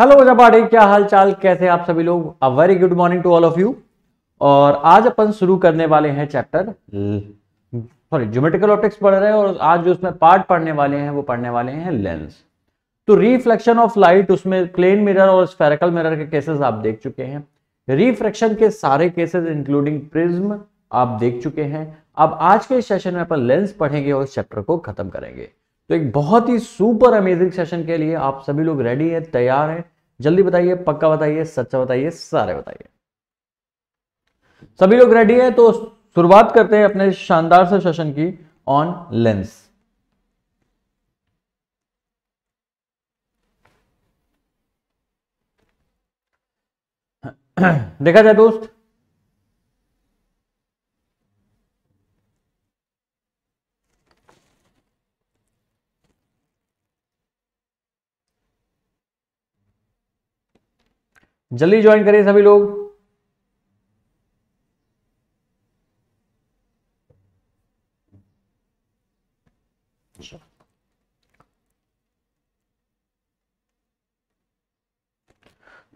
Hello जबाड़ी क्या हाल चाल कैसे आप सभी लोग a very good morning to all of you और आज अपन शुरू करने वाले हैं चैप्टर सॉरी ज्योमेट्रिकल ऑप्टिक्स पढ़ रहे हैं और आज जो उसमें पार्ट पढ़ने वाले हैं वो पढ़ने वाले हैं लेंस तो रिफ्लेक्शन ऑफ लाइट उसमें प्लेन मिरर और स्पेरिकल मिरर के केसेस आप देख चुके हैं रिफ्लेक्शन के सारे केसेस इंक्लूडिंग प्रिज्म आप देख चुके हैं अब आज के सेशन में अपन लेंस पढ़ेंगे और चैप्टर को खत्म करेंगे तो एक बहुत ही सुपर अमेजिंग सेशन के लिए आप सभी लोग रेडी हैं तैयार हैं जल्दी बताइए पक्का बताइए सच्चा बताइए सारे बताइए सभी लोग रेडी हैं तो शुरुआत करते हैं अपने शानदार से सेशन की ऑन लेंस देखा जाए दोस्त जल्दी ज्वाइन करिए सभी लोग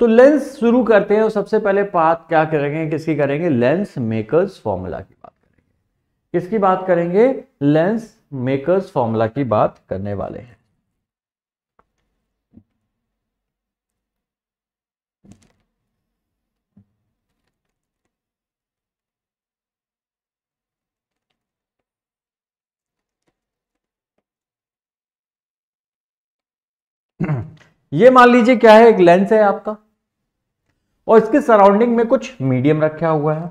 तो लेंस शुरू करते हैं और सबसे पहले बात क्या करेंगे किसकी करेंगे लेंस मेकर्स फॉर्मूला की बात करेंगे किसकी बात करेंगे लेंस मेकर्स फॉर्मूला की बात करने वाले हैं ये मान लीजिए क्या है एक लेंस है आपका और इसके सराउंडिंग में कुछ मीडियम रखा हुआ है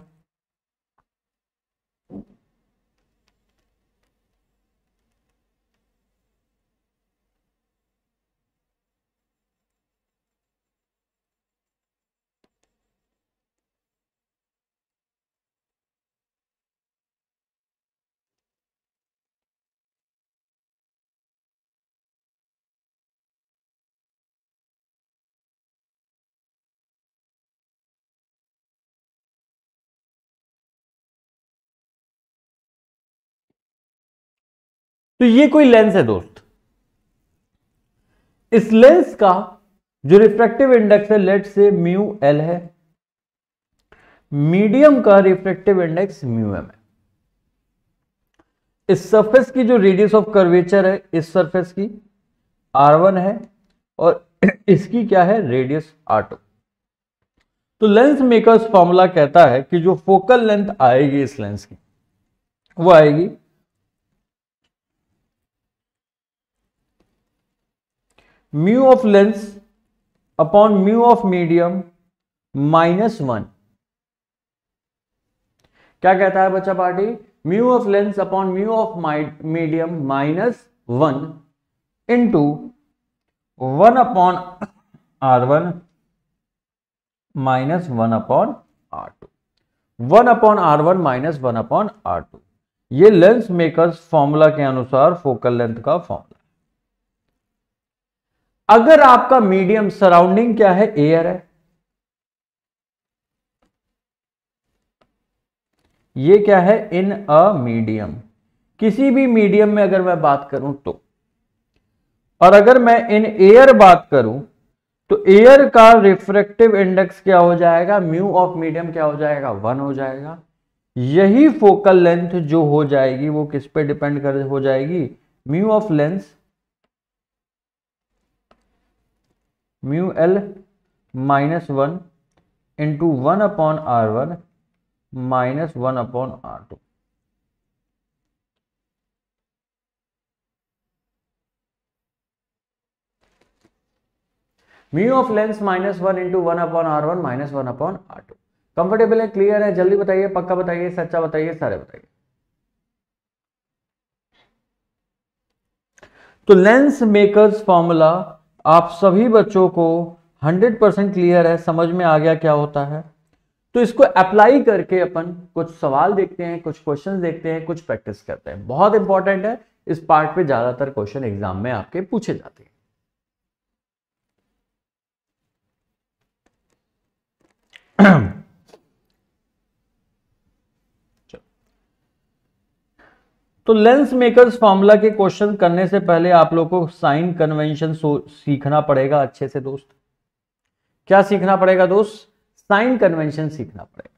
तो ये कोई लेंस है दोस्त इस लेंस का जो रिफ्रेक्टिव इंडेक्स है लेट से म्यू एल है मीडियम का रिफ्रेक्टिव इंडेक्स म्यू एम है इस सरफेस की जो रेडियस ऑफ कर्वेचर है इस सरफेस की आर वन है और इसकी क्या है रेडियस आर टू तो लेंस मेकर्स फॉर्मूला कहता है कि जो फोकल लेंथ आएगी इस लेंस की वो आएगी mu of lens upon mu of medium minus one क्या कहता है बच्चा party mu of lens upon mu of medium minus one into one upon R one minus one upon R two one upon R one minus one upon R two ये lens makers formula के अनुसार focal length का formula अगर आपका medium surrounding क्या है air है ये क्या है इन अ मीडियम किसी भी मीडियम में अगर मैं बात करूं तो और अगर मैं इन एयर बात करूं तो एयर का रिफ्रेक्टिव इंडेक्स क्या हो जाएगा म्यू ऑफ मीडियम क्या हो जाएगा वन हो जाएगा यही फोकल लेंथ जो हो जाएगी वो किस पे डिपेंड कर हो जाएगी mu of lens mu L minus one into one upon R one minus one upon R two mu of lens minus one into one upon R one minus one upon R two comfortable है clear है जल्दी बताइए पक्का बताइए सच्चा बताइए सारे बताइए तो लेंस मेकर्स फॉर्मूला आप सभी बच्चों को 100 परसेंट क्लियर है समझ में आ गया क्या होता है तो इसको अप्लाई करके अपन कुछ सवाल देखते हैं कुछ क्वेश्चन देखते हैं कुछ प्रैक्टिस करते हैं बहुत इंपॉर्टेंट है इस पार्ट पे ज्यादातर क्वेश्चन एग्जाम में आपके पूछे जाते हैं तो लेंस मेकर्स फॉर्मूला के क्वेश्चन करने से पहले आप लोग को साइन कन्वेंशन सीखना पड़ेगा अच्छे से दोस्त क्या सीखना पड़ेगा दोस्त साइन कन्वेंशन सीखना पड़ेगा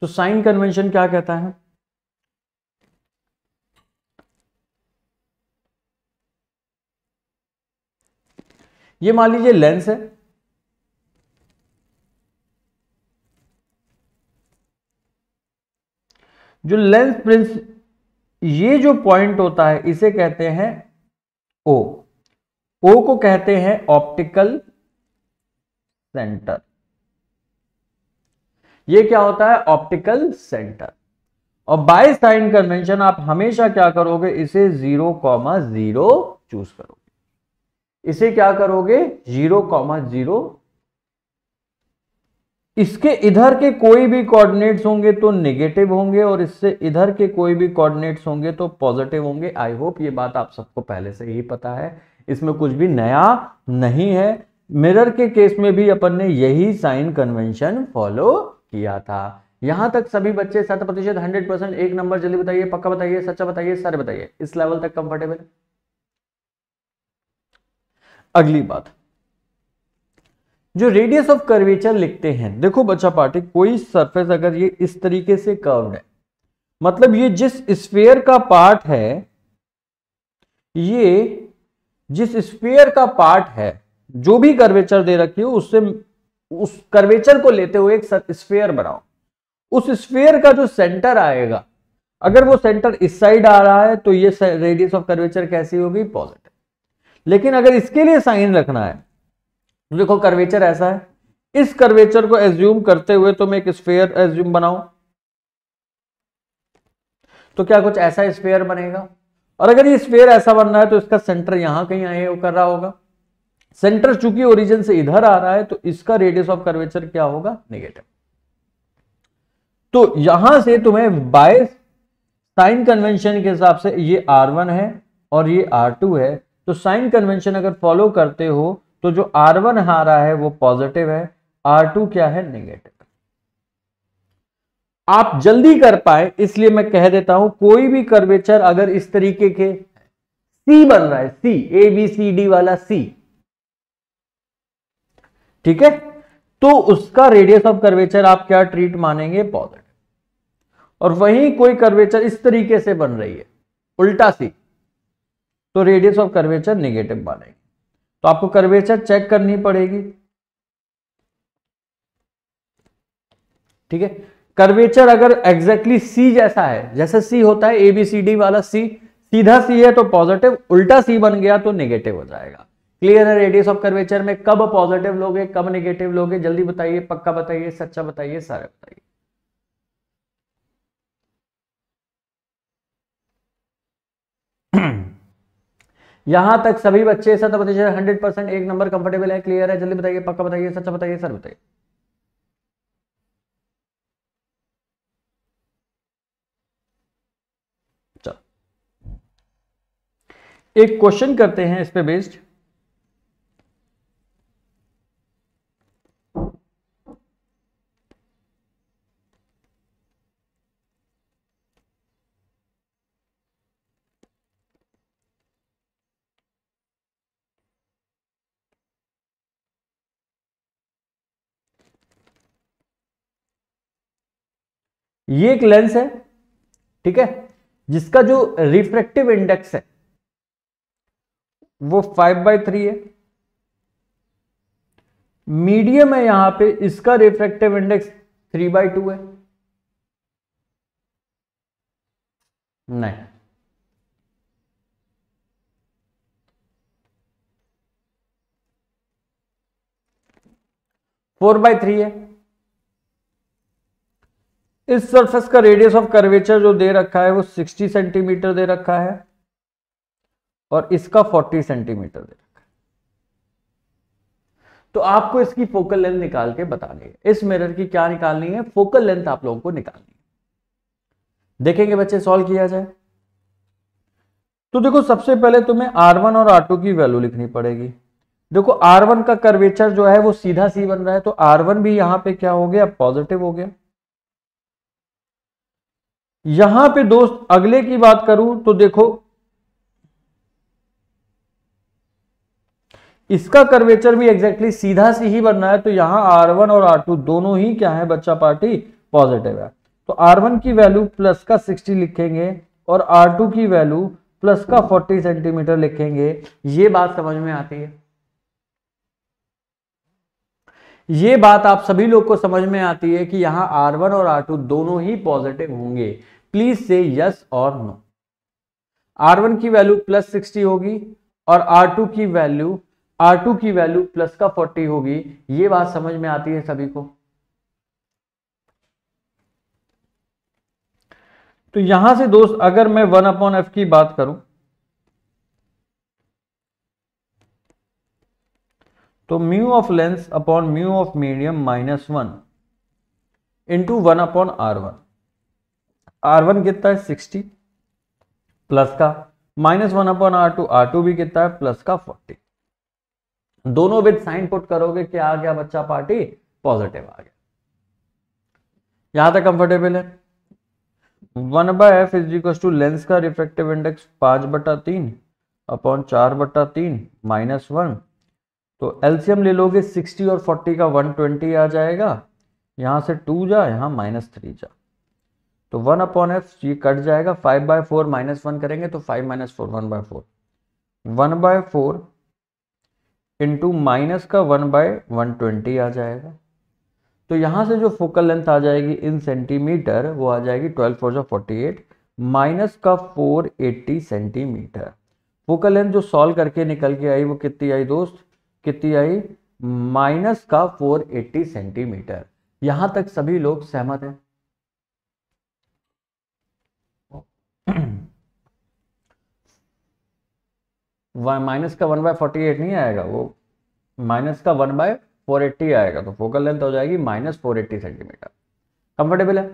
तो साइन कन्वेंशन क्या कहता है ये मान लीजिए लेंस है जो लेंस प्रिंस ये जो पॉइंट होता है इसे कहते हैं ओ ओ को कहते हैं ऑप्टिकल सेंटर ये क्या होता है ऑप्टिकल सेंटर और बाय साइन कन्वेंशन आप हमेशा क्या करोगे इसे जीरो कॉमा जीरो चूज करोगे इसे क्या करोगे जीरो कॉमा जीरो इसके इधर के कोई भी कोऑर्डिनेट्स होंगे तो नेगेटिव होंगे और इससे इधर के कोई भी कोऑर्डिनेट्स होंगे तो पॉजिटिव होंगे आई होप ये बात आप सबको पहले से ही पता है इसमें कुछ भी नया नहीं है मिरर के केस में भी अपन ने यही साइन कन्वेंशन फॉलो किया था यहां तक सभी बच्चे शत प्रतिशत हंड्रेड परसेंट एक नंबर जल्दी बताइए पक्का बताइए सच्चा बताइए सारे बताइए इस लेवल तक कंफर्टेबल अगली बात जो रेडियस ऑफ कर्वेचर लिखते हैं देखो बच्चा पार्टी कोई सरफेस अगर ये इस तरीके से कर्व है मतलब ये जिस स्फेयर का पार्ट है ये जिस स्फेयर का पार्ट है जो भी कर्वेचर दे रखी हो उससे उस कर्वेचर को लेते हुए एक स्फेयर बनाओ उस स्फेयर का जो सेंटर आएगा अगर वो सेंटर इस साइड आ रहा है तो ये रेडियस ऑफ कर्वेचर कैसी होगी पॉजिटिव लेकिन अगर इसके लिए साइन रखना है देखो कर्वेचर ऐसा है इस कर्वेचर को एज्यूम करते हुए तुम एक स्पेयर एज्यूम बनाओ तो क्या कुछ ऐसा स्पेयर बनेगा और अगर ये स्पेयर ऐसा बन रहा है तो इसका सेंटर यहां कहीं आए कर रहा होगा सेंटर चूंकि ओरिजिन से इधर आ रहा है तो इसका रेडियस ऑफ कर्वेचर क्या होगा निगेटिव तो यहां से तुम्हें बाय साइन कन्वेंशन के हिसाब से ये आर वन है और ये आर टू है तो साइन कन्वेंशन अगर फॉलो करते हो तो जो आर वन आ रहा है वो पॉजिटिव है आर टू क्या है नेगेटिव आप जल्दी कर पाए इसलिए मैं कह देता हूं कोई भी कर्वेचर अगर इस तरीके के सी बन रहा है सी ए बी सी डी वाला सी ठीक है तो उसका रेडियस ऑफ कर्वेचर आप क्या ट्रीट मानेंगे पॉजिटिव और वहीं कोई कर्वेचर इस तरीके से बन रही है उल्टा सी तो रेडियस ऑफ कर्वेचर नेगेटिव मानेंगे तो आपको कर्वेचर चेक करनी पड़ेगी ठीक है कर्वेचर अगर एग्जैक्टली exactly सी जैसा है जैसे सी होता है एबीसीडी वाला सी सीधा सी है तो पॉजिटिव उल्टा सी बन गया तो नेगेटिव हो जाएगा क्लियर है रेडियस ऑफ कर्वेचर में कब पॉजिटिव लोगे कब नेगेटिव लोगे जल्दी बताइए पक्का बताइए सच्चा बताइए सारे बताइए यहां तक सभी बच्चे शत प्रतिशत हंड्रेड परसेंट एक नंबर कंफर्टेबल है क्लियर है जल्दी बताइए पक्का बताइए सच्चा बताइए सर बताइए एक क्वेश्चन करते हैं इस पे बेस्ड ये एक लेंस है ठीक है जिसका जो रिफ्रेक्टिव इंडेक्स है वो फाइव बाई थ्री है मीडियम है यहां पे इसका refractive index three by two है नहीं फोर बाय थ्री है इस सरफेस का रेडियस ऑफ कर्वेचर जो दे रखा है वो 60 सेंटीमीटर दे रखा है और इसका 40 सेंटीमीटर दे रखा है तो आपको इसकी फोकल लेंथ निकाल के बतानी है इस मिरर की क्या निकालनी है फोकल लेंथ आप लोगों को निकालनी है देखेंगे बच्चे सॉल्व किया जाए तो देखो सबसे पहले तुम्हें वन और टू की वैल्यू लिखनी पड़ेगी देखो वन का कर्वेचर जो है वो सीधा सी बन रहा है तो वन भी यहां पे क्या हो गया पॉजिटिव हो गया यहां पे दोस्त अगले की बात करूं तो देखो इसका कर्वेचर भी एग्जैक्टली exactly सीधा सी ही बनना है तो यहां R1 और R2 दोनों ही क्या है बच्चा पार्टी पॉजिटिव है तो R1 की वैल्यू प्लस का 60 लिखेंगे और R2 की वैल्यू प्लस का 40 सेंटीमीटर लिखेंगे ये बात समझ में आती है ये बात आप सभी लोग को समझ में आती है कि आर R1 और R2 दोनों ही पॉजिटिव होंगे प्लीज से यस और नो R1 की वैल्यू प्लस सिक्सटी होगी और R2 की वैल्यू R2 की वैल्यू प्लस का 40 होगी ये बात समझ में आती है सभी को तो यहां से दोस्त अगर मैं वन अपॉन एफ की बात करूं तो mu of lens upon mu of medium minus one into one upon R one R one कितना है सिक्सटी प्लस का minus one upon R two R two भी कितना है प्लस का फोर्टी दोनों विद साइन पुट करोगे क्या आ गया बच्चा पार्टी पॉजिटिव आ गया यहां तक कंफर्टेबल है one by F is to lens का रिफ्रेक्टिव इंडेक्स पांच बटा तीन अपॉन चार बटा तीन माइनस वन तो एल्सियम ले लोगे 60 और 40 का 120 आ जाएगा यहां से टू जा यहां माइनस थ्री जा तो वन अपॉन एफ ये कट जाएगा five by four minus one करेंगे तो five minus four one by four one by four into minus का वन बाय वन ट्वेंटी आ जाएगा तो यहां से जो फोकल लेंथ आ जाएगी इन सेंटीमीटर वो आ जाएगी ट्वेल्व फोर जो फोर्टी एट माइनस का फोर सेंटीमीटर फोकल लेंथ जो सॉल्व करके निकल के आई वो कितनी आई दोस्त कितनी आई माइनस का 480 सेंटीमीटर यहां तक सभी लोग सहमत हैं माइनस का वन बाय फोर्टी एट नहीं आएगा वो माइनस का वन बाय फोर एट्टी आएगा तो फोकल लेंथ हो जाएगी minus four eighty centimetre comfortable है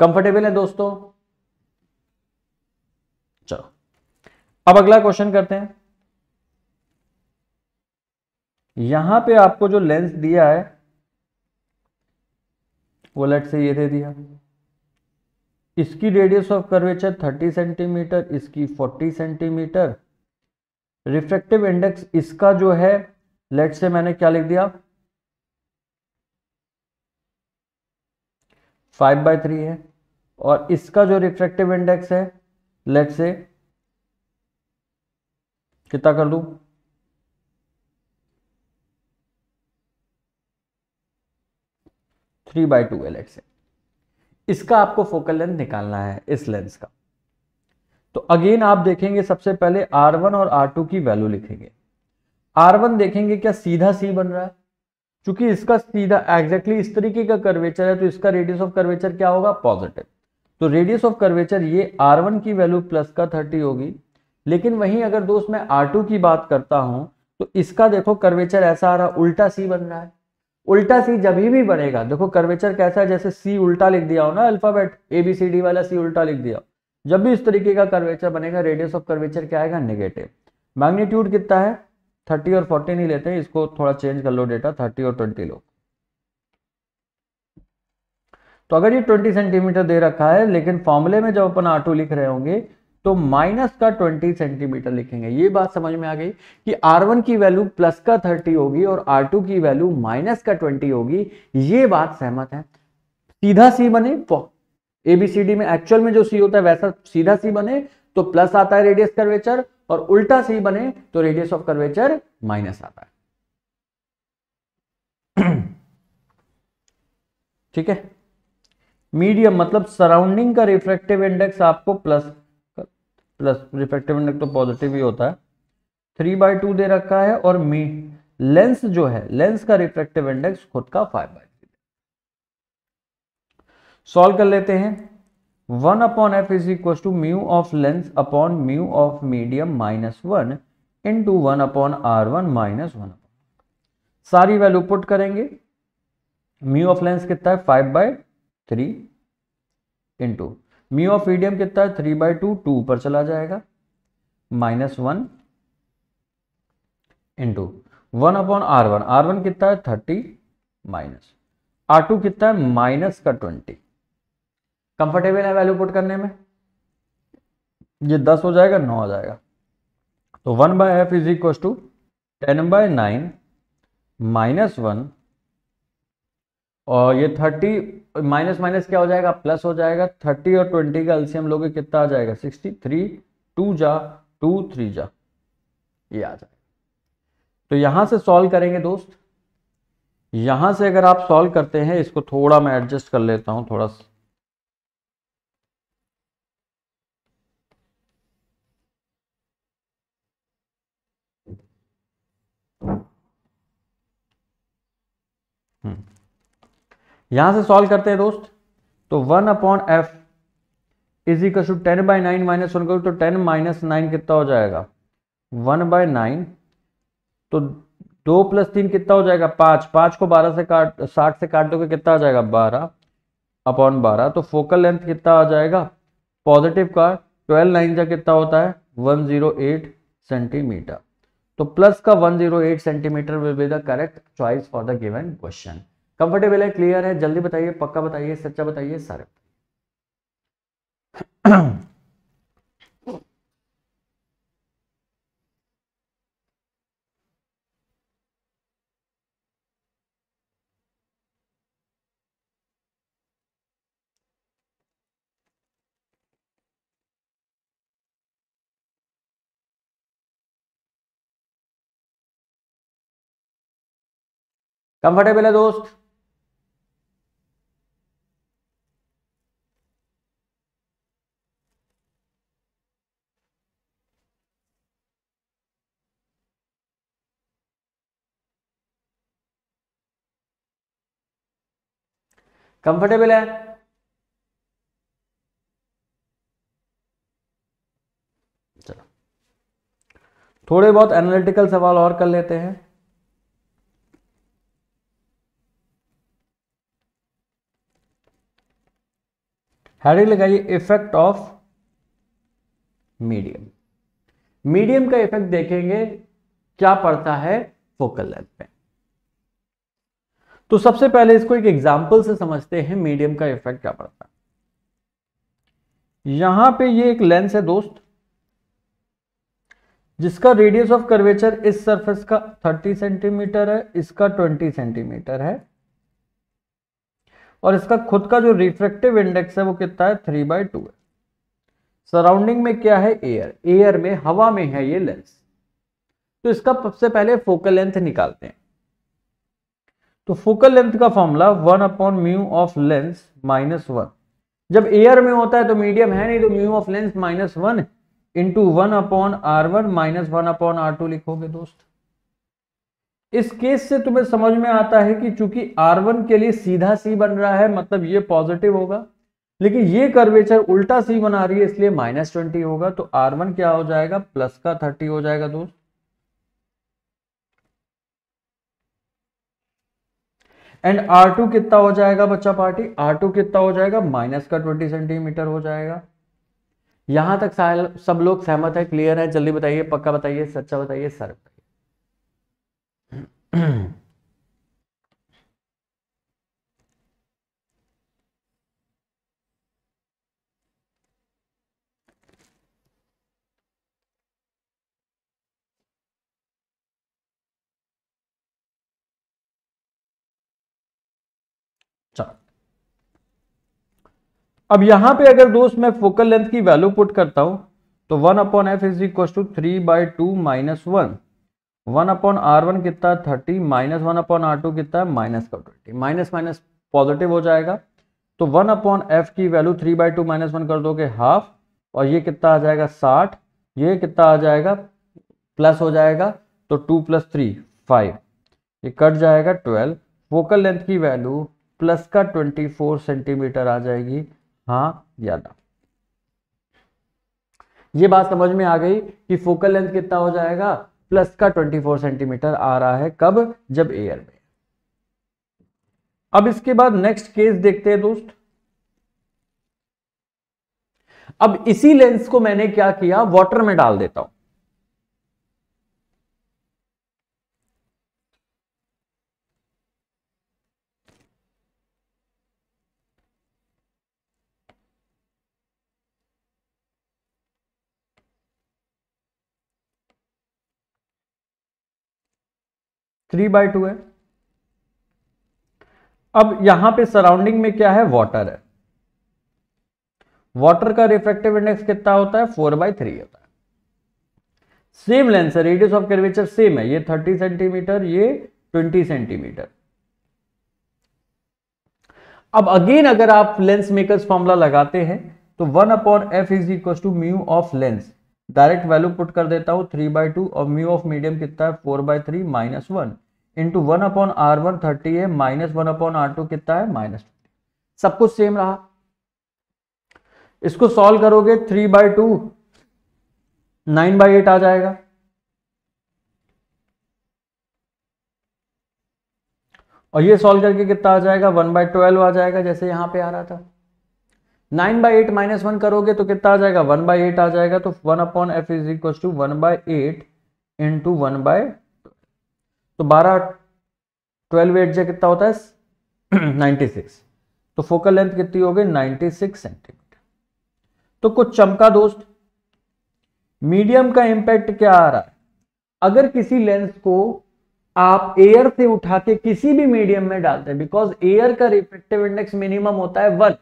कंफर्टेबल है दोस्तों अब अगला क्वेश्चन करते हैं यहां पे आपको जो लेंस दिया है वो लेट से ये दे दिया इसकी रेडियस ऑफ कर्वेचर 30 सेंटीमीटर इसकी 40 सेंटीमीटर रिफ्रेक्टिव इंडेक्स इसका जो है लेट से मैंने क्या लिख दिया फाइव बाय थ्री है और इसका जो रिफ्रेक्टिव इंडेक्स है लेट से कितना कर लूँ three by two L X से इसका आपको फोकल लेंथ निकालना है इस लेंस का तो अगेन आप देखेंगे सबसे पहले R1 और R2 की वैल्यू लिखेंगे R1 देखेंगे क्या सीधा C बन रहा है क्योंकि इसका सीधा एग्जैक्टली exactly इस तरीके का कर्वेचर है तो इसका रेडियस ऑफ कर्वेचर क्या होगा पॉजिटिव तो रेडियस ऑफ कर्वेचर ये R1 की वैल्यू प्लस का 30 होगी लेकिन वहीं अगर दोस्त मैं आर की बात करता हूं तो इसका देखो कर्वेचर ऐसा आ रहा उल्टा सी बन रहा है उल्टा सी जब भी बनेगा देखो कर्वेचर कैसा है जैसे सी उल्टा लिख दिया हो ना alphabet A B C D वाला सी उल्टा लिख दिया जब भी इस तरीके का कर्वेचर बनेगा रेडियस ऑफ कर्वेचर क्या आएगा नेगेटिव मैग्नीट्यूड कितना है थर्टी और फोर्टी नहीं लेते इसको थोड़ा चेंज कर लो डेटा थर्टी और ट्वेंटी लो तो अगर ये 20 सेंटीमीटर दे रखा है लेकिन फॉर्मुले में जब अपन आर लिख रहे होंगे तो माइनस का 20 सेंटीमीटर लिखेंगे ये बात समझ में आ गई कि R1 की वैल्यू प्लस का 30 होगी और R2 की वैल्यू माइनस का 20 होगी ये बात सहमत है सीधा सी बने एबीसीडी में एक्चुअल में जो सी होता है वैसा सीधा सी बने तो प्लस आता है रेडियस कर्वेचर और उल्टा सी बने तो रेडियस ऑफ कर्वेचर माइनस आता है ठीक है मीडियम मतलब सराउंडिंग का रिफ्लेक्टिव इंडेक्स आपको प्लस प्लस रिफ्रैक्टिव इंडेक्स तो पॉजिटिव ही होता है थ्री बाय टू दे रखा है और मी लेंस जो है लेंस का रिफ्रैक्टिव इंडेक्स खुद का फाइव बाई थ्री सॉल्व कर लेते हैं one upon F is equal to mu of lens upon mu of medium minus one into one upon R one minus one सारी value put करेंगे mu of lens कितना है five by three into mu of medium कितना है three by two two ऊपर चला जाएगा minus one into one upon R one R one कितना है थर्टी माइनस आर टू कितना है माइनस का ट्वेंटी कंफर्टेबल है वैल्यू पुट करने में ये दस हो जाएगा नौ हो जाएगा तो one by F is equal to ten by nine minus one और ये थर्टी माइनस माइनस क्या हो जाएगा प्लस हो जाएगा थर्टी और ट्वेंटी का एल्सियम लोगे कितना आ जाएगा सिक्सटी थ्री टू जा टू थ्री जा ये आ जाएगा तो यहां से सॉल्व करेंगे दोस्त यहां से अगर आप सॉल्व करते हैं इसको थोड़ा मैं एडजस्ट कर लेता हूं थोड़ा सा हम्म यहां से सॉल्व करते हैं दोस्त तो one upon F is equal to ten by nine minus one करो तो टेन माइनस नाइन कितना हो जाएगा वन बाय नाइन तो दो प्लस तीन कितना हो जाएगा पांच पांच को बारह से काट साठ से काट दोगे कितना आ जाएगा बारह अपॉन बारह तो फोकल लेंथ कितना आ जाएगा पॉजिटिव का ट्वेल्व नाइन का कितना होता है वन जीरो एट सेंटीमीटर तो प्लस का one zero eight centimetre will be the correct choice for the given question comfortable है क्लियर है जल्दी बताइए पक्का बताइए सच्चा बताइए सारे कंफर्टेबल है दोस्त कंफर्टेबल है चलो थोड़े बहुत एनालिटिकल सवाल और कर लेते हैं हेडिंग लगाइए इफेक्ट ऑफ मीडियम मीडियम का इफेक्ट देखेंगे क्या पड़ता है फोकल लेंथ पे तो सबसे पहले इसको एक एग्जाम्पल से समझते हैं मीडियम का इफेक्ट क्या पड़ता है यहां पे ये एक लेंस है दोस्त जिसका रेडियस ऑफ कर्वेचर इस सरफेस का 30 सेंटीमीटर है इसका 20 सेंटीमीटर है और इसका खुद का जो रिफ्रेक्टिव इंडेक्स है वो कितना है थ्री बाय टू है सराउंडिंग में क्या है एयर एयर में हवा में है ये लेंस तो इसका सबसे पहले फोकल लेंथ निकालते हैं तो फोकल लेंथ का formula one upon mu of lens minus one जब एयर में होता है तो मीडियम है नहीं तो mu of lens minus one into one upon R one minus one upon R two लिखोगे दोस्त इस केस से तुम्हें समझ में आता है कि चूंकि आर वन के लिए सीधा सी बन रहा है मतलब ये पॉजिटिव होगा लेकिन ये कर्वेचर उल्टा सी बना रही है इसलिए माइनस ट्वेंटी होगा तो आर वन क्या हो जाएगा प्लस का थर्टी हो जाएगा दोस्त एंड आर टू कितना हो जाएगा बच्चा पार्टी आर टू कितना हो जाएगा माइनस का ट्वेंटी सेंटीमीटर हो जाएगा यहां तक सब लोग सहमत है क्लियर है जल्दी बताइए पक्का बताइए सच्चा बताइए सर बताइए अब यहां पे अगर दोस्त मैं फोकल लेंथ की वैल्यू पुट करता हूं तो one upon F is equal to three by two minus one one upon R one कितना thirty minus one upon R two कितना है माइनस का ट्वेंटी माइनस माइनस पॉजिटिव हो जाएगा तो वन अपॉन एफ की value three by two minus one कर दोगे हाफ और ये कितना आ जाएगा साठ ये कितना आ जाएगा प्लस हो जाएगा तो टू प्लस थ्री फाइव ये कट जाएगा ट्वेल्व फोकल लेंथ की वैल्यू प्लस का ट्वेंटी फोर सेंटीमीटर आ जाएगी हाँ ज्यादा ये बात समझ में आ गई कि फोकल लेंथ कितना हो जाएगा प्लस का 24 सेंटीमीटर आ रहा है कब जब एयर में अब इसके बाद नेक्स्ट केस देखते हैं दोस्त अब इसी लेंस को मैंने क्या किया वाटर में डाल देता हूं थ्री बाय टू है अब यहां पे सराउंडिंग में क्या है वाटर है वाटर का रिफ्रेक्टिव इंडेक्स कितना होता है फोर बाय थ्री होता है सेम लेंस है रेडियस ऑफ कर्वेचर सेम है ये थर्टी सेंटीमीटर ये ट्वेंटी सेंटीमीटर अब अगेन अगर आप लेंस मेकर्स फॉर्मूला लगाते हैं तो one upon F is equal to mu of lens direct value put कर देता हूँ थ्री बाई टू और म्यू ऑफ मीडियम कितना है four by three minus one into one upon R one thirty है minus one upon R two कितना है minus सब कुछ सेम रहा इसको सॉल्व करोगे three by two nine by eight आ जाएगा और ये सॉल्व करके कितना आ जाएगा वन बाय ट्वेल्व आ जाएगा जैसे यहां पे आ रहा था nine by eight minus one करोगे तो कितना आ जाएगा वन बाई एट आ जाएगा तो one upon F is equal to one by eight into one by तो बारह ट्वेल्व एट जो कितना होता है नाइन्टी सिक्स तो फोकल लेंथ कितनी होगी गई नाइन्टी सिक्स सेंटीमीटर तो कुछ चमका दोस्त मीडियम का इंपैक्ट क्या आ रहा है अगर किसी लेंस को आप एयर से उठा के किसी भी मीडियम में डालते हैं बिकॉज एयर का रिफ्लेक्टिव इंडेक्स मिनिमम होता है वन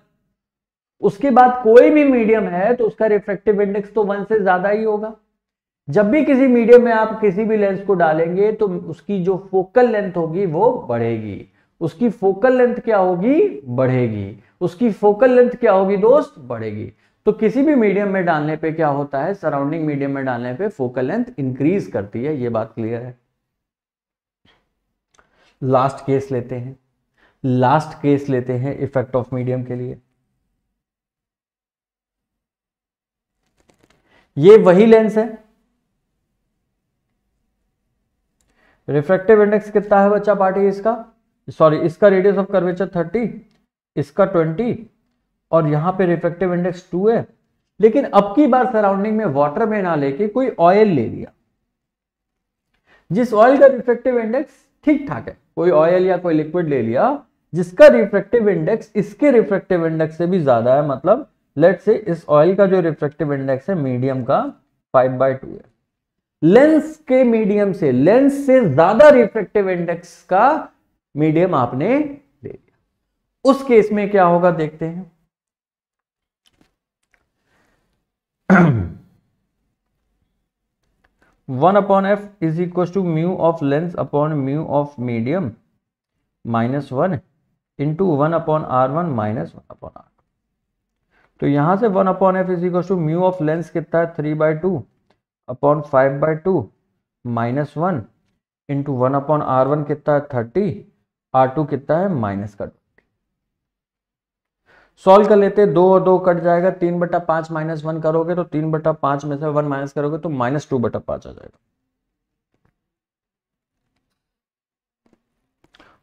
उसके बाद कोई भी मीडियम है तो उसका रिफ्रेक्टिव इंडेक्स तो वन से ज्यादा ही होगा जब भी किसी मीडियम में आप किसी भी लेंस को डालेंगे तो उसकी जो फोकल लेंथ होगी वो बढ़ेगी उसकी फोकल लेंथ क्या होगी बढ़ेगी उसकी फोकल लेंथ क्या होगी दोस्त बढ़ेगी तो किसी भी मीडियम में डालने पे क्या होता है सराउंडिंग मीडियम में डालने पे फोकल लेंथ इंक्रीज करती है ये बात क्लियर है लास्ट केस लेते हैं लास्ट केस लेते हैं इफेक्ट ऑफ मीडियम के लिए ये वही लेंस है रिफ्रेक्टिव इंडेक्स कितना है बच्चा पार्टी इसका सॉरी इसका रेडियस ऑफ कर्वेचर थर्टी इसका ट्वेंटी और यहां पे रिफ्रेक्टिव इंडेक्स टू है लेकिन अब की बार सराउंडिंग में वाटर में ना लेके कोई ऑयल ले लिया जिस ऑयल का रिफ्रेक्टिव इंडेक्स ठीक ठाक है कोई ऑयल या कोई लिक्विड ले लिया जिसका रिफ्रेक्टिव इंडेक्स इसके रिफ्रेक्टिव इंडेक्स से भी ज्यादा है मतलब लेट से इस ऑयल का जो रिफ्रेक्टिव इंडेक्स है मीडियम का फाइव बाई टू है लेंस के मीडियम से लेंस से ज्यादा रिफ्रेक्टिव इंडेक्स का मीडियम आपने ले लिया उस केस में क्या होगा देखते हैं one upon F is equal to mu of lens upon mu of medium minus one into one upon R one minus one upon R तो यहाँ से one upon F is equal to mu of lens कितना है three by two upon five by two minus one into one upon R one कितना है thirty are two कितना है minus का ट्वेंटी सॉल्व कर लेते दो और दो कट जाएगा तीन बटा पांच माइनस वन करोगे तो तीन बटा पांच में से वन माइनस करोगे तो माइनस टू बटा पांच आ जाएगा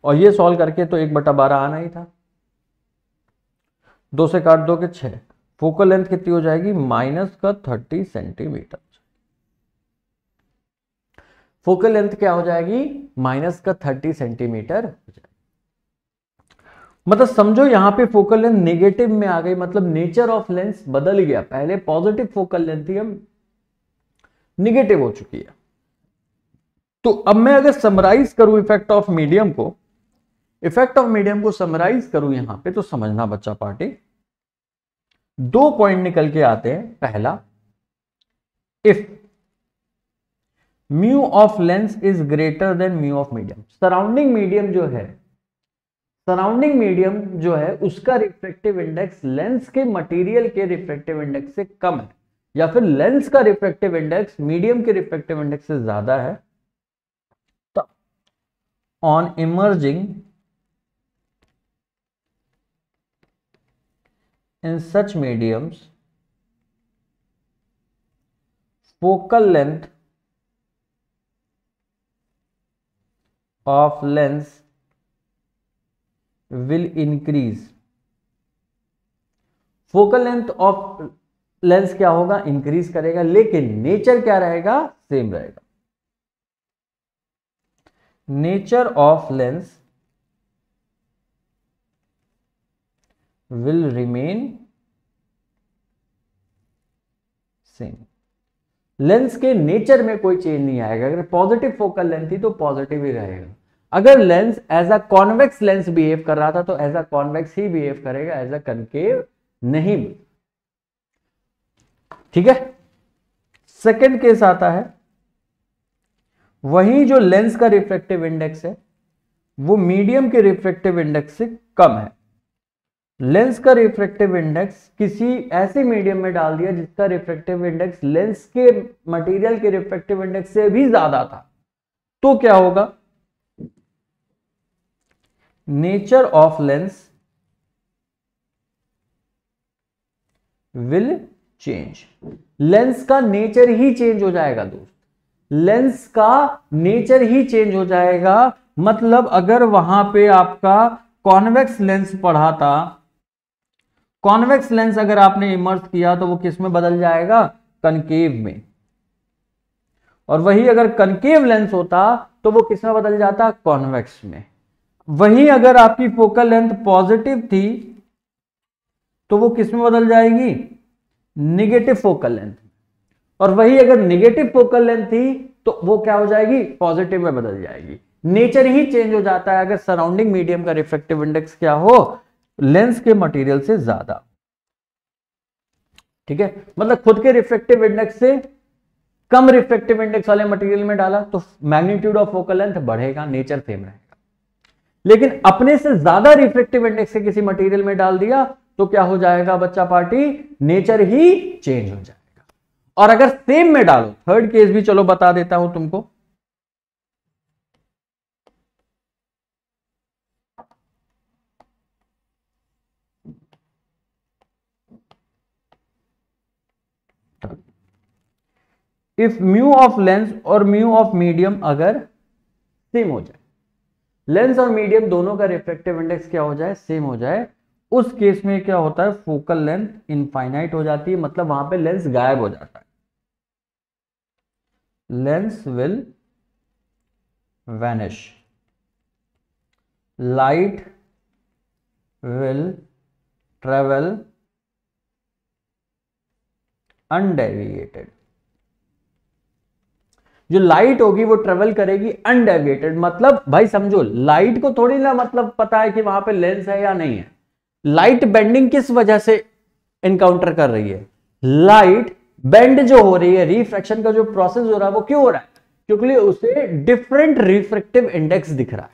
और ये सॉल्व करके तो एक बटा बारह आना ही था दो से काट के छह फोकल लेंथ कितनी हो जाएगी माइनस का थर्टी सेंटीमीटर फोकल लेंथ क्या हो जाएगी माइनस का थर्टी सेंटीमीटर हो जाएगी मतलब समझो यहां पे फोकल लेंथ नेगेटिव में आ गई मतलब नेचर ऑफ लेंस बदल गया पहले पॉजिटिव फोकल लेंथ थी अब निगेटिव हो चुकी है तो अब मैं अगर समराइज करूं इफेक्ट ऑफ मीडियम को इफेक्ट ऑफ मीडियम को समराइज करूं यहां पे तो समझना बच्चा पार्टी दो पॉइंट निकल के आते हैं पहला if mu of lens is greater than mu of medium surrounding medium जो है सराउंडिंग मीडियम जो है उसका रिफ्रेक्टिव इंडेक्स लेंस के मटेरियल के रिफ्रेक्टिव इंडेक्स से कम है या फिर लेंस का रिफ्रेक्टिव इंडेक्स मीडियम के रिफ्रेक्टिव इंडेक्स से ज्यादा है तो on immersing in such mediums focal length of lens will increase focal length of lens क्या होगा इंक्रीज करेगा लेकिन नेचर क्या रहेगा सेम रहेगा nature of lens will remain same. Lens के नेचर में कोई चेंज नहीं आएगा अगर पॉजिटिव फोकल लेंथ थी तो पॉजिटिव ही रहेगा अगर lens as a convex lens behave कर रहा था तो एज अ कॉन्वेक्स ही बिहेव करेगा एज अ कनकेव नहीं ठीक है सेकेंड केस आता है वही जो लेंस का रिफ्लेक्टिव इंडेक्स है वो मीडियम के रिफ्लेक्टिव इंडेक्स से कम है लेंस का रिफ्रेक्टिव इंडेक्स किसी ऐसे मीडियम में डाल दिया जिसका रिफ्रेक्टिव इंडेक्स लेंस के मटेरियल के रिफ्रेक्टिव इंडेक्स से भी ज्यादा था तो क्या होगा nature of lens will change lens का नेचर ही चेंज हो जाएगा दोस्त लेंस का नेचर ही चेंज हो जाएगा मतलब अगर वहां पे आपका कॉन्वेक्स लेंस पढ़ा था कॉन्वेक्स लेंस अगर आपने इमर्स किया तो वो किस में बदल जाएगा कनकेव में और वही अगर कनकेव लेंस होता तो वो किस में बदल जाता कॉन्वेक्स में वही अगर आपकी फोकल लेंथ पॉजिटिव थी तो वो किस में बदल जाएगी निगेटिव फोकल लेंथ और वही अगर निगेटिव फोकल लेंथ थी तो वो क्या हो जाएगी पॉजिटिव में बदल जाएगी नेचर ही चेंज हो जाता है अगर सराउंडिंग मीडियम का रिफ्लेक्टिव इंडेक्स क्या हो लेंस के मटेरियल से ज्यादा ठीक है मतलब खुद के रिफ्लेक्टिव इंडेक्स से कम रिफ्लेक्टिव इंडेक्स वाले मटेरियल में डाला तो मैग्नीट्यूड ऑफ फोकल लेंथ बढ़ेगा नेचर सेम रहेगा लेकिन अपने से ज्यादा रिफ्लेक्टिव इंडेक्स से किसी मटेरियल में डाल दिया तो क्या हो जाएगा बच्चा पार्टी नेचर ही चेंज हो जाएगा और अगर सेम में डालो थर्ड केस भी चलो बता देता हूं तुमको इफ म्यू ऑफ लेंस और म्यू ऑफ मीडियम अगर सेम हो जाए लेंस और मीडियम दोनों का रिफ्लेक्टिव इंडेक्स क्या हो जाए सेम हो जाए उस केस में क्या होता है फोकल लेंथ इनफाइनाइट हो जाती है मतलब वहां पे लेंस गायब हो जाता है lens will vanish light will travel undeviated जो लाइट होगी वो ट्रेवल करेगी अनडेविएटेड मतलब भाई समझो लाइट को थोड़ी ना मतलब पता है कि वहां पे लेंस है या नहीं है लाइट बेंडिंग किस वजह से इनकाउंटर कर रही है लाइट बेंड जो हो रही है रिफ्रैक्शन का जो प्रोसेस हो रहा है वो क्यों हो रहा है क्योंकि उसे डिफरेंट रिफ्रेक्टिव इंडेक्स दिख रहा है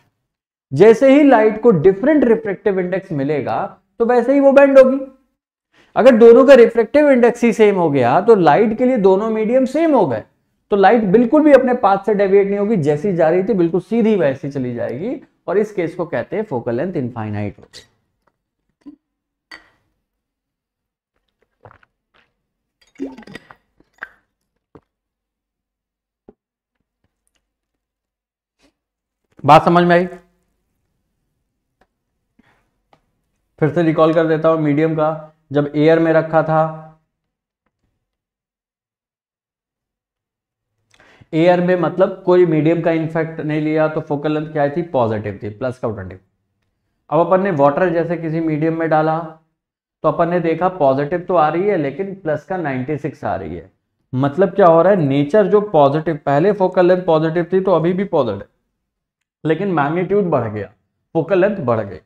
जैसे ही लाइट को डिफरेंट रिफ्रेक्टिव इंडेक्स मिलेगा तो वैसे ही वो बेंड होगी अगर दोनों का रिफ्रेक्टिव इंडेक्स ही सेम हो गया तो लाइट के लिए दोनों मीडियम सेम हो गए तो लाइट बिल्कुल भी अपने पाथ से डेविएट नहीं होगी जैसी जा रही थी बिल्कुल सीधी वैसी चली जाएगी और इस केस को कहते हैं फोकल लेंथ इनफाइनाइट बात समझ में आई फिर से रिकॉल कर देता हूं मीडियम का जब एयर में रखा था एयर में मतलब कोई मीडियम का इन्फेक्ट नहीं लिया तो फोकल लेंथ क्या थी पॉजिटिव थी प्लस का ट्वेंटी अब अपन ने वाटर जैसे किसी मीडियम में डाला तो अपन ने देखा पॉजिटिव तो आ रही है लेकिन प्लस का 96 आ रही है मतलब क्या हो रहा है नेचर जो पॉजिटिव पहले फोकल लेंथ पॉजिटिव थी तो अभी भी पॉजिटिव लेकिन मैग्नीट्यूड बढ़ गया फोकल लेंथ बढ़ गई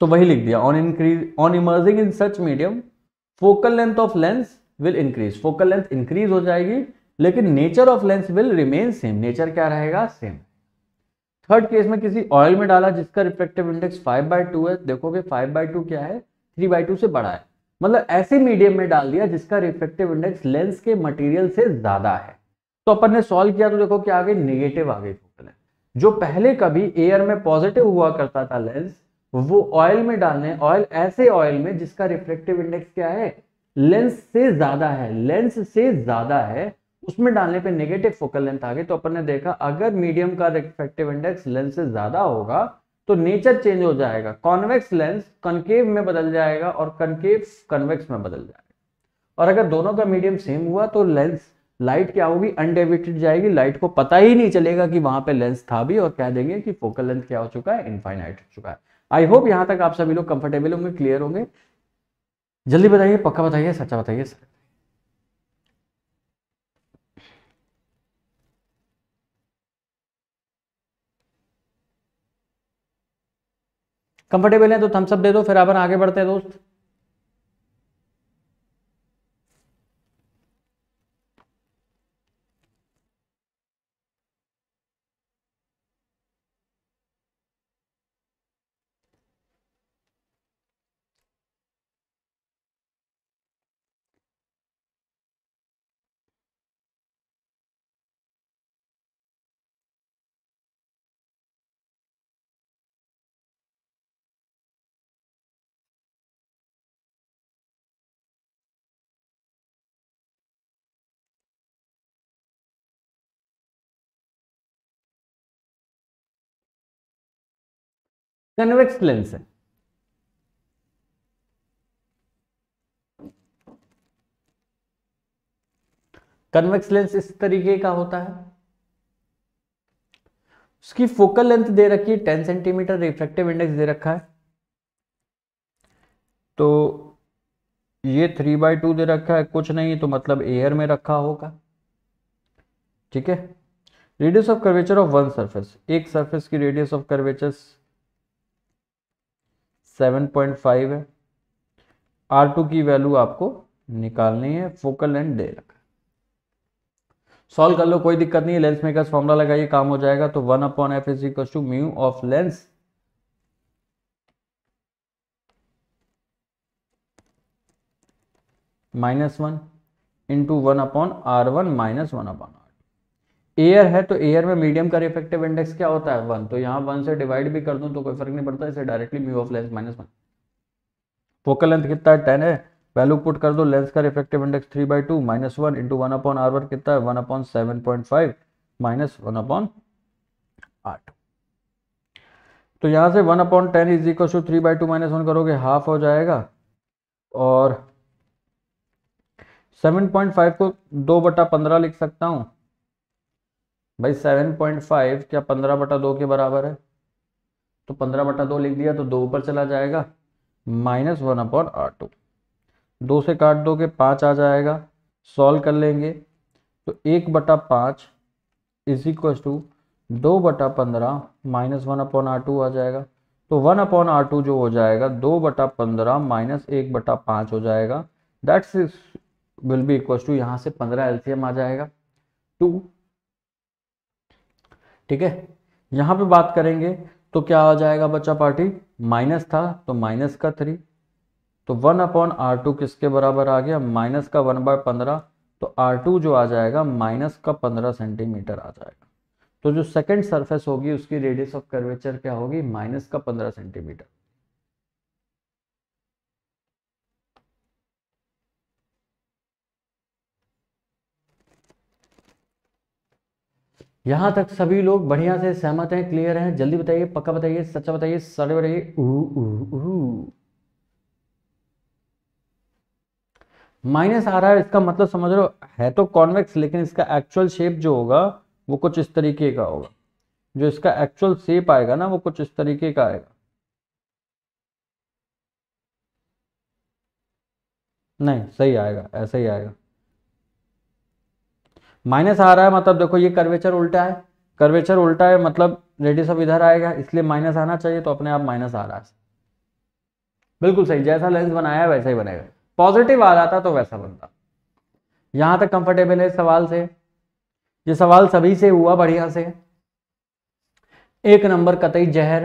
तो वही लिख दिया on increase on emerging in such medium focal length of lens will increase focal length increase हो जाएगी लेकिन nature of lens will remain same nature क्या रहेगा सेम थर्ड केस में किसी ऑयल में डाला जिसका reflective index five by two है देखोगे फाइव बाई टू क्या है थ्री बाई टू से बड़ा है मतलब ऐसे मीडियम में डाल दिया जिसका रिफ्लेक्टिव इंडेक्स लेंस के मटेरियल से ज्यादा है तो अपन ने सॉल्व किया तो देखो क्या आ गई निगेटिव आ गई फोकल जो पहले कभी एयर में पॉजिटिव हुआ करता था लेंस वो ऑयल में डालने ऑयल ऐसे ऑयल में जिसका रिफ्लेक्टिव इंडेक्स क्या है लेंस से ज्यादा है लेंस से ज्यादा है उसमें डालने पे नेगेटिव फोकल लेंथ आ गई तो अपन ने देखा अगर मीडियम का रिफ्रेक्टिव इंडेक्स लेंस से ज्यादा होगा तो नेचर चेंज हो जाएगा कॉन्वेक्स लेंस कनकेव में बदल जाएगा और कनकेव कन्वेक्स में बदल जाएगा और अगर दोनों का मीडियम सेम हुआ तो लेंस लाइट क्या होगी अनडेविटेड जाएगी लाइट को पता ही नहीं चलेगा कि वहां पे लेंस था भी और कह देंगे कि फोकल लेंथ क्या हो चुका है इनफाइनाइट हो चुका है आई होप यहां तक आप सभी लोग कंफर्टेबल होंगे क्लियर होंगे जल्दी बताइए पक्का बताइए सच्चा बताइए सर कंफर्टेबल है तो थम्सअप दे दो फिर अपन आगे बढ़ते हैं दोस्त कन्वेक्स लेंस है कन्वेक्स लेंस इस तरीके का होता है उसकी फोकल लेंथ दे रखी है टेन सेंटीमीटर रिफ्रेक्टिव इंडेक्स दे रखा है तो ये थ्री बाई टू दे रखा है कुछ नहीं तो मतलब एयर में रखा होगा ठीक है radius of curvature of one surface एक सरफेस की radius of curvature seven point five है आर टू की वैल्यू आपको निकालनी है फोकल लेंथ दे रखा सॉल्व कर लो कोई दिक्कत नहीं है लेंस मेकर्स फॉर्मूला लगाइए काम हो जाएगा तो one upon F is equal to mu of lens minus one into one upon R one minus one upon air है तो एयर में मीडियम का रिफेक्टिव इंडेक्स क्या होता है वन तो यहाँ वन से डिवाइड भी कर दूं तो कोई फर्क नहीं पड़ता इसे directly mu of lens minus one focal length कितना है टेन है वैल्यू पुट कर दो लेंस का refractive index three by two minus one into one upon R one कितना है one upon seven point five minus one upon आठ तो यहाँ से one upon ten is equal to three by two minus one करोगे half हो जाएगा और सेवन पॉइंट फाइव को दो बटा पंद्रह लिख सकता हूँ भाई सेवन पॉइंट फाइव क्या पंद्रह बटा दो के बराबर है तो पंद्रह बटा दो लिख दिया तो दो ऊपर चला जाएगा minus one upon R two दो से काट दो के पाँच आ जाएगा सॉल्व कर लेंगे तो एक बटा पाँच इज इक्व टू दो बटा पंद्रह minus one upon R two आ जाएगा तो वन अपॉन आर टू जो हो जाएगा दो बटा पंद्रह माइनस एक बटा पाँच हो जाएगा that's will be equal to यहाँ से पंद्रह एलसीएम आ जाएगा टू ठीक है यहां पे बात करेंगे तो क्या आ जाएगा बच्चा पार्टी माइनस था तो माइनस का थ्री तो वन अपॉन आर टू किसके बराबर आ गया माइनस का वन बाय पंद्रह तो आर टू जो आ जाएगा माइनस का पंद्रह सेंटीमीटर आ जाएगा तो जो सेकंड सरफेस होगी उसकी रेडियस ऑफ कर्वेचर क्या होगी माइनस का पंद्रह सेंटीमीटर यहां तक सभी लोग बढ़िया से सहमत हैं क्लियर हैं जल्दी बताइए पक्का बताइए सच्चा बताइए सड़े बताइए माइनस आ रहा है इसका मतलब समझ रहे हो है तो कॉन्वेक्स लेकिन इसका एक्चुअल शेप जो होगा वो कुछ इस तरीके का होगा जो इसका एक्चुअल शेप आएगा ना वो कुछ इस तरीके का आएगा नहीं सही आएगा ऐसा ही आएगा माइनस आ रहा है मतलब देखो ये कर्वेचर उल्टा है कर्वेचर उल्टा है मतलब रेडियस ऑफ इधर आएगा इसलिए माइनस आना चाहिए तो अपने आप माइनस आ रहा है बिल्कुल सही जैसा लेंस बनाया है वैसा ही बनेगा पॉजिटिव आ रहा था तो वैसा बनता यहां तक कंफर्टेबल है सवाल से ये सवाल सभी से हुआ बढ़िया से एक नंबर कतई जहर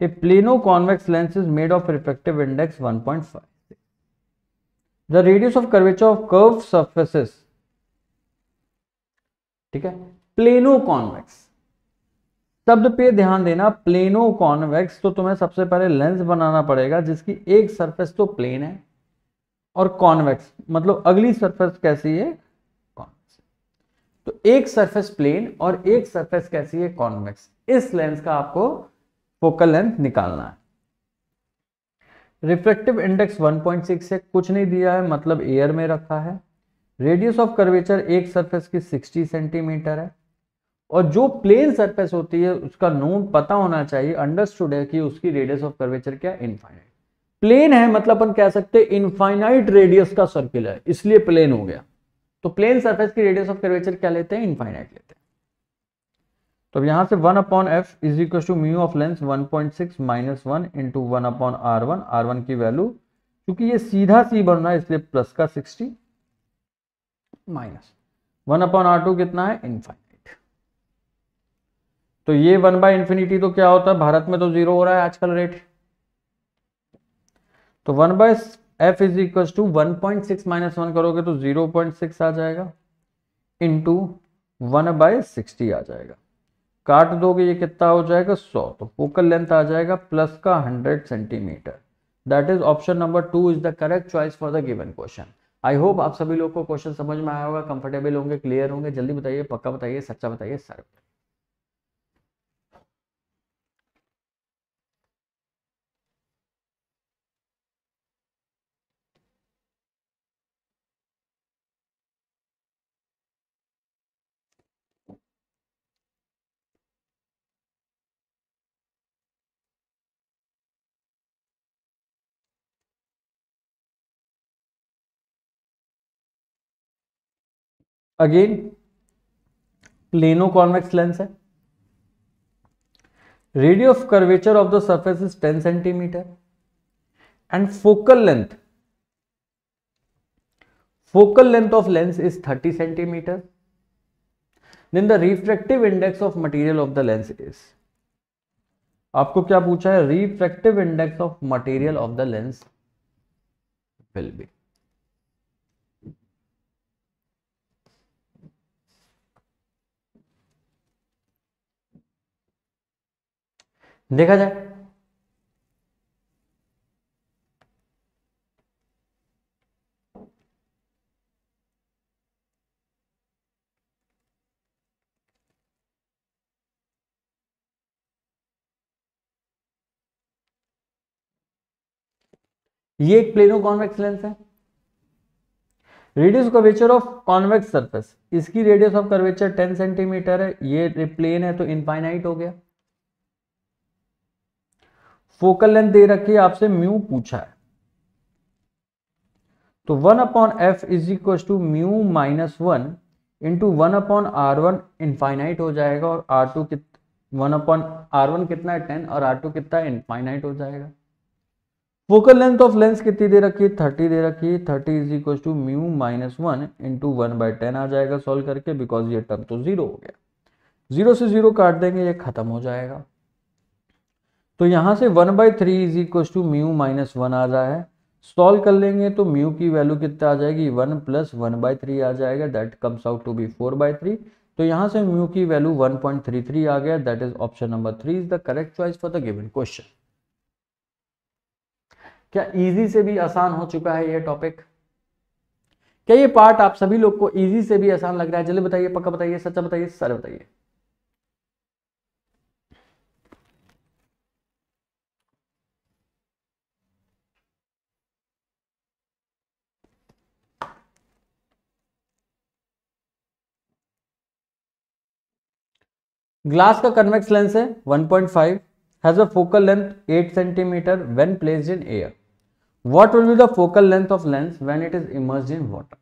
A plano convex lens is made of refractive index 1.5. The radius of curvature of curve surfaces ठीक है प्लेनो कॉन्वेक्स शब्द पे ध्यान देना प्लेनो कॉन्वेक्स तो तुम्हें सबसे पहले लेंस बनाना पड़ेगा जिसकी एक सरफेस तो प्लेन है और कॉन्वेक्स मतलब अगली सरफेस कैसी है कॉन्वेक्स तो एक सरफेस प्लेन और एक सरफेस कैसी है कॉन्वेक्स इस लेंस का आपको फोकल लेंथ निकालना है रिफ्लेक्टिव इंडेक्स 1.6 है कुछ नहीं दिया है मतलब एयर में रखा है रेडियस ऑफ कर्वेचर एक सरफेस की 60 सेंटीमीटर है और जो प्लेन सरफेस होती है उसका नोन पता होना चाहिए अंडरस्टूड है कि उसकी रेडियस ऑफ कर्वेचर क्या इनफाइनाइट प्लेन है मतलब अपन कह सकते हैं इनफाइनाइट रेडियस का सर्किल है इसलिए प्लेन हो गया तो प्लेन सरफेस की रेडियस ऑफ कर्वेचर क्या लेते हैं इनफाइनाइट लेते हैं तो अब यहां से one upon F is equal to mu of lens 1.6 point six minus one into one upon R one R one की वैल्यू क्योंकि ये सीधा सी रहा है इसलिए प्लस का 60 minus one upon R two कितना है इन्फाइनाइट तो ये वन बाय इन्फिनिटी तो क्या होता है भारत में तो जीरो हो रहा है आजकल रेट तो one by F is equal to one point six minus one करोगे तो जीरो पॉइंट सिक्स आ जाएगा इंटू वन बाय सिक्सटी आ जाएगा काट दोगे ये कितना हो जाएगा सौ तो फोकल लेंथ आ जाएगा प्लस का hundred centimetre that is option number two is the correct choice for the given question I hope आप सभी लोग को क्वेश्चन समझ में आया होगा कंफर्टेबल होंगे क्लियर होंगे जल्दी बताइए पक्का बताइए सच्चा बताइए sir again plano convex lens है radio of curvature of the surface is ten centimetre and focal length focal length of lens is 30 centimetre then the refractive index of material of the lens is आपको क्या पूछा है refractive index of material of the lens will be देखा जाए ये एक plano convex lens है radius curvature of convex surface इसकी रेडियस ऑफ कर्वेचर 10 सेंटीमीटर है ये प्लेन है तो इनफाइनाइट हो गया फोकल लेंथ दे रखी है आपसे म्यू पूछा है तो one upon F is equal to mu minus one into one upon R one infinite हो जाएगा और आर टू कित वन अपॉन आर वन कितना है टेन और आर टू कितना इनफाइनाइट हो जाएगा फोकल लेंथ ऑफ लेंस कितनी दे रखी है थर्टी दे रखी है thirty is equal to mu minus one into one by ten आ जाएगा सॉल्व करके बिकॉज ये टर्म तो जीरो हो गया जीरो से जीरो काट देंगे ये खत्म हो जाएगा तो यहाँ से one by three is equal to mu minus one आ रहा है सॉल्व कर लेंगे तो म्यू की वैल्यू कितना आ जाएगी one plus one by three आ जाएगा that comes out to be four by three तो यहाँ से म्यू की value one point three three आ गया that is option number three is the correct choice for the given question क्या easy से भी आसान हो चुका है ये टॉपिक क्या ये पार्ट आप सभी लोग को इजी से भी आसान लग रहा है जल्दी बताइए पक्का बताइए सच्चा बताइए सर बताइए ग्लास का कन्वेक्स लेंस है 1.5 point has a focal length 8 centimetre when placed in air what will be the focal length of lens when it is emerge in water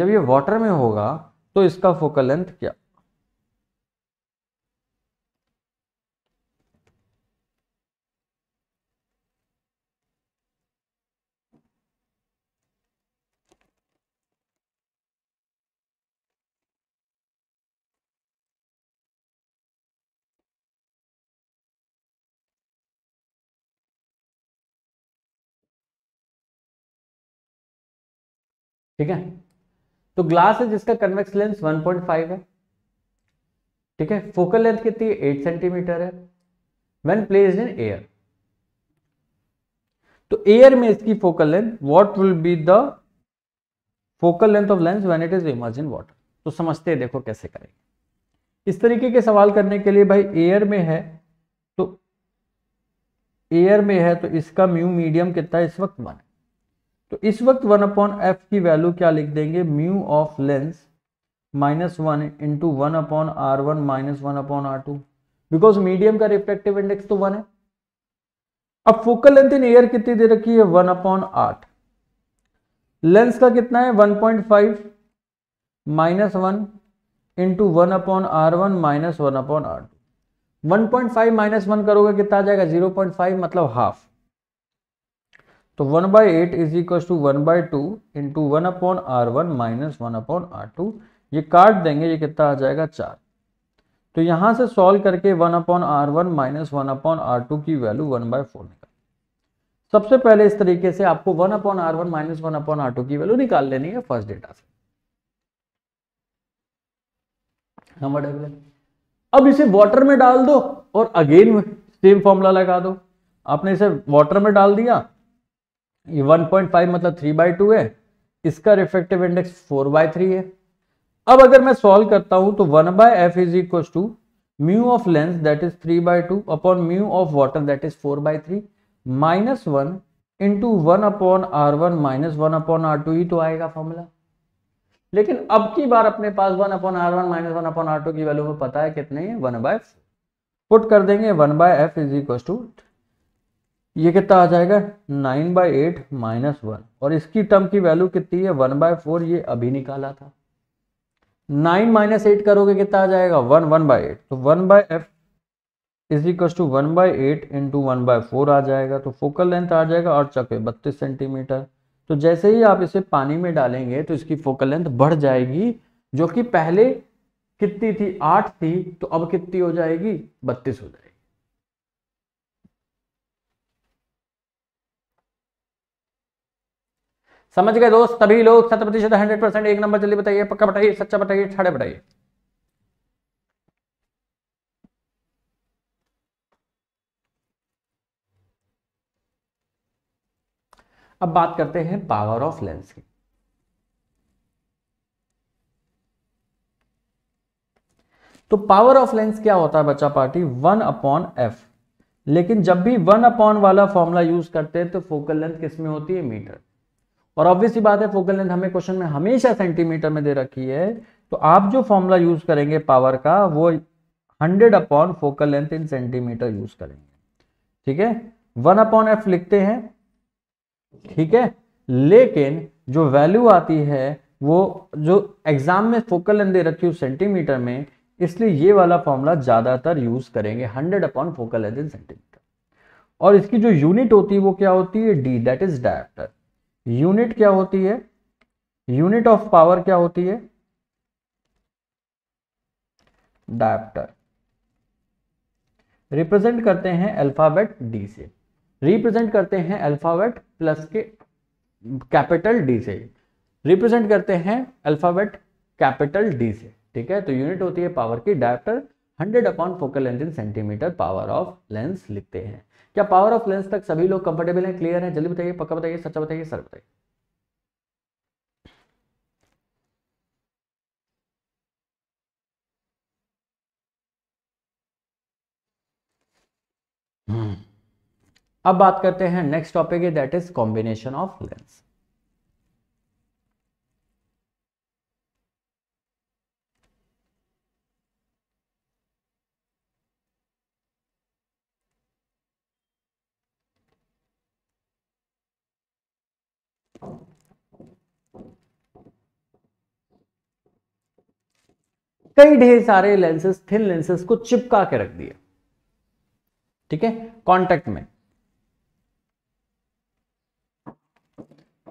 जब ये वाटर में होगा तो इसका फोकल लेंथ क्या ठीक है तो ग्लास है जिसका कन्वेक्स लेंस 1.5 है ठीक है फोकल लेंथ कितनी है 8 सेंटीमीटर है व्हेन प्लेस्ड इन एयर तो एयर में इसकी focal length what will be the focal length of lens when it is emerge in water तो समझते हैं देखो कैसे करेंगे इस तरीके के सवाल करने के लिए भाई एयर में है तो एयर में है तो इसका म्यू मीडियम कितना है इस वक्त वन तो इस वक्त वन अपॉन एफ की वैल्यू क्या लिख देंगे mu of lens minus one into one upon R one minus one upon R two because medium का रिफ्लेक्टिव इंडेक्स तो वन है अब फोकल लेंथ इन एयर कितनी दे रखी है वन अपॉन आठ लेंस का कितना है one point five minus one into one upon R one minus one upon R two one point five minus one करोगे कितना आ जाएगा जीरो पॉइंट फाइव मतलब हाफ तो one by eight is equal to one by two into one upon R one minus one upon R two ये काट देंगे ये कितना आ जाएगा चार तो यहां से सॉल्व करके one upon R one minus one upon R two की वैल्यू वन बाय फोर निकाल सबसे पहले इस तरीके से आपको one upon R one minus one upon R two की वैल्यू निकाल लेनी है फर्स्ट डेटा से हमारे अब इसे वाटर में डाल दो और अगेन सेम फॉर्मूला लगा दो आपने इसे वाटर में डाल दिया 1.5 मतलब 3 बाई टू है इसका रिफ्लेक्टिव इंडेक्स 4 बाई थ्री है अब अगर मैं सॉल्व करता हूं तो 1 by F is equal to mu of lens that is 3 by two upon mu of water that is 4 by three minus one into one upon R one minus one upon R two ही तो आएगा formula लेकिन अब की बार अपने पास one upon R one minus one upon R two की वैल्यू में पता है कितने वन बाय फोर पुट कर देंगे one by F is equal to ये कितना आ जाएगा nine by eight minus one और इसकी टर्म की वैल्यू कितनी है वन बाय फोर ये अभी निकाला था नाइन माइनस एट करोगे कितना आ जाएगा वन वन बाय एट तो one by F is to one by eight into one by four आ जाएगा तो फोकल लेंथ आ जाएगा और चक्के बत्तीस सेंटीमीटर तो जैसे ही आप इसे पानी में डालेंगे तो इसकी फोकल लेंथ बढ़ जाएगी जो कि पहले कितनी थी आठ थी तो अब कितनी हो जाएगी बत्तीस हो जाएगी समझ गए दोस्त सभी लोग शत प्रतिशत हंड्रेड परसेंट एक नंबर जल्दी बताइए पक्का बताइए सच्चा बताइए ठाड़े बताइए अब बात करते हैं पावर ऑफ लेंस की तो पावर ऑफ लेंस क्या होता है बच्चा पार्टी वन अपॉन एफ लेकिन जब भी वन अपॉन वाला फॉर्मूला यूज करते हैं तो फोकल लेंथ किसमें होती है मीटर और ऑब्वियस बात है फोकल लेंथ हमें क्वेश्चन में हमेशा सेंटीमीटर में दे रखी है तो आप जो फॉर्मूला यूज करेंगे पावर का वो hundred upon focal length in centimetre use करेंगे ठीक है वन अपॉन एफ लिखते हैं ठीक है लेकिन जो वैल्यू आती है वो जो एग्जाम में फोकल लेंथ दे रखी है सेंटीमीटर में इसलिए ये वाला फॉर्मूला ज्यादातर यूज करेंगे hundred upon focal length in centimetre और इसकी जो यूनिट होती है वो क्या होती है D that is dioptre unit क्या होती है यूनिट ऑफ पावर क्या होती है डायप्टर रिप्रेजेंट करते हैं अल्फाबेट डी से रिप्रेजेंट करते हैं अल्फाबेट प्लस के कैपिटल डी से रिप्रेजेंट करते हैं अल्फाबेट कैपिटल डी से ठीक है तो यूनिट होती है पावर की dioptre 100 upon focal length in centimetre power of lens लिखते हैं क्या पावर ऑफ लेंस तक सभी लोग कंफर्टेबल हैं क्लियर है जल्दी बताइए पक्का बताइए सच्चा बताइए सर बताइए हम्म। अब बात करते हैं next topic that is combination of lens ढेर सारे लेंसेज थिन लेंसेज को चिपका के रख दिया ठीक है कॉन्टेक्ट में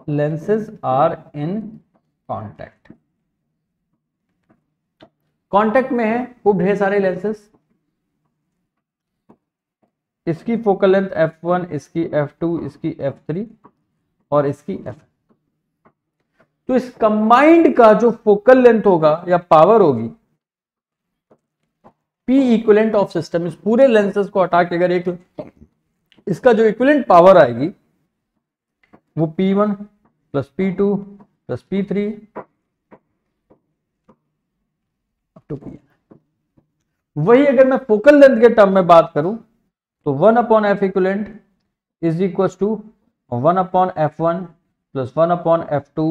lenses are in contact contact में है खूब ढेर सारे लेंसेस इसकी फोकल लेंथ एफ वन इसकी एफ टू इसकी एफ थ्री और इसकी एफ तो इस कंबाइंड का जो फोकल लेंथ होगा या पावर होगी पी इक्वलेंट ऑफ सिस्टम इस पूरे लेंसेज को हटा के अगर एक इसका जो इक्वलेंट पावर आएगी वो P one plus P two plus P three to P वही अगर मैं फोकल लेंथ के टर्म में बात करूं तो one upon F equivalent is equal to one upon F one plus one upon F two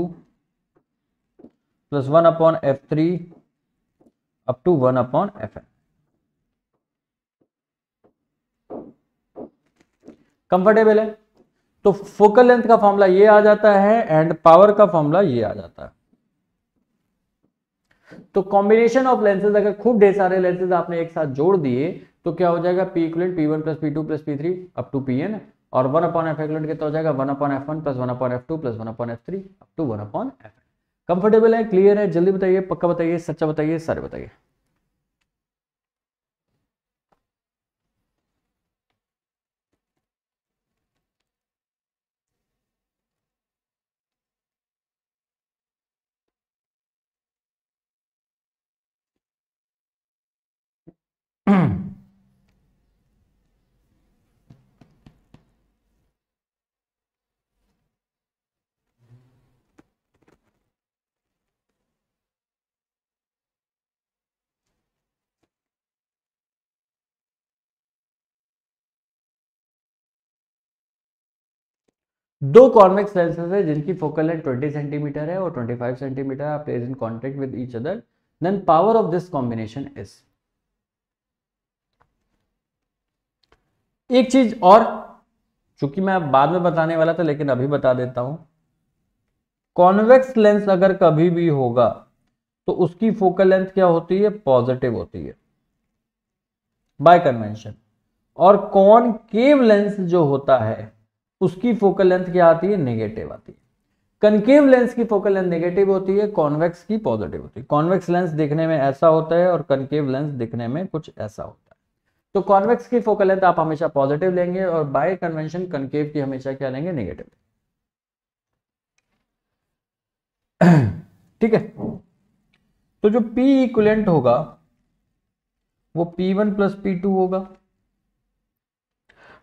plus one upon F three up to one upon F N comfortable है तो focal length का formula ये आ जाता है and power का formula ये आ जाता है तो कॉम्बिनेशन ऑफ लेंसेज अगर खूब ढेर सारे लेंसेज आपने एक साथ जोड़ दिए तो क्या हो जाएगा P equivalent P one plus P two plus P three up to P N और वन अपॉन एफ इक्वलेंट कितना हो जाएगा one upon F one plus one upon F two plus one upon F three up to one upon F comfortable है clear है जल्दी बताइए पक्का बताइए सच्चा बताइए सारे बताइए दो कॉन्वेक्स लेंसेज है जिनकी फोकल लेंथ 20 सेंटीमीटर है और 25 सेंटीमीटर आप place in contact with each other then power of this combination is एक चीज और चूंकि मैं बाद में बताने वाला था लेकिन अभी बता देता हूं कॉन्वेक्स लेंस अगर कभी भी होगा तो उसकी फोकल लेंथ क्या होती है पॉजिटिव होती है बाय कन्वेंशन और कॉन केव लेंस जो होता है उसकी फोकल लेंथ क्या आती है नेगेटिव आती है कनकेव लेंस की फोकल लेंथ नेगेटिव होती है कॉन्वेक्स की पॉजिटिव होती है कॉन्वेक्स लेंस दिखने में ऐसा होता है और कनकेव लेंस दिखने में कुछ ऐसा होता है तो कॉन्वेक्स की फोकल लेंथ आप हमेशा पॉजिटिव लेंगे और बाय कन्वेंशन कनकेव की हमेशा क्या लेंगे नेगेटिव ठीक है तो जो पी इक्वलेंट होगा वो P one plus P two होगा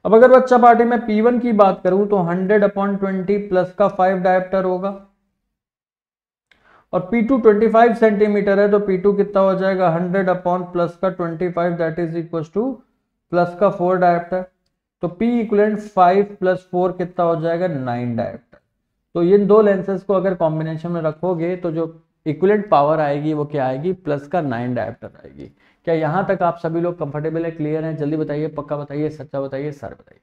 अब अगर बच्चा पार्टी में P1 की बात करूं तो 100 अपॉन ट्वेंटी प्लस का 5 डायप्टर होगा और P2 25 सेंटीमीटर है तो P2 कितना हो जाएगा 100 अपॉन प्लस का 25 five that is equal to plus का 4 डायप्टर तो P इक्वलेंट 5 प्लस फोर कितना हो जाएगा 9 डायप्टर तो इन दो लेंसेज को अगर कॉम्बिनेशन में रखोगे तो जो इक्वलेंट पावर आएगी वो क्या आएगी प्लस का नाइन डायप्टर आएगी क्या यहां तक आप सभी लोग कंफर्टेबल है क्लियर है जल्दी बताइए पक्का बताइए सच्चा बताइए सर बताइए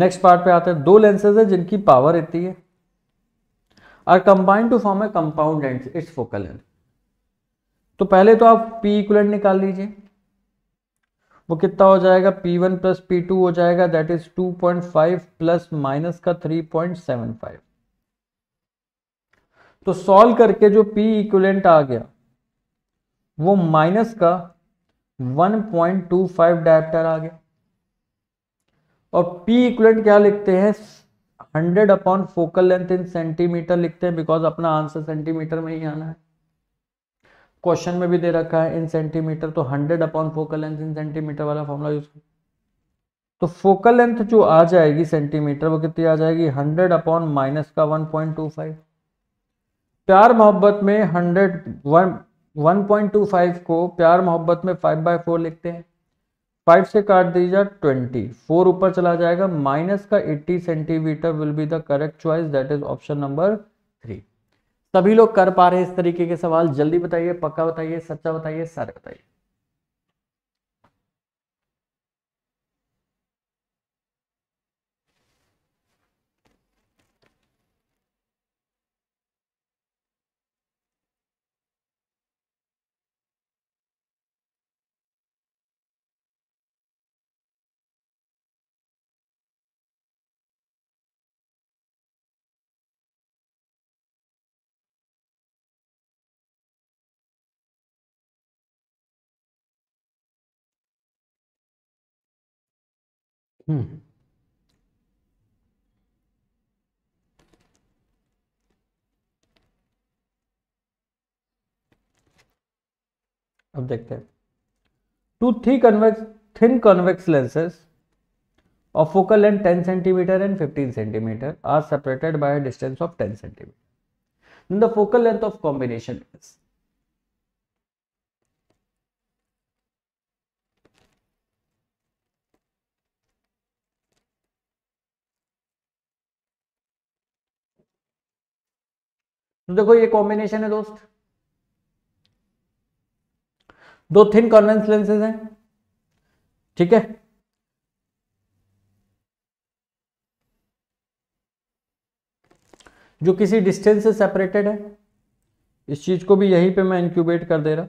नेक्स्ट पार्ट पे आते हैं दो लेंसेज है जिनकी पावर इतनी है और combined to form a compound lens its focal lens तो पहले तो आप पी इक्वलेंट निकाल लीजिए वो कितना हो जाएगा P1 वन प्लस पी हो जाएगा दैट इज 2.5 प्लस माइनस का 3.75 तो सॉल्व करके जो P इक्वलेंट आ गया वो माइनस का 1.25 डायप्टर आ गया और P इक्वलेंट क्या लिखते हैं 100 upon focal length in centimetre लिखते हैं बिकॉज अपना आंसर सेंटीमीटर में ही आना है क्वेश्चन में भी दे रखा है इन सेंटीमीटर तो hundred upon focal length in centimetre वाला फॉर्मूला यूज कर तो फोकल लेंथ जो आ जाएगी सेंटीमीटर वो कितनी आ जाएगी हंड्रेड अपॉन माइनस का वन पॉइंट टू फाइव प्यार मोहब्बत में hundred one one point two five को प्यार मोहब्बत में फाइव बाय फोर लिखते हैं फाइव से काट दीजिए ट्वेंटी फोर ऊपर चला जाएगा माइनस का eighty centimetre will be the correct choice that is option number three सभी लोग कर पा रहे हैं इस तरीके के सवाल जल्दी बताइए पक्का बताइए सच्चा बताइए सारे बताइए Hmm. अब two thin convex lenses of focal length 10 cm and 15 cm are separated by a distance of 10 cm. And the focal length of combination is तो देखो ये कॉम्बिनेशन है दोस्त दो थिन कॉन्वेंस लेंसेज हैं ठीक है जो किसी डिस्टेंस से सेपरेटेड है इस चीज को भी यहीं पे मैं इंक्यूबेट कर दे रहा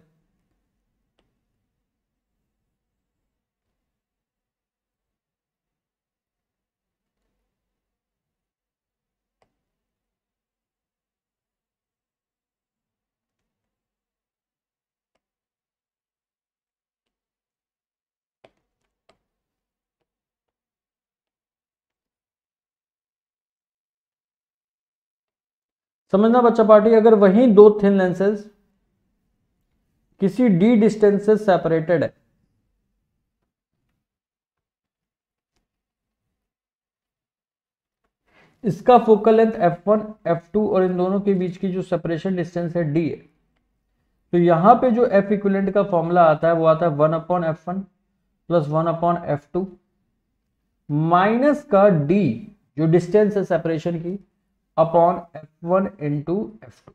समझना बच्चा पार्टी अगर वही दो थिन लेंसेज किसी डी डिस्टेंस से सेपरेटेड है इसका फोकल लेंथ f1, f2 और इन दोनों के बीच की जो सेपरेशन डिस्टेंस है d है तो यहां पे जो f इक्विलेंट का फॉर्मूला आता है वो आता है one upon F one plus one upon F two minus का d जो डिस्टेंस है सेपरेशन की upon F one into F two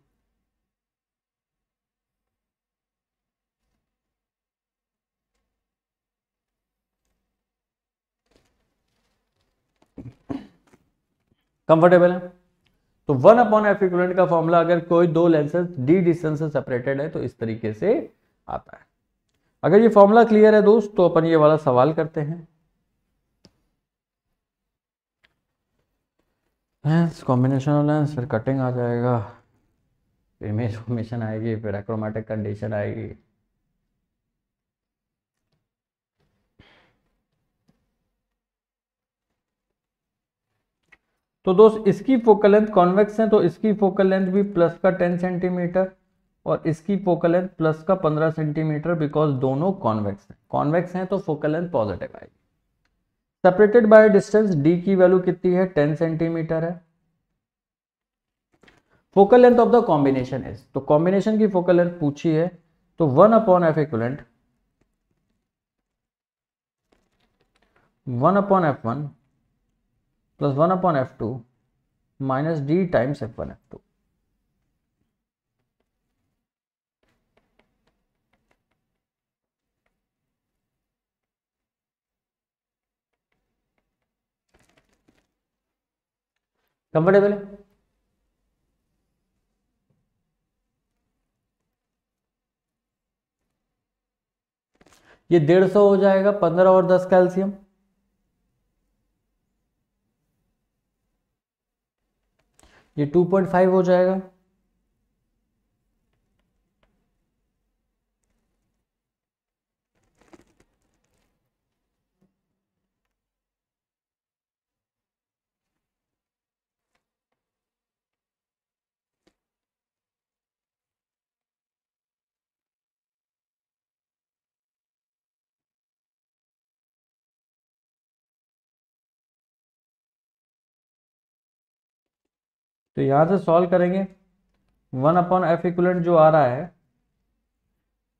comfortable है तो वन अपॉन एफ इक्वलेंट का फॉर्मूला अगर कोई दो लेंसेज डी डिस्टेंस से सेपरेटेड है तो इस तरीके से आता है अगर ये फॉर्मूला क्लियर है दोस्त तो अपन ये वाला सवाल करते हैं लेंस कॉम्बिनेशन लेंस फिर कटिंग आ जाएगा इमेज फॉर्मेशन आएगी फिर एक्रोमेटिक कंडीशन आएगी तो दोस्त इसकी फोकल लेंथ कॉन्वेक्स है तो इसकी फोकल लेंथ भी प्लस का टेन सेंटीमीटर और इसकी फोकल लेंथ प्लस का पंद्रह सेंटीमीटर बिकॉज दोनों कॉन्वेक्स हैं कॉन्वेक्स हैं तो फोकल लेंथ पॉजिटिव आएगी सेपरेटेड बाय डिस्टेंस डी की वैल्यू कितनी है टेन सेंटीमीटर है focal length of the combination is तो कॉम्बिनेशन की फोकल लेंथ पूछी है तो one upon F equivalent one upon F one plus one upon F two minus D times F one F two comfortable है ये डेढ़ सौ हो जाएगा पंद्रह और दस कैल्शियम ये टू पॉइंट फाइव हो जाएगा तो यहाँ से सॉल्व करेंगे वन अपॉन एफ इक्वलेंट जो आ रहा है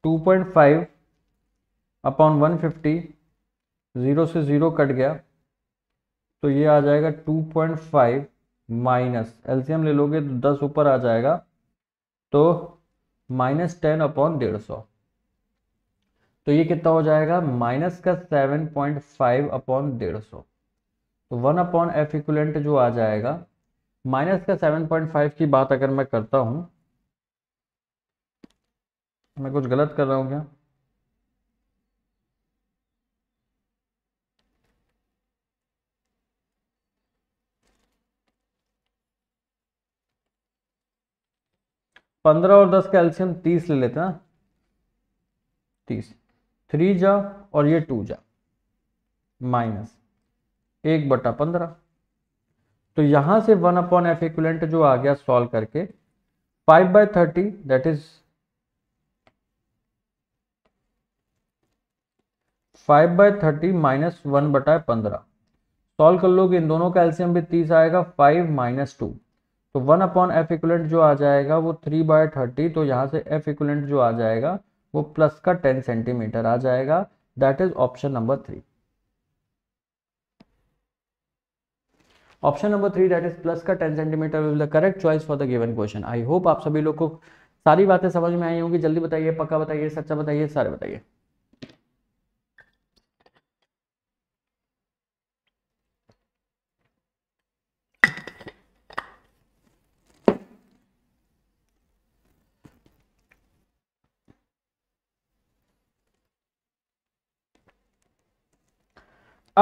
two point five upon one fifty zero से ज़ीरो कट गया तो ये आ जाएगा two point five minus LCM ले लोगे तो दस ऊपर आ जाएगा तो माइनस टेन अपॉन डेढ़ सौ तो ये कितना हो जाएगा माइनस का सेवन पॉइंट फाइव अपॉन डेढ़ सौ तो वन अपॉन एफ इक्वलेंट जो आ जाएगा माइनस का 7.5 की बात अगर मैं करता हूं मैं कुछ गलत कर रहा हूँ क्या पंद्रह और दस का एल्शियम तीस ले लेते हैं तीस थ्री जा और ये टू जा माइनस एक बटा पंद्रह तो यहां से वन अपॉन एफ इक्वलेंट जो आ गया सॉल्व करके five by thirty that is five by thirty minus one बटा पंद्रह सॉल्व कर लोगे इन दोनों का एल्सियम भी तीस आएगा फाइव माइनस टू तो वन अपॉन एफ इक्वलेंट जो आ जाएगा वो थ्री बाय थर्टी तो यहां से एफ इक्वलेंट जो आ जाएगा वो प्लस का टेन सेंटीमीटर आ जाएगा that is option number three option number three that is plus का ten centimetre will the correct choice for the given question I hope आप सभी लोग को सारी बातें समझ में आई होंगी जल्दी बताइए पक्का बताइए सच्चा बताइए सारे बताइए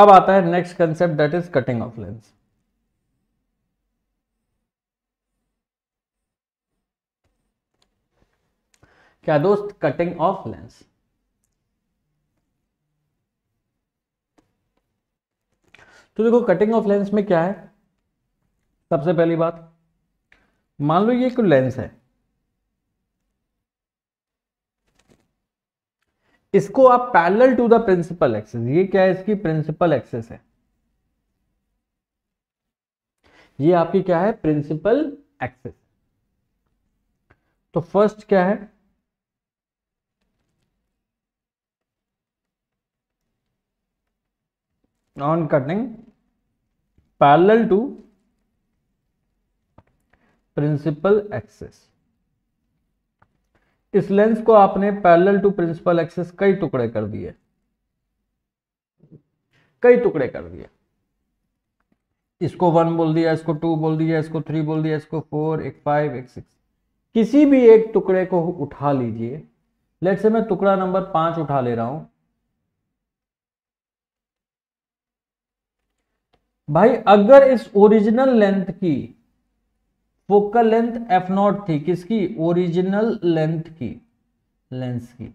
अब आता है next concept that is cutting of lens क्या दोस्त कटिंग ऑफ लेंस तो देखो कटिंग ऑफ लेंस में क्या है सबसे पहली बात मान लो ये एक लेंस है इसको आप parallel to the principal axis ये क्या है इसकी प्रिंसिपल एक्सेस है ये आपकी क्या है प्रिंसिपल एक्सेस तो फर्स्ट क्या है on cutting parallel to principal axis इस लेंस को आपने पैरेलल टू प्रिंसिपल एक्सेस कई टुकड़े कर दिए कई टुकड़े कर दिए इसको वन बोल दिया इसको टू बोल दिया इसको थ्री बोल दिया इसको फोर एक फाइव एक सिक्स किसी भी एक टुकड़े को उठा लीजिए लेट से मैं टुकड़ा नंबर पांच उठा ले रहा हूं भाई अगर इस ओरिजिनल लेंथ की फोकल लेंथ एफ नॉट थी किसकी ओरिजिनल लेंथ की लेंस की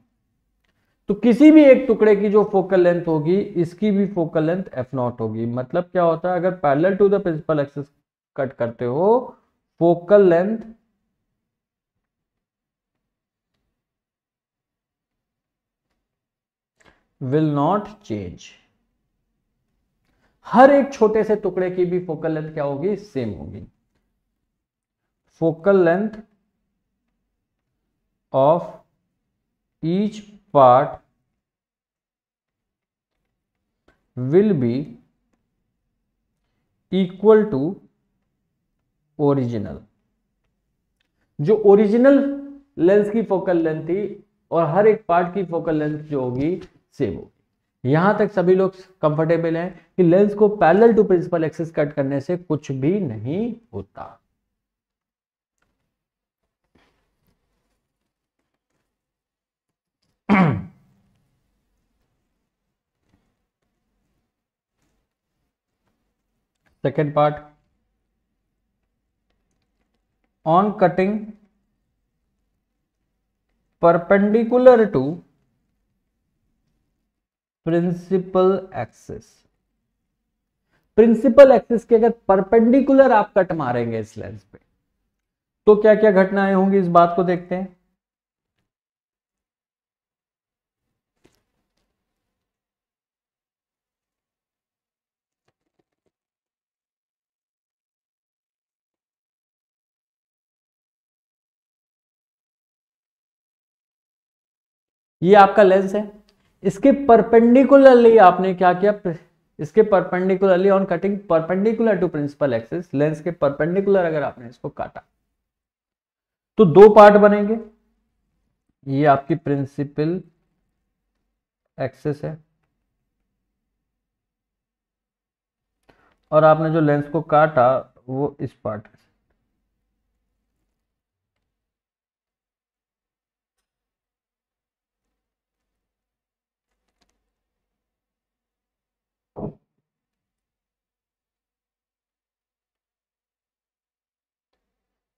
तो किसी भी एक टुकड़े की जो फोकल लेंथ होगी इसकी भी फोकल लेंथ एफ नॉट होगी मतलब क्या होता है अगर parallel to the principal axis cut करते हो focal length will not change हर एक छोटे से टुकड़े की भी फोकल लेंथ क्या होगी सेम होगी focal length of each part will be equal to original जो ओरिजिनल लेंस की फोकल लेंथ थी और हर एक पार्ट की फोकल लेंथ जो होगी सेम होगी यहां तक सभी लोग कंफर्टेबल हैं कि लेंस को parallel to principal axis cut करने से कुछ भी नहीं होता second part on cutting perpendicular to principal axis principal axis के अगर परपेंडिकुलर आप कट मारेंगे इस लेंस पे तो क्या क्या घटनाएं होंगी इस बात को देखते हैं ये आपका लेंस है इसके परपेंडिकुलरली आपने क्या किया इसके perpendicularly on cutting perpendicular to principal axis lens के परपेंडिकुलर अगर आपने इसको काटा तो दो पार्ट बनेंगे ये आपकी प्रिंसिपल एक्सिस है और आपने जो लेंस को काटा वो इस पार्ट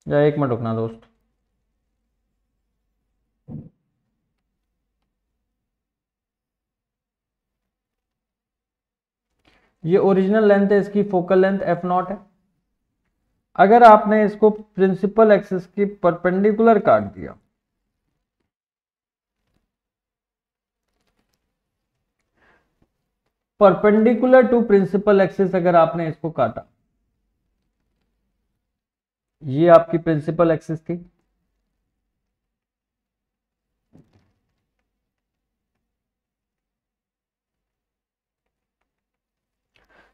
जा एक मिनट रुकना दोस्त ये ओरिजिनल लेंथ है इसकी फोकल लेंथ एफ नॉट है अगर आपने इसको प्रिंसिपल एक्सिस की परपेंडिकुलर काट दिया परपेंडिकुलर टू प्रिंसिपल एक्सिस अगर आपने इसको काटा ये आपकी प्रिंसिपल एक्सिस थी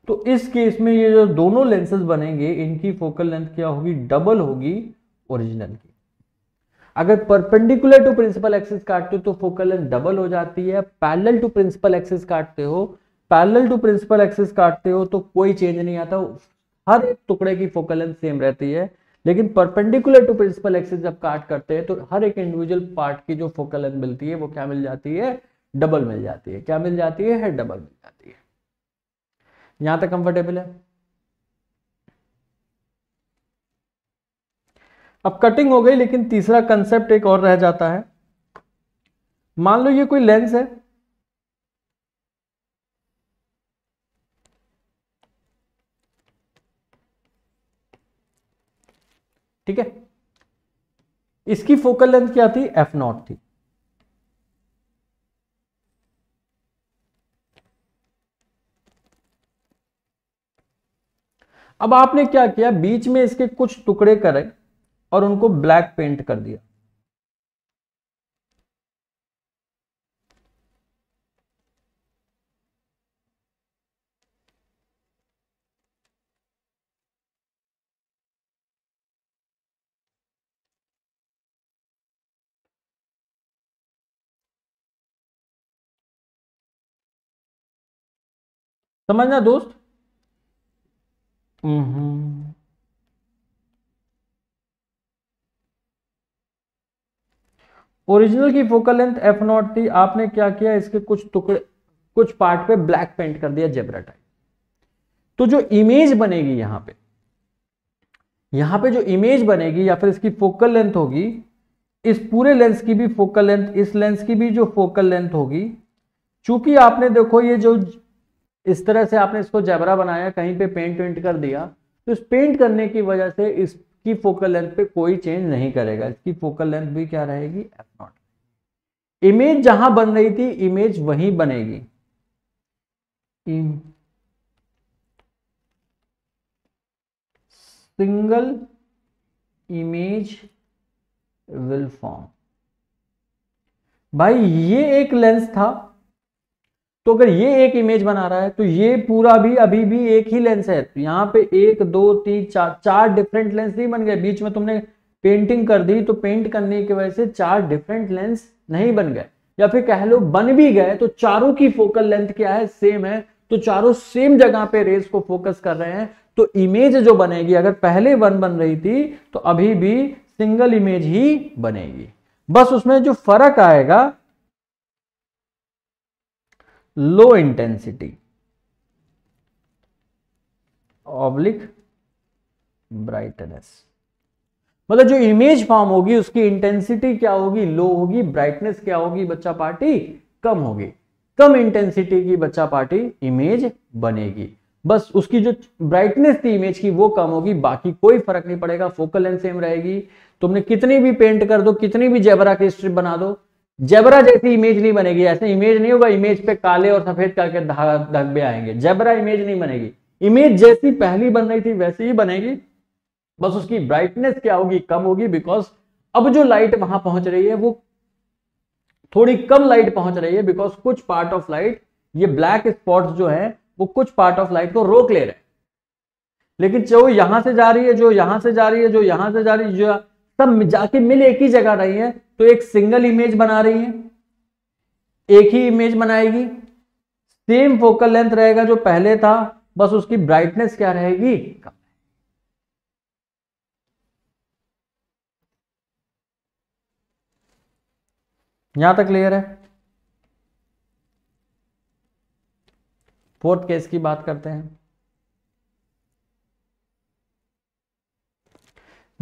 तो इस केस में ये जो दोनों लेंसेज बनेंगे इनकी फोकल लेंथ क्या होगी डबल होगी ओरिजिनल की अगर परपेंडिकुलर टू प्रिंसिपल एक्सिस काटते हो तो फोकल लेंथ डबल हो जाती है पैरेलल टू प्रिंसिपल एक्सिस काटते हो पैरेलल टू प्रिंसिपल एक्सिस काटते हो तो कोई चेंज नहीं आता हर एक टुकड़े की फोकल लेंथ सेम रहती है लेकिन परपेंडिकुलर टू प्रिंसिपल एक्सिस जब काट करते हैं तो हर एक इंडिविजुअल पार्ट की जो फोकल लेंथ मिलती है वो क्या मिल जाती है डबल मिल जाती है क्या मिल जाती है, है डबल मिल जाती है यहां तक कंफर्टेबल है अब कटिंग हो गई लेकिन तीसरा कंसेप्ट एक और रह जाता है मान लो ये कोई लेंस है ठीक है इसकी फोकल लेंथ क्या थी एफ नॉट थी अब आपने क्या किया बीच में इसके कुछ टुकड़े करे और उनको ब्लैक पेंट कर दिया समझना दोस्त ओरिजिनल की फोकल लेंथ एफ नॉट थी आपने क्या किया इसके कुछ टुकड़े कुछ पार्ट पे ब्लैक पेंट कर दिया जेबरा टाइप तो जो इमेज बनेगी यहां पे यहां पे जो इमेज बनेगी या फिर इसकी फोकल लेंथ होगी इस पूरे लेंस की भी फोकल लेंथ इस लेंस की भी जो फोकल लेंथ होगी चूंकि आपने देखो ये जो इस तरह से आपने इसको जबरा बनाया कहीं पे पेंट वेंट कर दिया तो इस पेंट करने की वजह से इसकी फोकल लेंथ पे कोई चेंज नहीं करेगा इसकी फोकल लेंथ भी क्या रहेगी एफ नॉट इमेज जहां बन रही थी इमेज वहीं बनेगी सिंगल इमेज विल फॉर्म भाई ये एक लेंस था तो अगर ये एक इमेज बना रहा है तो ये पूरा भी अभी भी एक ही लेंस है तो यहाँ पे एक दो तीन चार चार डिफरेंट लेंस नहीं बन गए बीच में तुमने पेंटिंग कर दी तो पेंट करने की वजह से चार डिफरेंट लेंस नहीं बन गए या फिर कह लो बन भी गए तो चारों की फोकल लेंथ क्या है सेम है तो चारों सेम जगह पे रेस को फोकस कर रहे हैं तो इमेज जो बनेगी अगर पहले वन बन रही थी तो अभी भी सिंगल इमेज ही बनेगी बस उसमें जो फर्क आएगा लो इंटेंसिटी ऑब्लिक ब्राइटनेस मतलब जो इमेज फॉर्म होगी उसकी इंटेंसिटी क्या होगी लो होगी ब्राइटनेस क्या होगी बच्चा पार्टी कम होगी कम इंटेंसिटी की बच्चा पार्टी इमेज बनेगी बस उसकी जो ब्राइटनेस थी इमेज की वो कम होगी बाकी कोई फर्क नहीं पड़ेगा फोकल लेंथ सेम रहेगी तुमने कितनी भी पेंट कर दो कितनी भी जेबरा की स्ट्रिप बना दो जबरा जैसी इमेज नहीं बनेगी ऐसे इमेज नहीं होगा इमेज पे काले और सफेद करके धब्बे आएंगे जबरा इमेज नहीं बनेगी इमेज जैसी पहली बन रही थी वैसी ही बनेगी बस उसकी ब्राइटनेस क्या होगी कम होगी बिकॉज अब जो लाइट वहां पहुंच रही है वो थोड़ी कम लाइट पहुंच रही है बिकॉज कुछ पार्ट ऑफ लाइट ये ब्लैक स्पॉट जो है वो कुछ पार्ट ऑफ लाइट को रोक ले रहे हैं लेकिन जो यहां से जा रही है जो यहां से जा रही है जो यहां से जा रही है जो सब जाके मिल एक ही जगह रही है तो एक सिंगल इमेज बना रही है एक ही इमेज बनाएगी सेम फोकल लेंथ रहेगा जो पहले था बस उसकी ब्राइटनेस क्या रहेगी यहां तक क्लियर है फोर्थ केस की बात करते हैं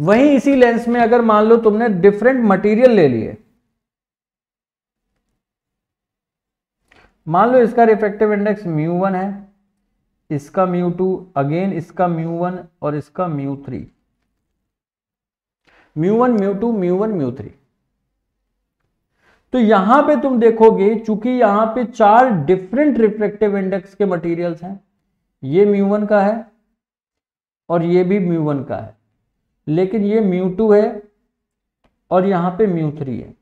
वहीं इसी लेंस में अगर मान लो तुमने डिफरेंट मटेरियल ले लिए मान लो इसका रिफ्रेक्टिव इंडेक्स म्यू वन है इसका म्यू टू अगेन इसका म्यू वन और इसका mu three mu one mu two mu one mu three तो यहां पे तुम देखोगे चूंकि यहां पे चार डिफरेंट रिफ्रेक्टिव इंडेक्स के मटेरियल्स हैं ये म्यू वन का है और ये भी म्यू वन का है लेकिन ये म्यू टू है और यहां पे म्यू थ्री है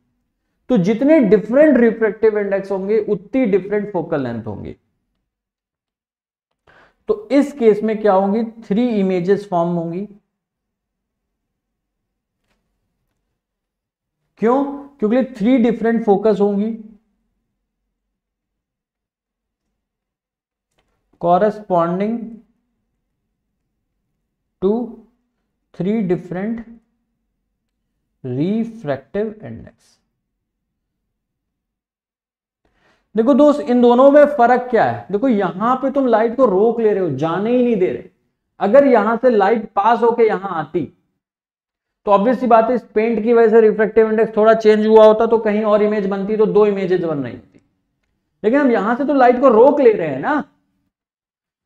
तो जितने डिफरेंट रिफ्रेक्टिव इंडेक्स होंगे उतनी डिफरेंट फोकल लेंथ होंगी तो इस केस में क्या होंगी थ्री इमेजेस फॉर्म होंगी क्यों क्योंकि थ्री डिफरेंट फोकस होंगी corresponding to three different refractive index देखो दोस्त इन दोनों में फर्क क्या है देखो यहां पे तुम लाइट को रोक ले रहे हो जाने ही नहीं दे रहे अगर यहां से लाइट पास होके यहां आती तो ऑब्वियसली बात है इस पेंट की वजह से रिफ्रेक्टिव इंडेक्स थोड़ा चेंज हुआ होता तो कहीं और इमेज बनती तो दो इमेजेस बन रही थी लेकिन हम यहां से तो लाइट को रोक ले रहे हैं ना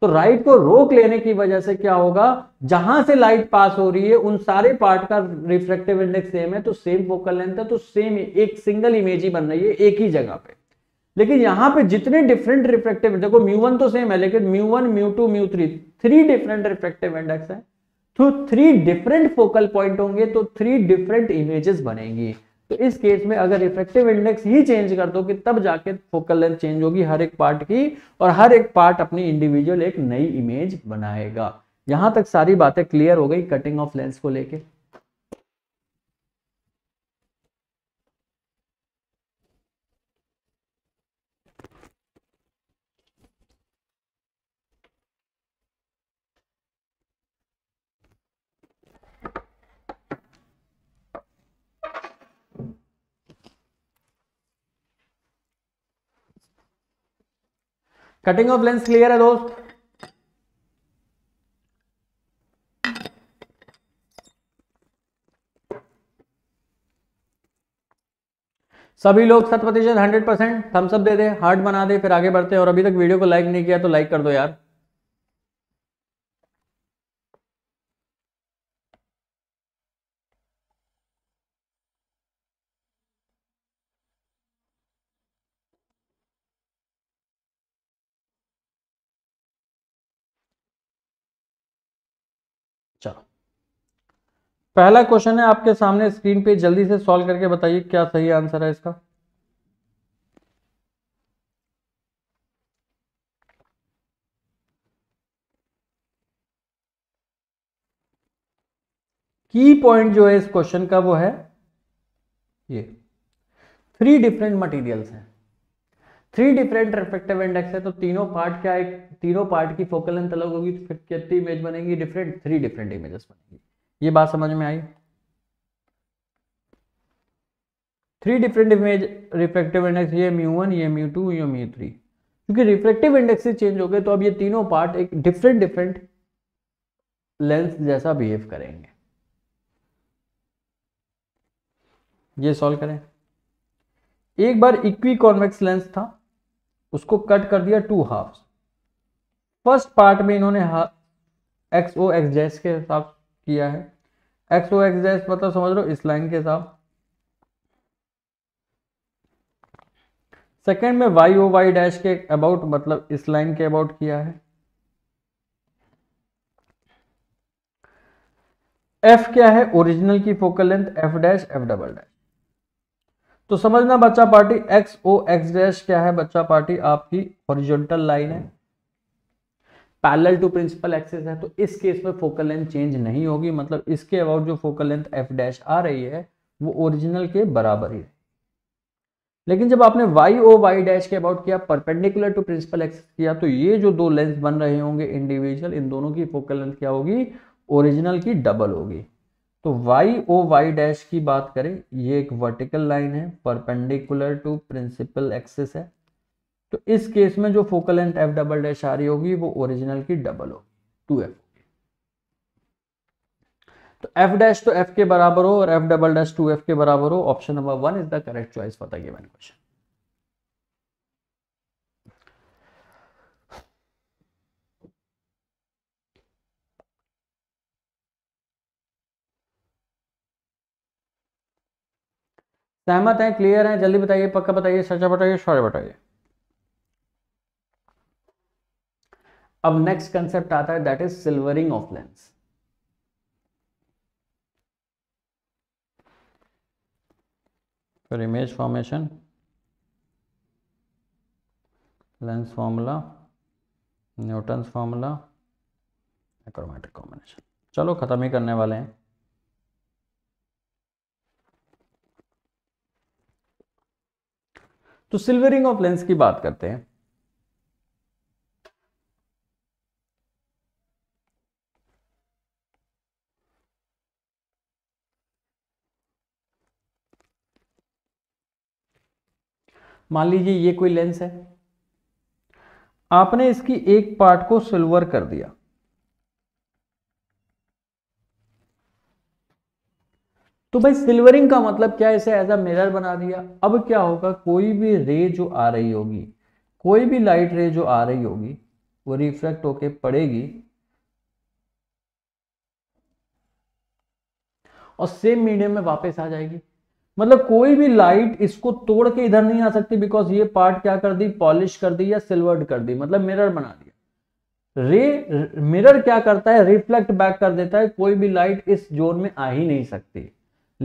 तो राइट को रोक लेने की वजह से क्या होगा जहां से लाइट पास हो रही है उन सारे पार्ट का रिफ्रेक्टिव इंडेक्स सेम है तो सेम वोकल लेंथ है तो सेम एक सिंगल इमेज ही बन रही है एक ही जगह पे लेकिन यहां पे जितने डिफरेंट रिफ्रेक्टिव देखो म्यू वन तो सेम है लेकिन mu one mu two mu three three different refractive index है तो थ्री डिफरेंट फोकल पॉइंट होंगे तो थ्री डिफरेंट इमेजेस बनेंगी तो इस केस में अगर इफेक्टिव इंडेक्स ही चेंज कर कि तब जाके फोकल लेंथ चेंज होगी हर एक पार्ट की और हर एक पार्ट अपनी इंडिविजुअल एक नई इमेज बनाएगा यहां तक सारी बातें क्लियर हो गई कटिंग ऑफ लेंस को लेके कटिंग ऑफ लेंस क्लियर है दोस्त सभी लोग शत प्रतिशत हंड्रेड परसेंट थम्सअप दे दे हार्ट बना दे फिर आगे बढ़ते हैं और अभी तक वीडियो को लाइक नहीं किया तो लाइक कर दो यार पहला क्वेश्चन है आपके सामने स्क्रीन पे जल्दी से सॉल्व करके बताइए क्या सही आंसर है इसका की पॉइंट जो है इस क्वेश्चन का वो है ये थ्री डिफरेंट मटेरियल्स हैं थ्री डिफरेंट रिफ्लेक्टिव इंडेक्स है तो तीनों पार्ट क्या है तीनों पार्ट की फोकल लेंथ अलग होगी तो फिर कितनी इमेज बनेगी डिफरेंट थ्री डिफरेंट इमेजेस बनेगी ये बात समझ में आई three different image reflective index ये म्यू वन ये म्यू टू ये म्यू थ्री क्योंकि रिफ्लेक्टिव इंडेक्स चेंज हो गए तो अब ये तीनों पार्ट एक डिफरेंट डिफरेंट लेंस जैसा बिहेव करेंगे ये सॉल्व करें एक बार इक्वी कॉन्वेक्स लेंस था उसको कट कर दिया टू हाफ फर्स्ट पार्ट में इन्होंने एक्स ओ एक्स जेस के हिसाब किया है एक्स टू एक्स डैश मतलब समझ लो इस लाइन के साथ सेकेंड में वाई ओ वाई डैश के अबाउट मतलब इस लाइन के अबाउट किया है एफ क्या है ओरिजिनल की focal length F dash F double dash तो समझना बच्चा party X O X dash क्या है बच्चा पार्टी आपकी हॉरिजॉन्टल लाइन है पैरल टू प्रिंसिपल एक्सेस है तो इस केस में फोकल लेंथ चेंज नहीं होगी मतलब इसके अबाउट जो फोकल लेंथ एफ डैश आ रही है वो ओरिजिनल के बराबर ही लेकिन जब आपने वाई ओ वाई डैश के अबाउट किया परपेंडिकुलर टू प्रिंसिपल एक्सेस किया तो ये जो दो लेंस बन रहे होंगे इंडिविजुअल इन दोनों की फोकल लेंथ क्या होगी ओरिजिनल की डबल होगी तो वाई ओ वाई डैश की बात करें ये एक वर्टिकल लाइन है परपेंडिकुलर टू प्रिंसिपल एक्सेस है तो इस केस में जो focal length F double dash आ रही होगी वो ओरिजिनल की डबल होगी टू एफ तो एफ डैश तो एफ के बराबर हो और F double dash two F के बराबर हो option number one is the correct choice for the given question सहमत है क्लियर है जल्दी बताइए पक्का बताइए सच्चा बताइए सॉरी बताइए अब नेक्स्ट कंसेप्ट आता है that is silvering of lens फिर image formation lens formula Newton's formula achromatic combination चलो ख़त्म ही करने वाले हैं तो सिल्वरिंग ऑफ लेंस की बात करते हैं मान लीजिए ये कोई लेंस है आपने इसकी एक पार्ट को सिल्वर कर दिया तो भाई सिल्वरिंग का मतलब क्या है इसे एज अ मिरर बना दिया अब क्या होगा कोई भी रे जो आ रही होगी कोई भी लाइट रे जो आ रही होगी वो रिफ्लेक्ट होके पड़ेगी और सेम मीडियम में वापस आ जाएगी मतलब कोई भी लाइट इसको तोड़ के इधर नहीं आ सकती बिकॉज ये पार्ट क्या कर दी पॉलिश कर दी या सिल्वर्ड कर दी मतलब मिरर बना दिया रे मिरर क्या करता है रिफ्लेक्ट बैक कर देता है कोई भी लाइट इस जोन में आ ही नहीं सकती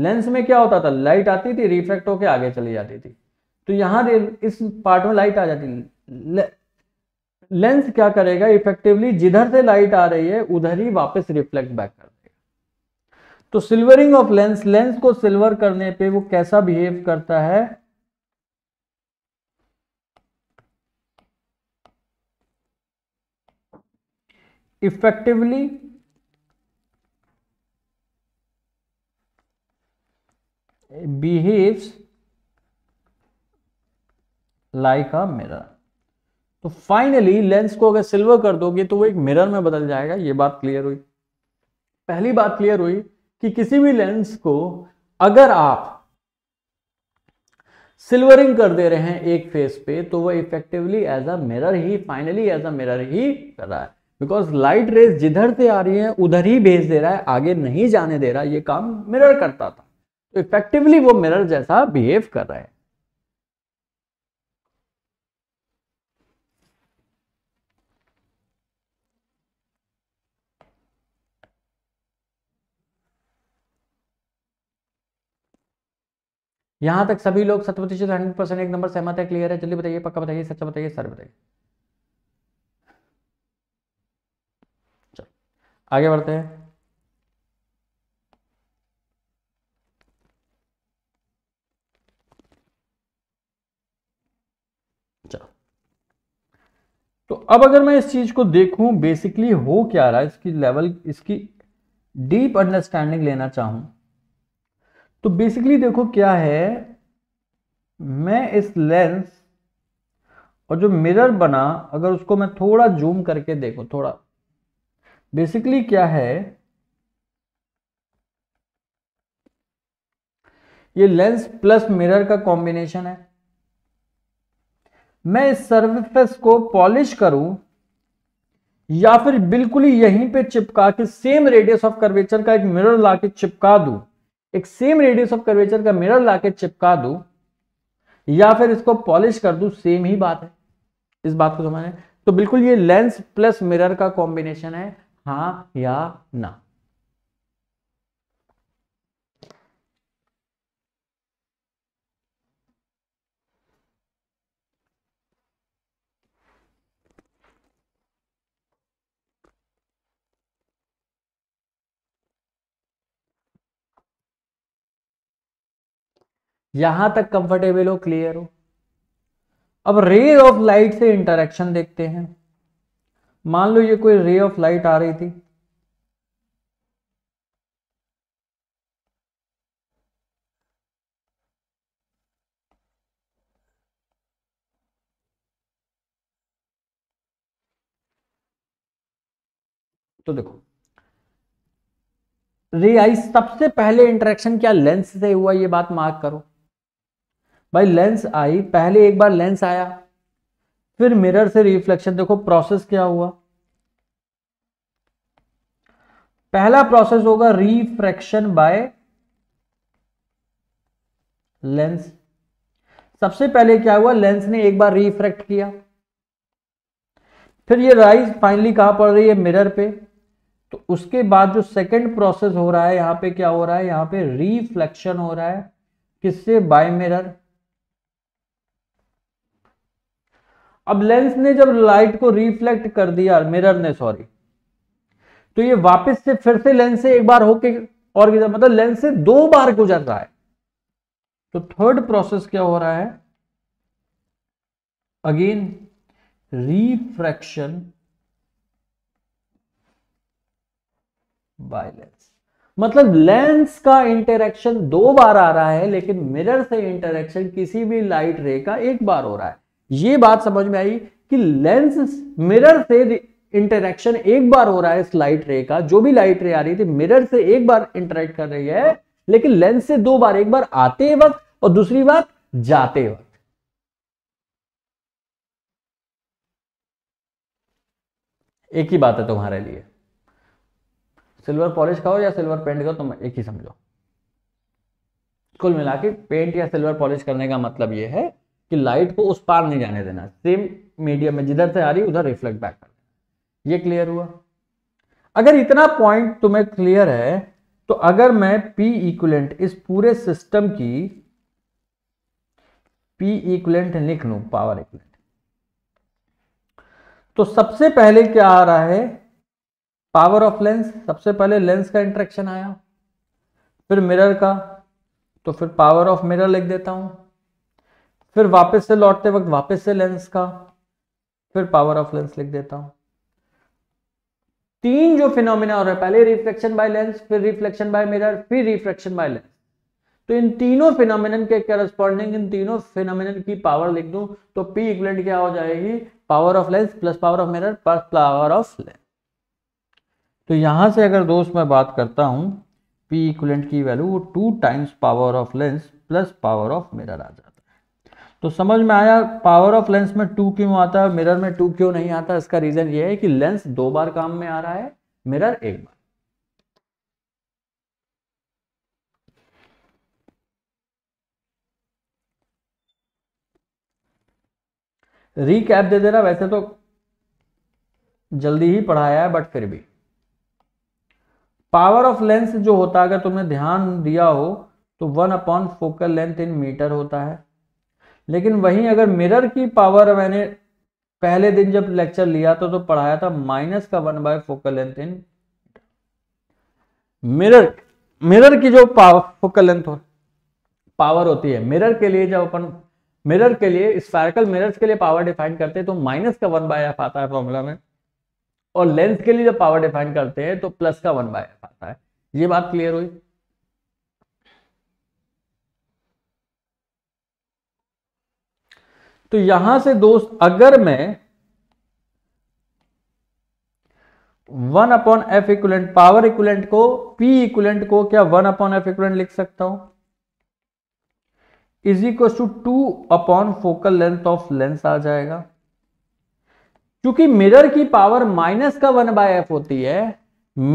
लेंस में क्या होता था लाइट आती थी रिफ्लेक्ट होकर आगे चली जाती थी तो यहाँ इस पार्ट में लाइट आ जाती लेंस क्या करेगा इफेक्टिवली जिधर से लाइट आ रही है उधर ही वापस रिफ्लेक्ट बैक कर तो सिल्वरिंग ऑफ लेंस लेंस को सिल्वर करने पे वो कैसा बिहेव करता है effectively behaves like a mirror तो फाइनली लेंस को अगर सिल्वर कर दोगे तो वो एक मिरर में बदल जाएगा ये बात क्लियर हुई पहली बात क्लियर हुई कि किसी भी लेंस को अगर आप सिल्वरिंग कर दे रहे हैं एक फेस पे तो वह इफेक्टिवली एज अ मिरर ही फाइनली एज अ मिरर ही कर रहा है बिकॉज लाइट रेज जिधर से आ रही है उधर ही भेज दे रहा है आगे नहीं जाने दे रहा ये काम मिरर करता था तो इफेक्टिवली वो मिरर जैसा बिहेव कर रहा है यहां तक सभी लोग शत प्रतिशत हंड्रेड परसेंट एक नंबर सहमत है क्लियर है जल्दी बताइए पक्का बताइए सच्चा बताइए सर बताइए आगे बढ़ते हैं चलो तो अब अगर मैं इस चीज को देखूं बेसिकली हो क्या रहा है इसकी लेवल इसकी डीप अंडरस्टैंडिंग लेना चाहूं तो बेसिकली देखो क्या है मैं इस लेंस और जो मिरर बना अगर उसको मैं थोड़ा जूम करके देखो थोड़ा बेसिकली क्या है ये लेंस प्लस मिरर का कॉम्बिनेशन है मैं इस सरफेस को पॉलिश करूं या फिर बिल्कुल ही यहीं पे चिपका के सेम रेडियस ऑफ कर्वेचर का एक मिरर लाके चिपका दूं एक सेम रेडियस ऑफ कर्वेचर का मिरर लाके चिपका दू या फिर इसको पॉलिश कर दू सेम ही बात है इस बात को समझना है तो बिल्कुल ये लेंस प्लस मिरर का कॉम्बिनेशन है हा या ना यहां तक कंफर्टेबल हो क्लियर हो अब रे ऑफ लाइट से इंटरेक्शन देखते हैं मान लो ये कोई रे ऑफ लाइट आ रही थी तो देखो रे आई सबसे पहले इंटरेक्शन क्या लेंस से हुआ ये बात मार्क करो भाई लेंस आई पहले एक बार लेंस आया फिर मिरर से रिफ्लेक्शन देखो प्रोसेस क्या हुआ पहला प्रोसेस होगा रिफ्रैक्शन बाय लेंस सबसे पहले क्या हुआ लेंस ने एक बार रिफ्रैक्ट किया फिर ये राइज फाइनली कहां पड़ रही है मिरर पे तो उसके बाद जो सेकंड प्रोसेस हो रहा है यहां पे क्या हो रहा है यहां पे रिफ्लेक्शन हो रहा है किससे बाय मिरर अब लेंस ने जब लाइट को रिफ्लेक्ट कर दिया मिरर ने सॉरी तो ये वापस से फिर से लेंस से एक बार होके और मतलब लेंस से दो बार गुजर रहा है तो थर्ड प्रोसेस क्या हो रहा है अगेन रिफ्रैक्शन बाय लेंस मतलब लेंस का इंटरेक्शन दो बार आ रहा है लेकिन मिरर से इंटरेक्शन किसी भी लाइट रे का एक बार हो रहा है ये बात समझ में आई कि लेंस मिरर से इंटरेक्शन एक बार हो रहा है इस लाइट रे का जो भी लाइट रे आ रही थी मिरर से एक बार इंटरेक्ट कर रही है लेकिन लेंस से दो बार एक बार आते वक्त और दूसरी बार जाते वक्त एक ही बात है तुम्हारे लिए सिल्वर पॉलिश का हो या सिल्वर पेंट का तुम एक ही समझो कुल मिला के पेंट या सिल्वर पॉलिश करने का मतलब यह है कि लाइट को उस पार नहीं जाने देना सेम मीडियम में जिधर से आ रही उधर रिफ्लेक्ट बैक कर ये क्लियर हुआ अगर इतना पॉइंट तुम्हें क्लियर है तो अगर मैं पी इक्वलेंट इस पूरे सिस्टम की पी इक्वलेंट लिख लू पावर इक्वलेंट तो सबसे पहले क्या आ रहा है पावर ऑफ लेंस सबसे पहले लेंस का इंट्रेक्शन आया फिर मिरर का तो फिर पावर ऑफ मिरर लिख देता हूं फिर वापस से लौटते वक्त वापस से लेंस का फिर पावर ऑफ लेंस लिख देता हूं तीन जो फिनोमिना हो रहा है पहले रिफ्लेक्शन बाय लेंस फिर रिफ्लेक्शन बाय मिरर फिर रिफ्लेक्शन बाय लेंस तो इन तीनों फिनोमिन के करस्पॉन्डिंग इन तीनों फिनोमिन की पावर लिख दू तो पी इक्वलेंट क्या हो जाएगी power of lens plus power of mirror plus power of lens तो यहां से अगर दोस्त मैं बात करता हूं पी इक्वलेंट की वैल्यू वो two times power of lens plus power of mirror आ जाए तो समझ में आया पावर ऑफ लेंस में टू क्यों आता है मिरर में टू क्यों नहीं आता इसका रीजन ये है कि लेंस दो बार काम में आ रहा है मिरर एक बार रीकैप दे दे रहा वैसे तो जल्दी ही पढ़ाया है बट फिर भी पावर ऑफ लेंस जो होता है अगर तुमने ध्यान दिया हो तो one upon focal length in metre होता है लेकिन वहीं अगर मिरर की पावर मैंने पहले दिन जब लेक्चर लिया था तो, तो पढ़ाया था माइनस का one by focal length in mirror mirror की जो पावर फोकल लेंथ हो, पावर होती है मिरर के लिए जब अपन मिरर के लिए स्फेरिकल मिरर्स के लिए पावर डिफाइन करते हैं तो माइनस का वन बाय एफ आता है फॉर्मूला में और लेंथ के लिए जब पावर डिफाइन करते हैं तो प्लस का वन बाय एफ आता है ये बात क्लियर हुई तो यहां से दोस्त अगर मैं one upon F equivalent power equivalent को पी इक्वलेंट को क्या वन अपॉन एफ इक्वलेंट लिख सकता हूं is equal to two upon focal length of lens आ जाएगा क्योंकि मिरर की पावर माइनस का वन बाय एफ होती है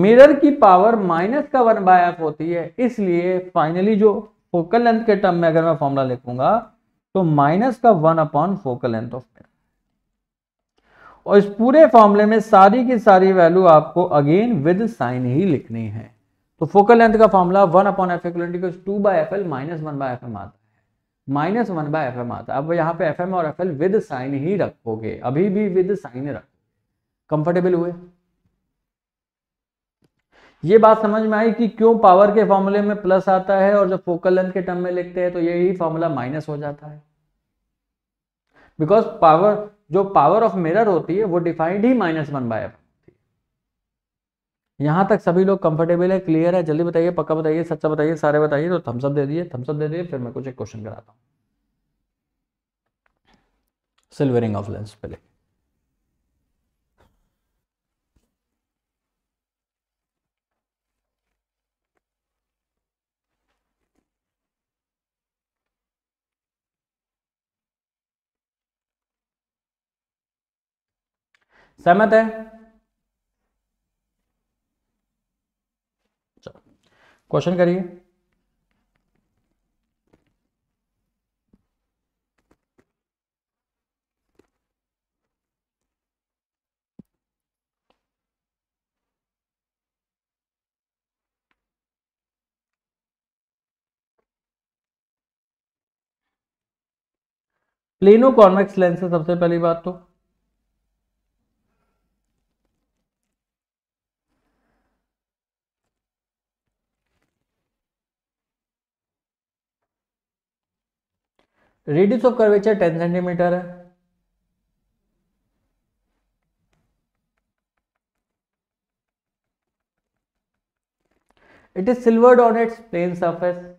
मिरर की पावर माइनस का वन बाय एफ होती है इसलिए फाइनली जो फोकल लेंथ के टर्म में अगर मैं फॉर्मुला लिखूंगा तो माइनस का one upon focal length of mirror और इस पूरे फॉर्मूले में सारी की सारी वैल्यू आपको अगेन विद साइन ही लिखनी है तो फोकल लेंथ का formula one upon F equal two by F L minus one by F M आता है minus one by F M आता है अब यहाँ पे एफ एम और एफ एल विद साइन ही रखोगे अभी भी विद साइन रखोगे कंफर्टेबल हुए ये बात समझ में आई कि क्यों पावर के फॉर्मूले में प्लस आता है और जब फोकल लेंथ के टर्म में लिखते हैं तो यही फॉर्मूला माइनस हो जाता है बिकॉज पावर जो पावर ऑफ मिरर होती है वो डिफाइंड ही माइनस वन बाय यहां तक सभी लोग कंफर्टेबल है क्लियर है जल्दी बताइए पक्का बताइए सच्चा बताइए सारे बताइए तो थम्सअप दे दिए थम्सअप दे दिए फिर मैं कुछ एक क्वेश्चन कराता हूँ सिल्वरिंग ऑफ लेंस पहले सहमत है क्वेश्चन करिए प्लेनो कॉन्वेक्स लेंस है सबसे पहली बात तो रेडियस ऑफ कर्वेचर 10 सेंटीमीटर है it is silvered on its plane surface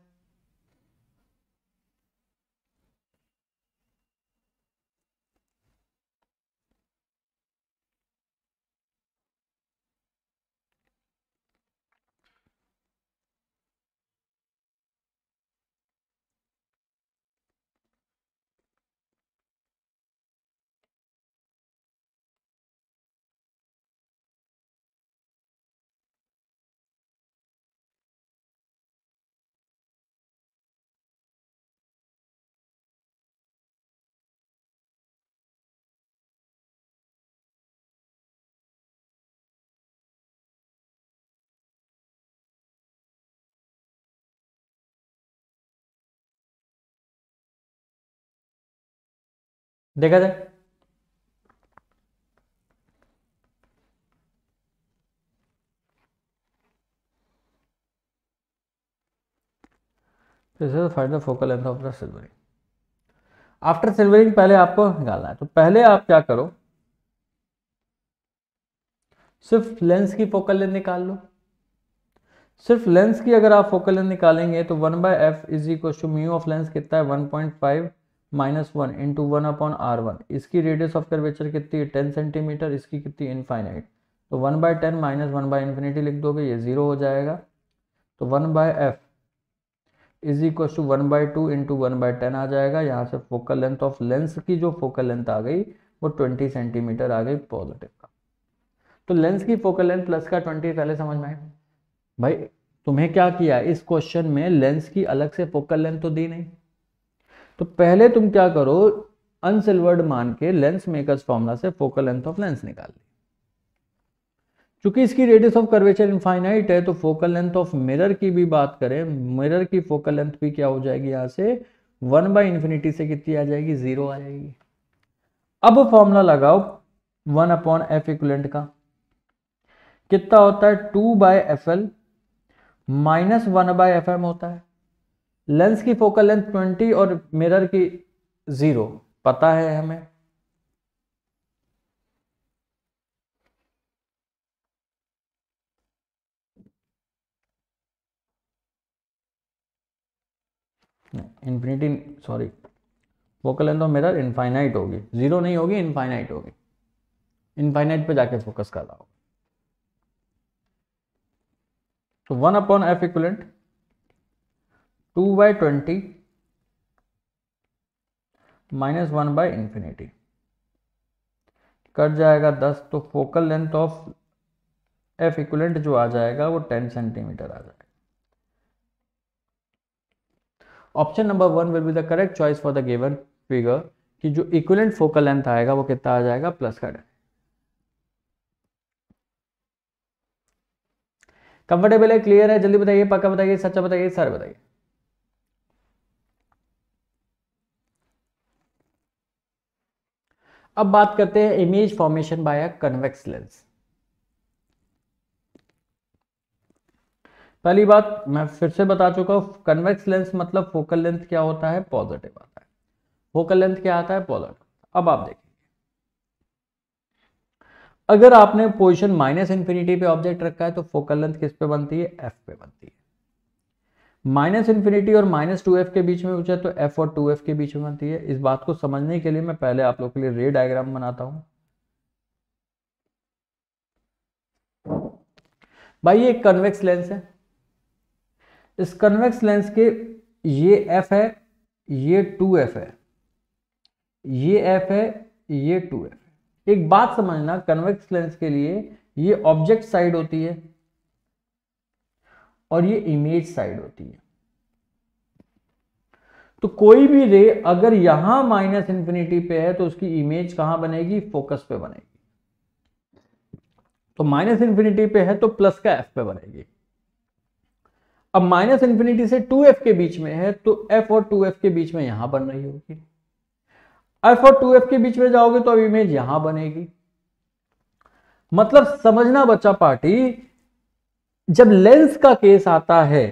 देखा जाए find the focal length of the silvering after silvering पहले आपको निकालना है तो पहले आप क्या करो सिर्फ लेंस की फोकल लेंथ निकाल लो सिर्फ लेंस की अगर आप फोकल लेंथ निकालेंगे तो one by F is equal to mu of lens कितना है one point five minus one into one upon R one इसकी रेडियस ऑफ कर्वेचर कितनी है टेन सेंटीमीटर इसकी कितनी इनफाइनाइट तो one by ten minus one by infinity लिख दोगे ये ज़ीरो हो जाएगा तो one by F is equal to one by two into one by ten आ जाएगा यहाँ से फोकल लेंथ ऑफ लेंस की जो फोकल लेंथ आ गई वो ट्वेंटी सेंटीमीटर आ गई पॉजिटिव का तो लेंस की फोकल लेंथ प्लस का ट्वेंटी पहले समझ में आए भाई तुम्हें क्या किया इस क्वेश्चन में लेंस की अलग से फोकल लेंथ तो दी नहीं तो पहले तुम क्या करो अनसिल्वर्ड मान के लेंस मेकर्स फॉर्मूला से फोकल लेंथ ऑफ लेंस निकाल ली चूंकि इसकी रेडियस ऑफ कर्वेचर इनफाइनाइट है तो फोकल लेंथ ऑफ मिरर की भी बात करें मिरर की फोकल लेंथ भी क्या हो जाएगी यहां से वन बाई इंफिनिटी से कितनी आ जाएगी जीरो आ जाएगी अब फॉर्मूला लगाओ वन अपॉन एफ इक्वलेंट का कितना होता है two by F L minus one by F M होता है लेंस की फोकल लेंथ ट्वेंटी और मिरर की ज़ीरो पता है हमें इन्फिनिटी सॉरी फोकल लेंथ और मिरर इनफाइनाइट होगी जीरो नहीं होगी इनफाइनाइट होगी इनफाइनाइट पे जाके फोकस कर रहा होगा तो one upon F equivalent two by twenty minus one by infinity cut जाएगा दस तो focal length of F equivalent जो आ जाएगा वो टेन सेंटीमीटर आ जाएगा option number one will be the correct choice for the given figure कि जो इक्वलेंट फोकल लेंथ आएगा वो कितना आ जाएगा प्लस का कंफर्टेबल है क्लियर है जल्दी बताइए पक्का बताइए सच्चा बताइए सर बताइए अब बात करते हैं image formation by a convex lens पहली बात मैं फिर से बता चुका हूं कन्वेक्स लेंस मतलब फोकल लेंथ क्या होता है पॉजिटिव आता है फोकल लेंथ क्या आता है पॉजिटिव अब आप देखेंगे अगर आपने पोजीशन माइनस इंफिनिटी पे ऑब्जेक्ट रखा है तो फोकल लेंथ किस पे बनती है एफ पे बनती है माइनस इन्फिनिटी और माइनस टू एफ के बीच में पूछा तो एफ और टू एफ के बीच में बनती है इस बात को समझने के लिए मैं पहले आप लोग के लिए रे डायग्राम बनाता हूं भाई ये कन्वेक्स लेंस है इस कन्वेक्स लेंस के ये एफ है ये टू एफ है ये एफ है ये टू एफ एक बात समझना कन्वेक्स लेंस के लिए ये ऑब्जेक्ट साइड होती है और ये इमेज साइड होती है तो कोई भी रे अगर यहां माइनस इंफिनिटी पे है तो उसकी इमेज कहां बनेगी फोकस पे बनेगी तो माइनस इंफिनिटी पे है तो प्लस का एफ पे बनेगी अब माइनस इंफिनिटी से टू एफ के बीच में है तो एफ और टू एफ के बीच में यहां बन रही होगी एफ और टू एफ के बीच में जाओगे तो अब इमेज यहां बनेगी मतलब समझना बच्चा पार्टी जब लेंस का केस आता है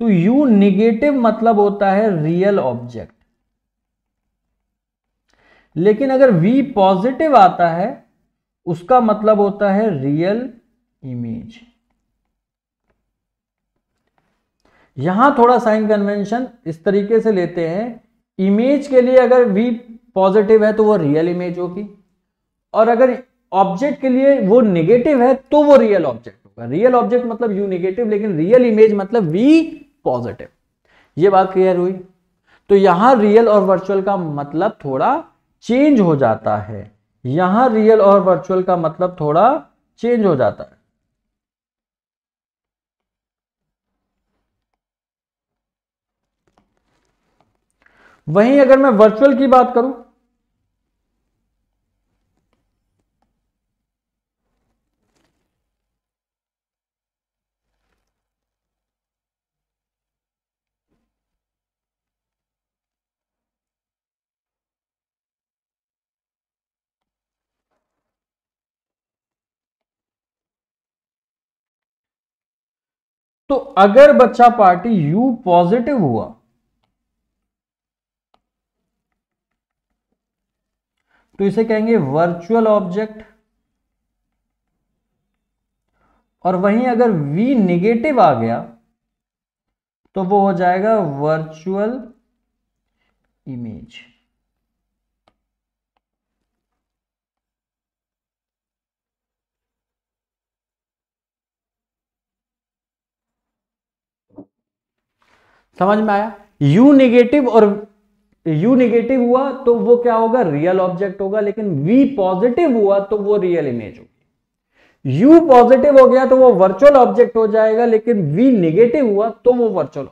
तो यू निगेटिव मतलब होता है रियल ऑब्जेक्ट लेकिन अगर वी पॉजिटिव आता है उसका मतलब होता है रियल इमेज यहां थोड़ा साइन कन्वेंशन इस तरीके से लेते हैं इमेज के लिए अगर वी पॉजिटिव है तो वो रियल इमेज होगी और अगर ऑब्जेक्ट के लिए वो निगेटिव है तो वो रियल ऑब्जेक्ट होगा रियल ऑब्जेक्ट मतलब यू नेगेटिव लेकिन रियल इमेज मतलब वी पॉजिटिव ये बात क्लियर हुई तो यहां रियल और वर्चुअल का मतलब थोड़ा चेंज हो जाता है यहां रियल और वर्चुअल का मतलब थोड़ा चेंज हो जाता है वहीं अगर मैं वर्चुअल की बात करूं तो अगर बच्चा पार्टी यू पॉजिटिव हुआ तो इसे कहेंगे वर्चुअल ऑब्जेक्ट और वहीं अगर v नेगेटिव आ गया तो वो हो जाएगा वर्चुअल इमेज समझ में आया यू निगेटिव और यू निगेटिव हुआ तो वो क्या होगा रियल ऑब्जेक्ट होगा लेकिन वी पॉजिटिव हुआ तो वो रियल इमेज होगी यू पॉजिटिव हो गया तो वो वर्चुअल ऑब्जेक्ट हो जाएगा लेकिन वी निगेटिव हुआ तो वो वर्चुअल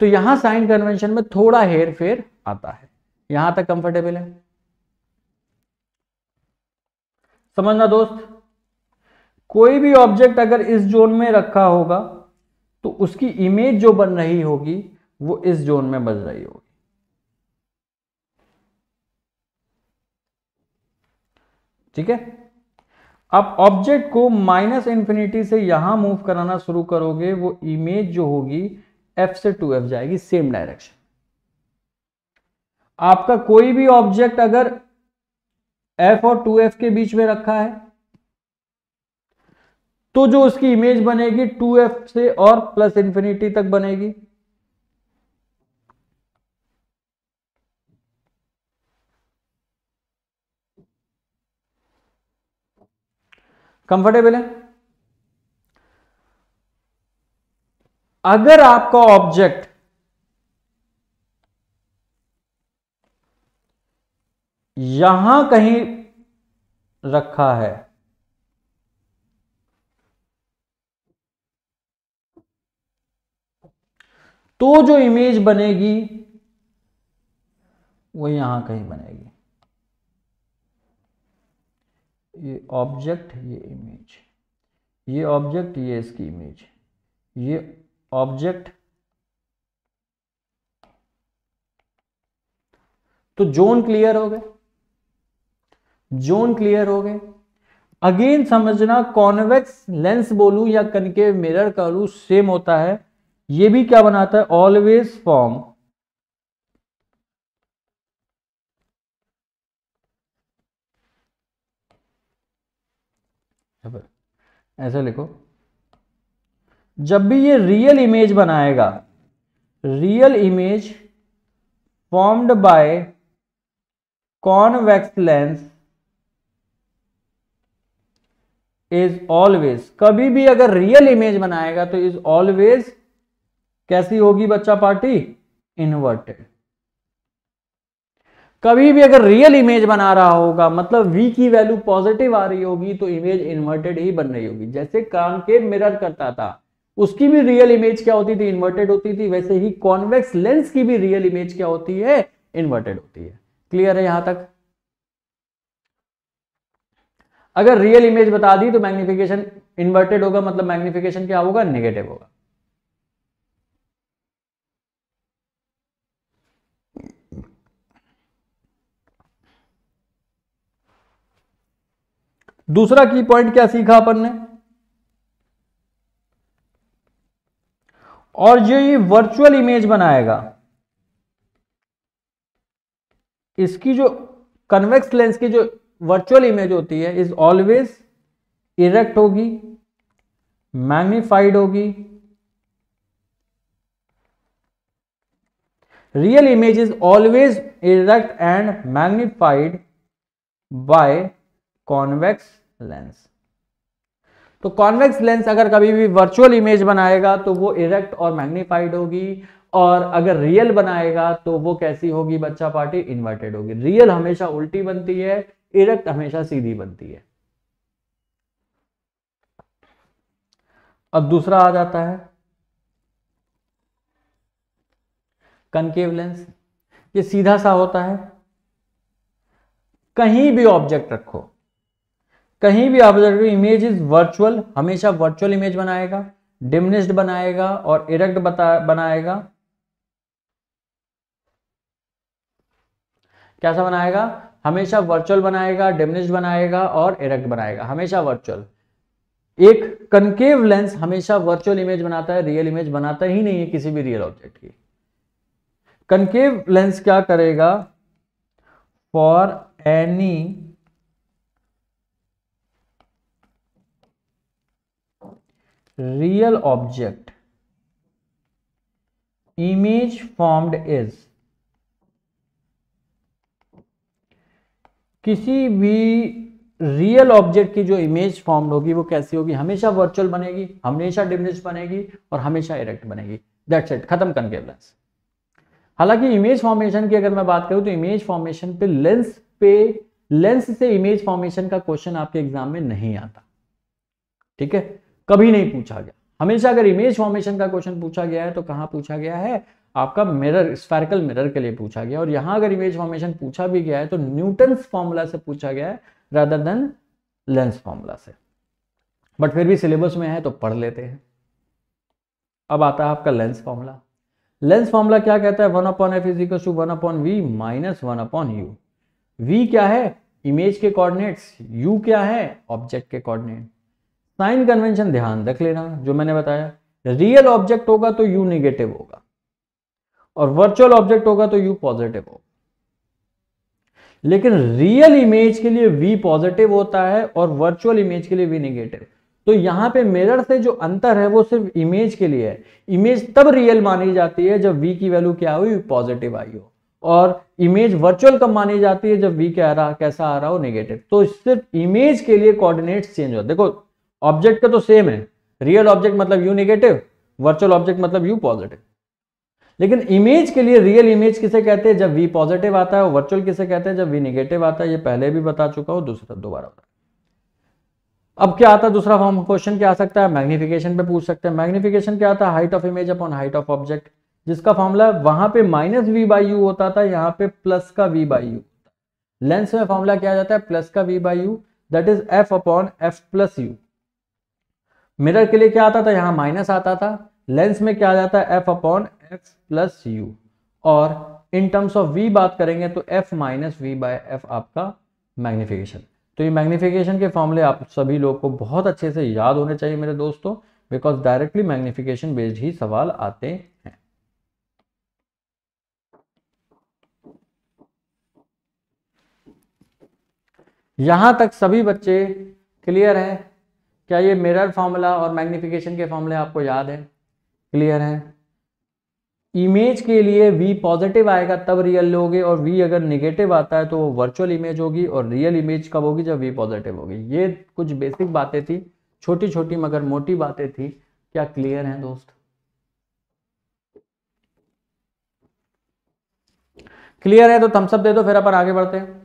तो यहां साइन कन्वेंशन में थोड़ा हेर फेर आता है यहां तक कंफर्टेबल है समझना दोस्त कोई भी ऑब्जेक्ट अगर इस जोन में रखा होगा तो उसकी इमेज जो बन रही होगी वो इस जोन में बन रही होगी ठीक है अब ऑब्जेक्ट को माइनस इंफिनिटी से यहां मूव कराना शुरू करोगे वो इमेज जो होगी एफ से टू एफ जाएगी सेम डायरेक्शन आपका कोई भी ऑब्जेक्ट अगर एफ और टू एफ के बीच में रखा है तो जो उसकी इमेज बनेगी 2f से और प्लस इंफिनिटी तक बनेगी कंफर्टेबल है अगर आपका ऑब्जेक्ट यहां कहीं रखा है तो जो इमेज बनेगी वो यहां कहीं बनेगी ये ऑब्जेक्ट ये इमेज ये ऑब्जेक्ट ये इसकी इमेज ये ऑब्जेक्ट तो जोन क्लियर हो गए जोन क्लियर हो गए अगेन समझना कॉन्वेक्स लेंस बोलूं या कनकेव मिरर का सेम होता है ये भी क्या बनाता है ऑलवेज फॉर्म ऐसा लिखो जब भी ये रियल इमेज बनाएगा real image formed by convex lens is always कभी भी अगर रियल इमेज बनाएगा तो इज ऑलवेज कैसी होगी बच्चा पार्टी इन्वर्टेड कभी भी अगर रियल इमेज बना रहा होगा मतलब वी की वैल्यू पॉजिटिव आ रही होगी तो इमेज इन्वर्टेड ही बन रही होगी जैसे के मिरर करता था उसकी भी रियल इमेज क्या होती थी इन्वर्टेड होती थी वैसे ही कॉन्वेक्स लेंस की भी रियल इमेज क्या होती है इन्वर्टेड होती है क्लियर है यहां तक अगर रियल इमेज बता दी तो मैग्निफिकेशन इन्वर्टेड होगा मतलब मैग्निफिकेशन क्या होगा निगेटिव होगा दूसरा की पॉइंट क्या सीखा अपन ने और जो ये वर्चुअल इमेज बनाएगा इसकी जो कन्वेक्स लेंस की जो वर्चुअल इमेज होती है इज ऑलवेज इरेक्ट होगी मैग्निफाइड होगी real image is always erect and magnified by convex lens तो कॉन्वेक्स लेंस अगर कभी भी वर्चुअल इमेज बनाएगा तो वो इरेक्ट और मैग्नीफाइड होगी और अगर रियल बनाएगा तो वो कैसी होगी बच्चा पार्टी इन्वर्टेड होगी रियल हमेशा उल्टी बनती है इरेक्ट हमेशा सीधी बनती है अब दूसरा आ जाता है कनकेव लेंस ये सीधा सा होता है कहीं भी ऑब्जेक्ट रखो कहीं भी ऑब्जर्वेटरी इमेज इज वर्चुअल हमेशा वर्चुअल इमेज बनाएगा डिमनिस्ड बनाएगा और इरेक्ट बनाएगा कैसा बनाएगा हमेशा वर्चुअल बनाएगा डिमनिस्ड बनाएगा और इरेक्ट बनाएगा हमेशा वर्चुअल एक कनकेव लेंस हमेशा वर्चुअल इमेज बनाता है रियल इमेज बनाता ही नहीं है किसी भी रियल ऑब्जेक्ट की कनकेव लेंस क्या करेगा for any real object image formed is किसी भी रियल ऑब्जेक्ट की जो इमेज फॉर्म होगी वो कैसी होगी हमेशा वर्चुअल बनेगी हमेशा डिमिनिश बनेगी और हमेशा इरेक्ट बनेगी दैट्स इट खत्म करके लेंस हालांकि इमेज फॉर्मेशन की अगर मैं बात करूं तो इमेज फॉर्मेशन पे लेंस पे लेंस से इमेज फॉर्मेशन का क्वेश्चन आपके एग्जाम में नहीं आता ठीक है कभी नहीं पूछा गया हमेशा अगर इमेज फॉर्मेशन का क्वेश्चन पूछा गया है तो कहाँ पूछा गया है आपका मिरर स्फेरिकल मिरर के लिए पूछा गया और यहां अगर इमेज फॉर्मेशन पूछा भी गया है तो न्यूटन फॉर्मूला से पूछा गया है रादर देन लेंस फॉर्मूला से बट फिर भी सिलेबस में है तो पढ़ लेते हैं अब आता है आपका लेंस फॉर्मूला लेंस फॉर्मूला क्या कहता है one upon F is equal to one upon we minus one upon U V क्या है इमेज के कोऑर्डिनेट्स यू क्या है ऑब्जेक्ट के कोऑर्डिनेट साइन कन्वेंशन ध्यान रख लेना जो मैंने बताया रियल ऑब्जेक्ट होगा तो यू निगेटिव होगा और वर्चुअल ऑब्जेक्ट होगा तो यू पॉजिटिव होगा लेकिन रियल इमेज के लिए वी पॉजिटिव होता है और वर्चुअल इमेज के लिए वी निगेटिव तो यहां पे मिरर से जो अंतर है वो सिर्फ इमेज के लिए है इमेज तब रियल मानी जाती है जब वी की वैल्यू क्या हुई पॉजिटिव आई हो और इमेज वर्चुअल कब मानी जाती है जब वी क्या रहा कैसा आ रहा हो निगेटिव तो सिर्फ इमेज के लिए कोऑर्डिनेट्स चेंज हो देखो ऑब्जेक्ट का तो सेम है रियल ऑब्जेक्ट मतलब यू निगेटिव वर्चुअल ऑब्जेक्ट मतलब यू पॉजिटिव लेकिन इमेज के लिए रियल इमेज किसे कहते हैं जब वी पॉजिटिव आता है और वर्चुअल किसे कहते हैं जब वी निगेटिव आता है ये पहले भी बता चुका हूं दूसरा दोबारा बता अब क्या आता है दूसरा फॉर्म क्वेश्चन क्या आ सकता है मैग्निफिकेशन पे पूछ सकते हैं मैग्निफिकेशन क्या आता है height of image upon height of object जिसका फॉर्मूला वहां पे माइनस वी बाई यू होता था यहाँ पे प्लस का वी बाई यू लेंस में फॉर्मूला क्या जाता है प्लस का V by U that is F upon F plus U mirror के लिए क्या आता था यहां माइनस आता था लेंस में क्या आ जाता है F upon X plus U और इन टर्म्स ऑफ वी बात करेंगे तो F minus V by F आपका मैग्निफिकेशन तो ये मैग्निफिकेशन के फॉर्मूले आप सभी लोग को बहुत अच्छे से याद होने चाहिए मेरे दोस्तों बिकॉज डायरेक्टली मैग्निफिकेशन बेस्ड ही सवाल आते हैं यहां तक सभी बच्चे क्लियर है क्या ये मिरर फार्मूला और मैग्निफिकेशन के फार्मूले आपको याद है क्लियर है इमेज के लिए v पॉजिटिव आएगा तब रियल लोगे और v अगर निगेटिव आता है तो वो वर्चुअल इमेज होगी और रियल इमेज कब होगी जब v पॉजिटिव होगी ये कुछ बेसिक बातें थी छोटी छोटी मगर मोटी बातें थी क्या क्लियर है दोस्त क्लियर है तो थम्सअप दे दो फिर अपन आगे बढ़ते हैं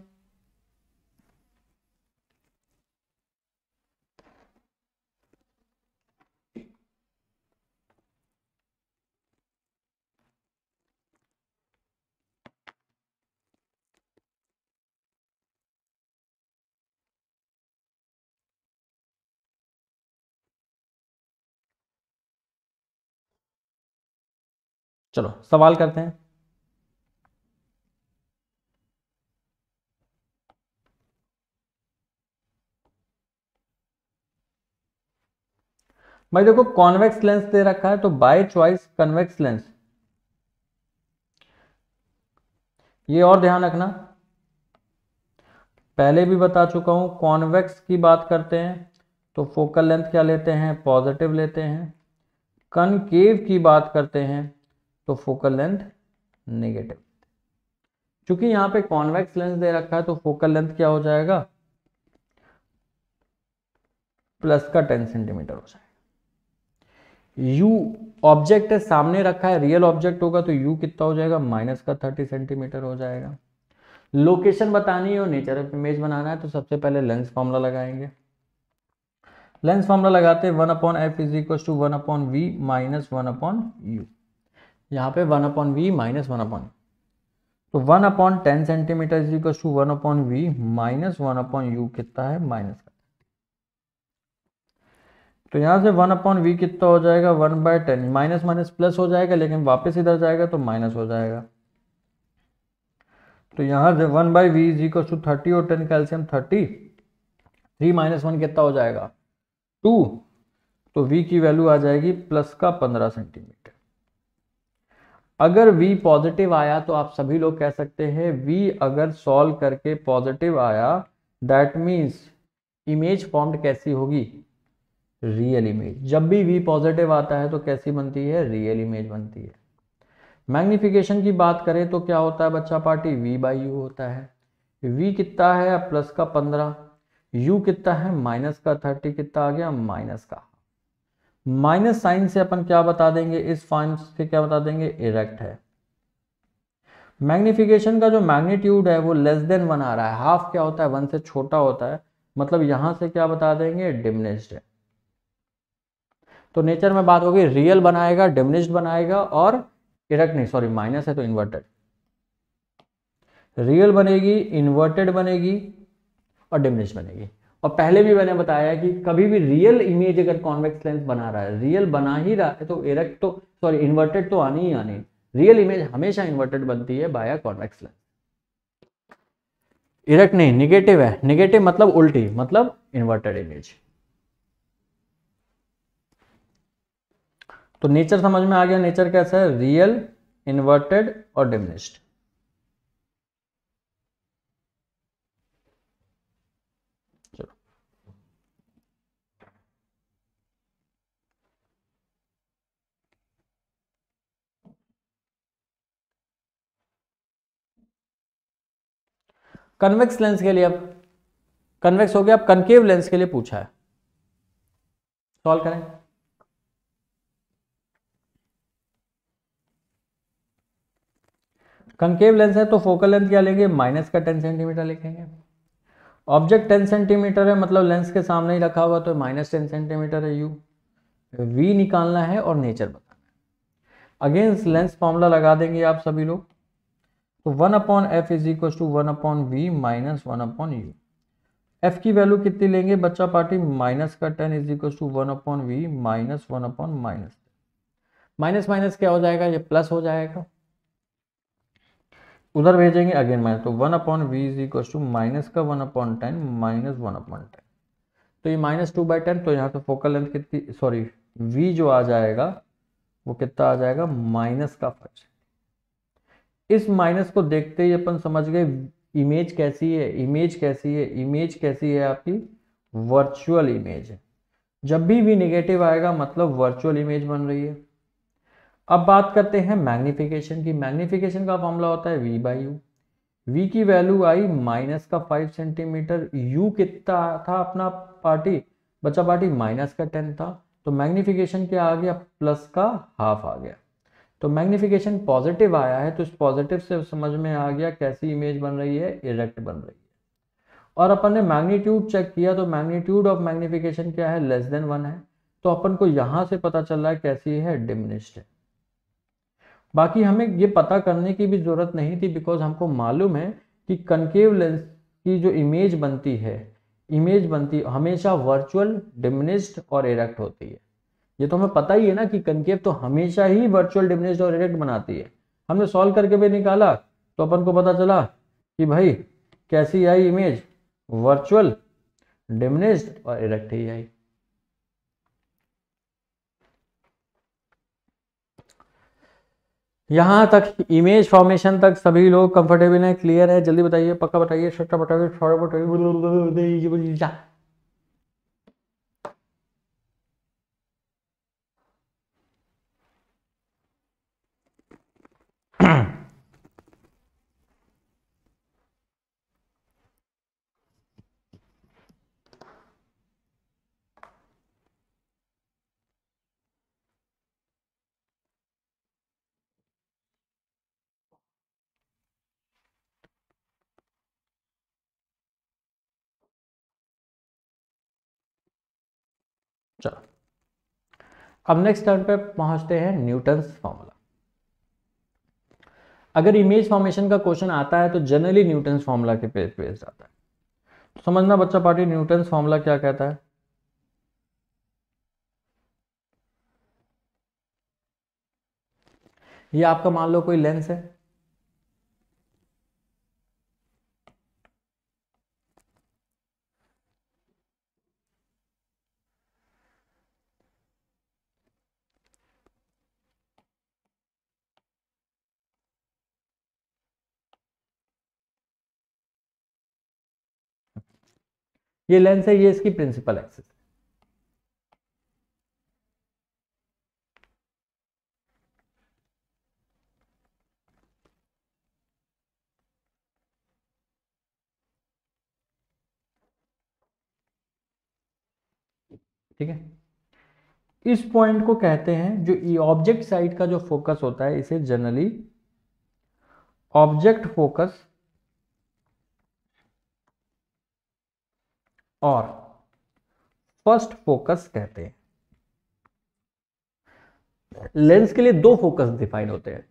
चलो सवाल करते हैं भाई देखो कॉन्वेक्स लेंस दे रखा है तो बाय चॉइस कन्वेक्स लेंस ये और ध्यान रखना पहले भी बता चुका हूं कॉन्वेक्स की बात करते हैं तो फोकल लेंथ क्या लेते हैं पॉजिटिव लेते हैं कनकेव की बात करते हैं तो फोकल लेंथ नेगेटिव चूंकि यहां पे कॉन्वेक्स लेंस दे रखा है तो फोकल लेंथ क्या हो जाएगा प्लस का टेन सेंटीमीटर हो जाएगा यू ऑब्जेक्ट है सामने रखा है रियल ऑब्जेक्ट होगा तो यू कितना हो जाएगा माइनस का थर्टी सेंटीमीटर हो जाएगा लोकेशन बतानी है और नेचर ऑफ इमेज बनाना है तो सबसे पहले लेंस फॉर्मुला लगाएंगे लेंस फॉर्मुला लगाते हैं one upon F is equal to one upon we minus one upon U यहाँ पे one upon we minus one upon तो one upon ten centimetre is to one upon we minus one upon you कितना है minus तो यहाँ से one upon we कितना हो जाएगा one by ten minus minus plus हो जाएगा लेकिन वापस इधर जाएगा तो माइनस हो जाएगा तो यहाँ से one by V is equal to thirty और ten calcium thirty three minus one कितना हो जाएगा टू तो वी की वैल्यू आ जाएगी प्लस का पंद्रह सेंटीमीटर अगर v पॉजिटिव आया तो आप सभी लोग कह सकते हैं v अगर सॉल्व करके पॉजिटिव आया दैट मीन्स इमेज फॉर्म्ड कैसी होगी रियल इमेज जब भी वी पॉजिटिव आता है तो कैसी बनती है रियल इमेज बनती है मैग्निफिकेशन की बात करें तो क्या होता है बच्चा पार्टी वी बाई यू होता है वी कितना है प्लस का पंद्रह यू कितना है माइनस का थर्टी कितना आ गया माइनस का माइनस साइन से अपन क्या बता देंगे इस फॉर्म से क्या बता देंगे इरेक्ट है मैग्निफिकेशन का जो मैग्नीट्यूड है वो लेस देन वन आ रहा है हाफ क्या होता है वन से छोटा होता है मतलब यहां से क्या बता देंगे डिमिनिश्ड है तो नेचर में बात होगी रियल बनाएगा डिमनिस्ड बनाएगा और इरेक्ट नहीं सॉरी माइनस है तो इन्वर्टेड रियल बनेगी इन्वर्टेड बनेगी और डिमिनिश बनेगी और पहले भी मैंने बताया कि कभी भी रियल इमेज अगर कॉन्वेक्स लेंस बना रहा है रियल बना ही रहा है तो इरेक्ट तो सॉरी इन्वर्टेड तो आनी ही आनी रियल इमेज हमेशा इन्वर्टेड बनती है बाया कॉन्वेक्स लेंस इरेक्ट नहीं निगेटिव है निगेटिव मतलब उल्टी मतलब इन्वर्टेड इमेज तो नेचर समझ में आ गया नेचर कैसा है रियल इन्वर्टेड और डिमिनिस्ड कन्वेक्स लेंस के लिए अब कन्वेक्स हो गया अब कनकेव लेंस के लिए पूछा है सॉल्व करें कनकेव लेंस है तो फोकल लेंथ क्या लेंगे माइनस का टेन सेंटीमीटर लिखेंगे ऑब्जेक्ट टेन सेंटीमीटर है मतलब लेंस के सामने ही रखा हुआ तो माइनस टेन सेंटीमीटर है यू वी निकालना है और नेचर बताना है अगेंस्ट लेंस फॉर्मूला लगा देंगे आप सभी लोग तो one upon F is equal to one upon we minus one upon U F की वैल्यू कितनी लेंगे बच्चा पार्टी माइनस का ten is equal to one upon we minus one upon minus minus minus क्या हो जाएगा ये प्लस हो जाएगा उधर भेजेंगे अगेन माइनस तो one upon V is equal to minus का one upon ten minus one upon ten तो ये माइनस टू बाई टेन तो यहाँ तो फोकल लेंथ कितनी सॉरी वी जो आ जाएगा वो कितना आ जाएगा माइनस का फर्स्ट इस माइनस को देखते ही अपन समझ गए इमेज कैसी है इमेज कैसी है इमेज कैसी है आपकी वर्चुअल इमेज है जब भी भी नेगेटिव आएगा मतलब वर्चुअल इमेज बन रही है अब बात करते हैं मैग्निफिकेशन की मैग्निफिकेशन का फॉर्मूला होता है वी बाई यू वी की वैल्यू आई माइनस का फाइव सेंटीमीटर यू कितना था अपना पार्टी बच्चा पार्टी माइनस का टेन था तो मैग्निफिकेशन क्या आ गया प्लस का हाफ आ गया तो मैग्निफिकेशन पॉजिटिव आया है तो इस पॉजिटिव से समझ में आ गया कैसी इमेज बन रही है इरेक्ट बन रही है और अपन ने मैग्नीट्यूड चेक किया तो मैग्नीट्यूड ऑफ मैग्निफिकेशन क्या है लेस देन वन है तो अपन को यहाँ से पता चल रहा है कैसी है डिमिनिश्ड है बाकी हमें ये पता करने की भी ज़रूरत नहीं थी बिकॉज हमको मालूम है कि कनकेव लेंस की जो इमेज बनती है इमेज बनती हमेशा वर्चुअल डिमिनिस्ड और इरेक्ट होती है ये तो हमें पता ही है ना कि कंकेव तो हमेशा ही वर्चुअल डिमिनिश्ड और इरेक्ट बनाती है हमने सॉल्व करके भी निकाला तो अपन को पता चला कि भाई कैसी आई इमेज वर्चुअल डिमिनिश्ड और इरेक्ट ही आई यहाँ तक इमेज फॉर्मेशन तक सभी लोग कंफर्टेबल हैं क्लियर है जल्दी बताइए पक्का बताइए छोटा बताइए थोड़ा बताइए चलो अब नेक्स्ट टर्म पे पहुंचते हैं न्यूटन्स फॉर्मूला अगर इमेज फॉर्मेशन का क्वेश्चन आता है तो जनरली न्यूटन फॉर्मुला के पेज पे आता है तो समझना बच्चा पार्टी न्यूटन फॉर्मूला क्या कहता है ये आपका मान लो कोई लेंस है ये लेंस है ये इसकी प्रिंसिपल एक्सिस ठीक है इस पॉइंट को कहते हैं जो ऑब्जेक्ट साइड का जो फोकस होता है इसे जनरली ऑब्जेक्ट फोकस और फर्स्ट फोकस कहते हैं लेंस के लिए दो फोकस डिफाइन होते हैं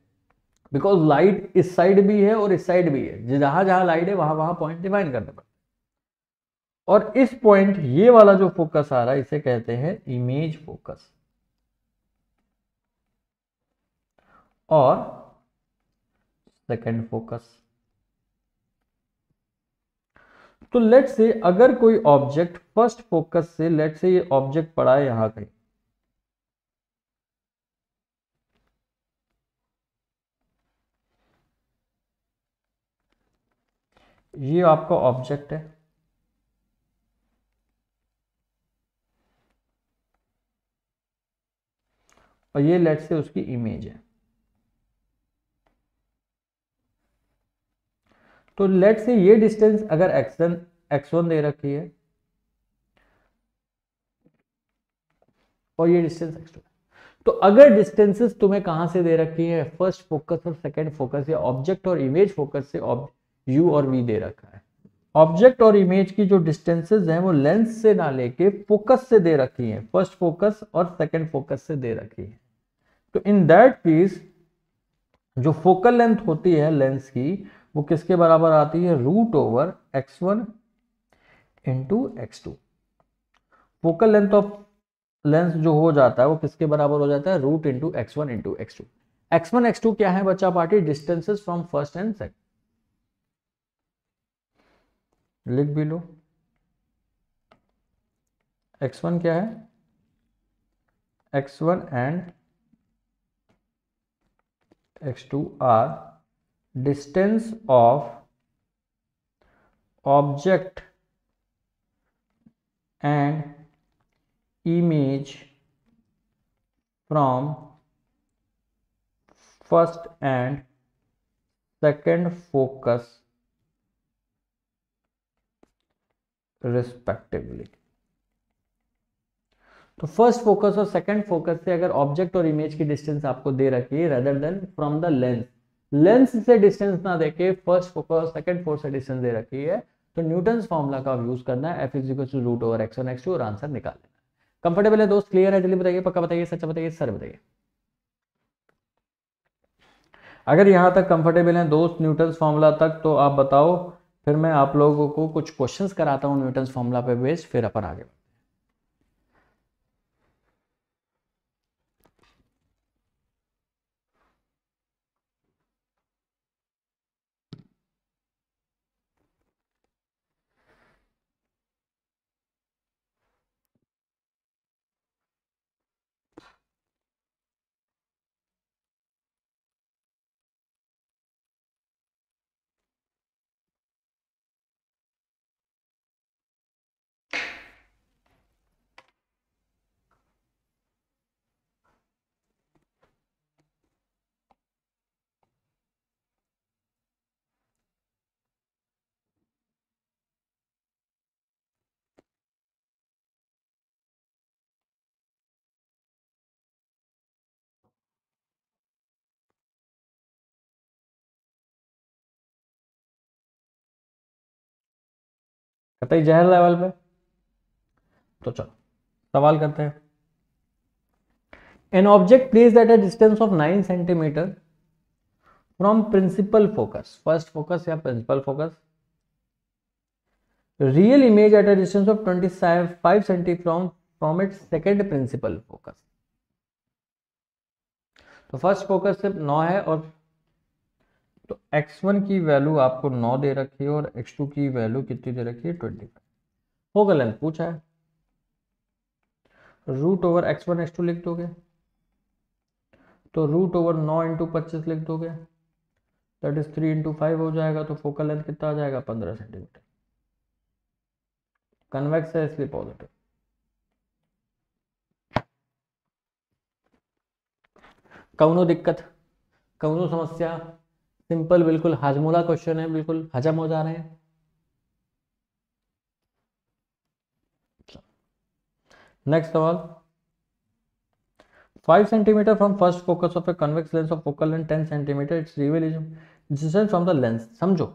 बिकॉज लाइट इस साइड भी है और इस साइड भी है जहां जहां लाइट है वहां वहां पॉइंट डिफाइन करने पड़ते और इस पॉइंट ये वाला जो फोकस आ रहा है इसे कहते हैं इमेज फोकस और सेकंड फोकस तो लेट से अगर कोई ऑब्जेक्ट फर्स्ट फोकस से लेट से ये ऑब्जेक्ट पड़ा है यहां कहीं ये आपका ऑब्जेक्ट है और ये लेट से उसकी इमेज है तो लेट से ये डिस्टेंस अगर एक्सन एक्स वन दे रखी है और ये डिस्टेंस एक्स टू तो अगर डिस्टेंसेस तुम्हें कहां से दे रखी है फर्स्ट फोकस और सेकंड फोकस या ऑब्जेक्ट और इमेज फोकस से यू और वी दे रखा है ऑब्जेक्ट और इमेज की जो डिस्टेंसेस हैं वो लेंस से ना लेके फोकस से दे रखी हैं फर्स्ट फोकस और सेकंड फोकस से दे रखी है तो इन दैट केस जो फोकल लेंथ होती है लेंस की वो किसके बराबर आती है root over X one into X two focal length of lens जो हो जाता है वो किसके बराबर हो जाता है root into X one into X two X one X two क्या है बच्चा party distances from first and second लिख भी लो एक्स वन क्या है X one and X two are distance of object and image from first and second focus respectively तो first focus और सेकंड फोकस से अगर ऑब्जेक्ट और इमेज की डिस्टेंस आपको दे रखी है rather than from the lens lens से डिस्टेंस ना देके फर्स्ट फोकस सेकंड फोर्स से डिस्टेंस दे रखी है तो न्यूटन फॉर्मुला का यूज करना है F is equal to root over X one X two और आंसर निकाल लेना कंफर्टेबल है दोस्त क्लियर है जल्दी बताइए पक्का बताइए सच्चा बताइए सर बताइए अगर यहाँ तक कंफर्टेबल है दोस्त न्यूटन फॉर्मुला तक तो आप बताओ फिर मैं आप लोगों को कुछ क्वेश्चंस कराता हूँ न्यूटन फॉर्मुला पे बेस्ड फिर अपन आगे कतई जहर लेवल पे तो चलो सवाल करते हैं an object place at a distance of nine centimeter from principal focus first focus या principal focus real image at a distance of twenty five centi from from it second principal focus तो first focus सिर्फ नौ है और तो x1 की value आपको 9 दे रखी है और x2 की वैल्यू कितनी दे रखी है 25 होगा लेंथ पूछा है root over X one X two लिख दोगे तो रूट ओवर नौ इंटू पच्चीस लिख दोगे that is three into five हो जाएगा तो फोकल लेंथ कितना आ जाएगा पंद्रह सेंटीमीटर कन्वेक्स है इसलिए पॉजिटिव कौनो दिक्कत कौनो समस्या सिंपल बिल्कुल हाजमोला क्वेश्चन है बिल्कुल हजम हो जा रहे हैं नेक्स्ट सवाल five centimeter from first focus of a convex lens of focal length ten centimeter its distance from the lens समझो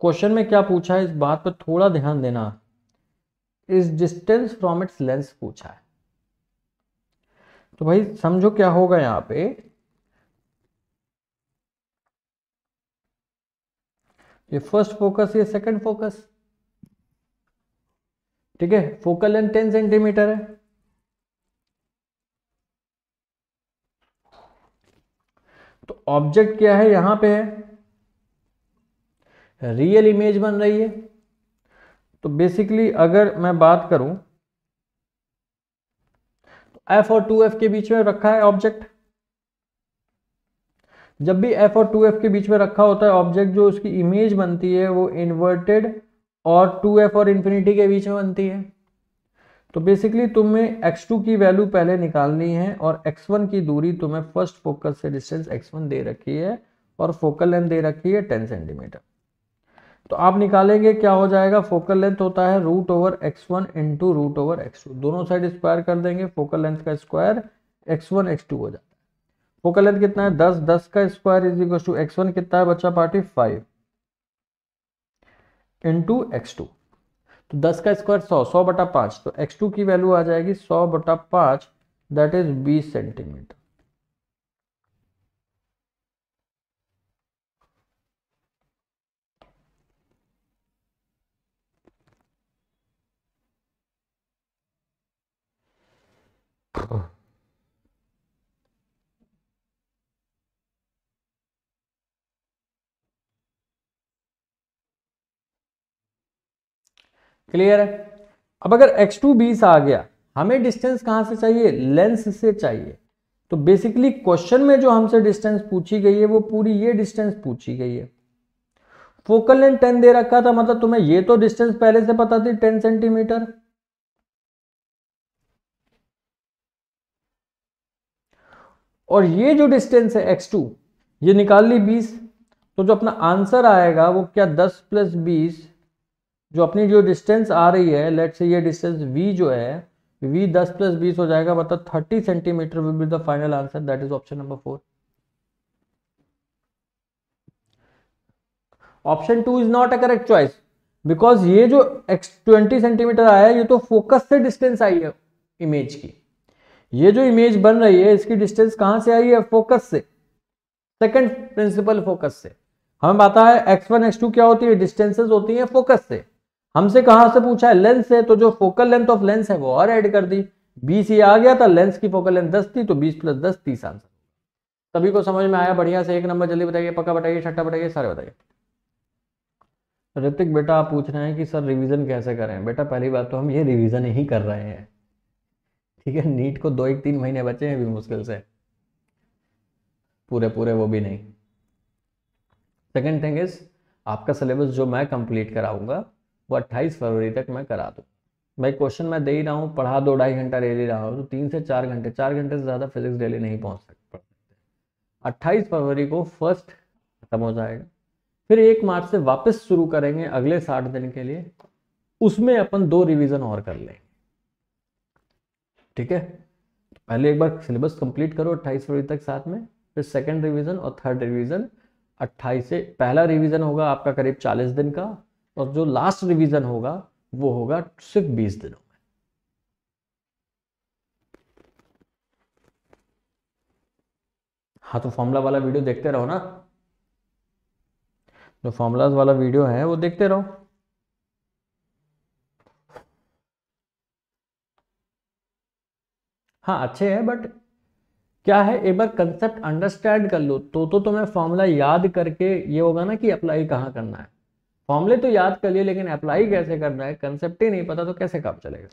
क्वेश्चन में क्या पूछा है इस बात पर थोड़ा ध्यान देना इस डिस्टेंस फ्रॉम इट्स लेंस पूछा है तो भाई समझो क्या होगा यहाँ पे ये फर्स्ट फोकस ये सेकंड फोकस ठीक है फोकल लेंथ टेन सेंटीमीटर है तो ऑब्जेक्ट क्या है यहां पे है रियल इमेज बन रही है तो बेसिकली अगर मैं बात करूं तो एफ और टू एफ के बीच में रखा है ऑब्जेक्ट जब भी एफ और टू एफ के बीच में रखा होता है ऑब्जेक्ट जो उसकी इमेज बनती है वो इन्वर्टेड और टू एफ और इन्फिनिटी के बीच में बनती है तो बेसिकली तुम्हें x2 की वैल्यू पहले निकालनी है और x1 की दूरी तुम्हें फर्स्ट फोकस से डिस्टेंस x1 दे रखी है और फोकल लेंथ दे रखी है 10 सेंटीमीटर तो आप निकालेंगे क्या हो जाएगा फोकल लेंथ होता है root over X one into root over X two दोनों साइड स्क्वायर कर देंगे फोकल लेंथ का square X one X two हो जाता है वो कलर कितना है दस दस का square is equal to X one कितना है बच्चा party five into X two तो दस का स्क्वायर सौ सौ बटा पांच तो एक्स टू की वैल्यू आ जाएगी सौ बटा पांच दैट इज बीस सेंटीमीटर Oh. क्लियर है अब अगर x2 टू बीस आ गया हमें डिस्टेंस कहां से चाहिए लेंस से चाहिए तो बेसिकली क्वेश्चन में जो हमसे डिस्टेंस पूछी गई है वो पूरी ये डिस्टेंस पूछी गई है फोकल लेंथ टेन दे रखा था मतलब तुम्हें ये तो डिस्टेंस पहले से पता थी टेन सेंटीमीटर और ये जो डिस्टेंस है x2 ये निकाल ली 20 तो जो अपना आंसर आएगा वो क्या 10 प्लस बीस जो अपनी जो डिस्टेंस आ रही है लेट से ये डिस्टेंस वी जो है वी दस प्लस बीस हो जाएगा मतलब 30 centimeter will be the final answer that is option number four option two is not a correct choice because ये जो x 20 सेंटीमीटर आया है ये तो फोकस से डिस्टेंस आई है इमेज की ये जो इमेज बन रही है इसकी डिस्टेंस कहां से आई है फोकस से सेकंड प्रिंसिपल फोकस से हमें बताया है एक्स वन एक्स टू क्या होती है डिस्टेंसेस होती हैं फोकस से हमसे कहां से पूछा है लेंस से तो जो फोकल लेंथ ऑफ लेंस है वो और ऐड कर दी बीस ये आ गया था लेंस की फोकल लेंथ दस थी तो बीस प्लस दस तीस आंसर सभी को समझ में आया बढ़िया से एक नंबर जल्दी बताइए पक्का बताइए छठा बताइए सारे बताइए ऋतिक बेटा आप पूछ रहे हैं कि सर रिवीजन कैसे करें बेटा पहली बात तो हम ये रिवीजन ही कर रहे हैं ठीक है नीट को दो एक तीन महीने बचे हैं भी मुश्किल से पूरे पूरे वो भी नहीं सेकेंड थिंग इज आपका सिलेबस जो मैं कंप्लीट कराऊंगा वो अट्ठाईस फरवरी तक मैं करा दूँ भाई क्वेश्चन मैं दे ही रहा हूँ पढ़ा दो ढाई घंटा डेली रहा हूँ तो तीन से चार घंटे चार घंटे से ज़्यादा फिजिक्स डेली नहीं पहुँच सकते अट्ठाईस फरवरी को फर्स्ट खत्म हो जाएगा फिर एक मार्च से वापस शुरू करेंगे अगले साठ दिन के लिए उसमें अपन दो रिवीजन और कर लेंगे ठीक है पहले एक बार सिलेबस कंप्लीट करो अट्ठाईस फरवरी तक साथ में फिर सेकेंड रिवीजन और थर्ड रिवीजन अट्ठाईस से पहला रिवीजन होगा आपका करीब चालीस दिन का और जो लास्ट रिवीजन होगा वो होगा सिर्फ बीस दिनों में हाँ तो फॉर्मूला वाला वीडियो देखते रहो ना जो फॉर्मूला वाला वीडियो है वो देखते रहो हाँ अच्छे हैं बट क्या है एक बार कंसेप्ट अंडरस्टैंड कर लो तो तो तुम्हें फॉर्मूला याद करके ये होगा ना कि अप्लाई कहाँ करना है फॉर्मूले तो याद कर लिए लेकिन अप्लाई कैसे करना है कंसेप्ट ही नहीं पता तो कैसे काम चलेगा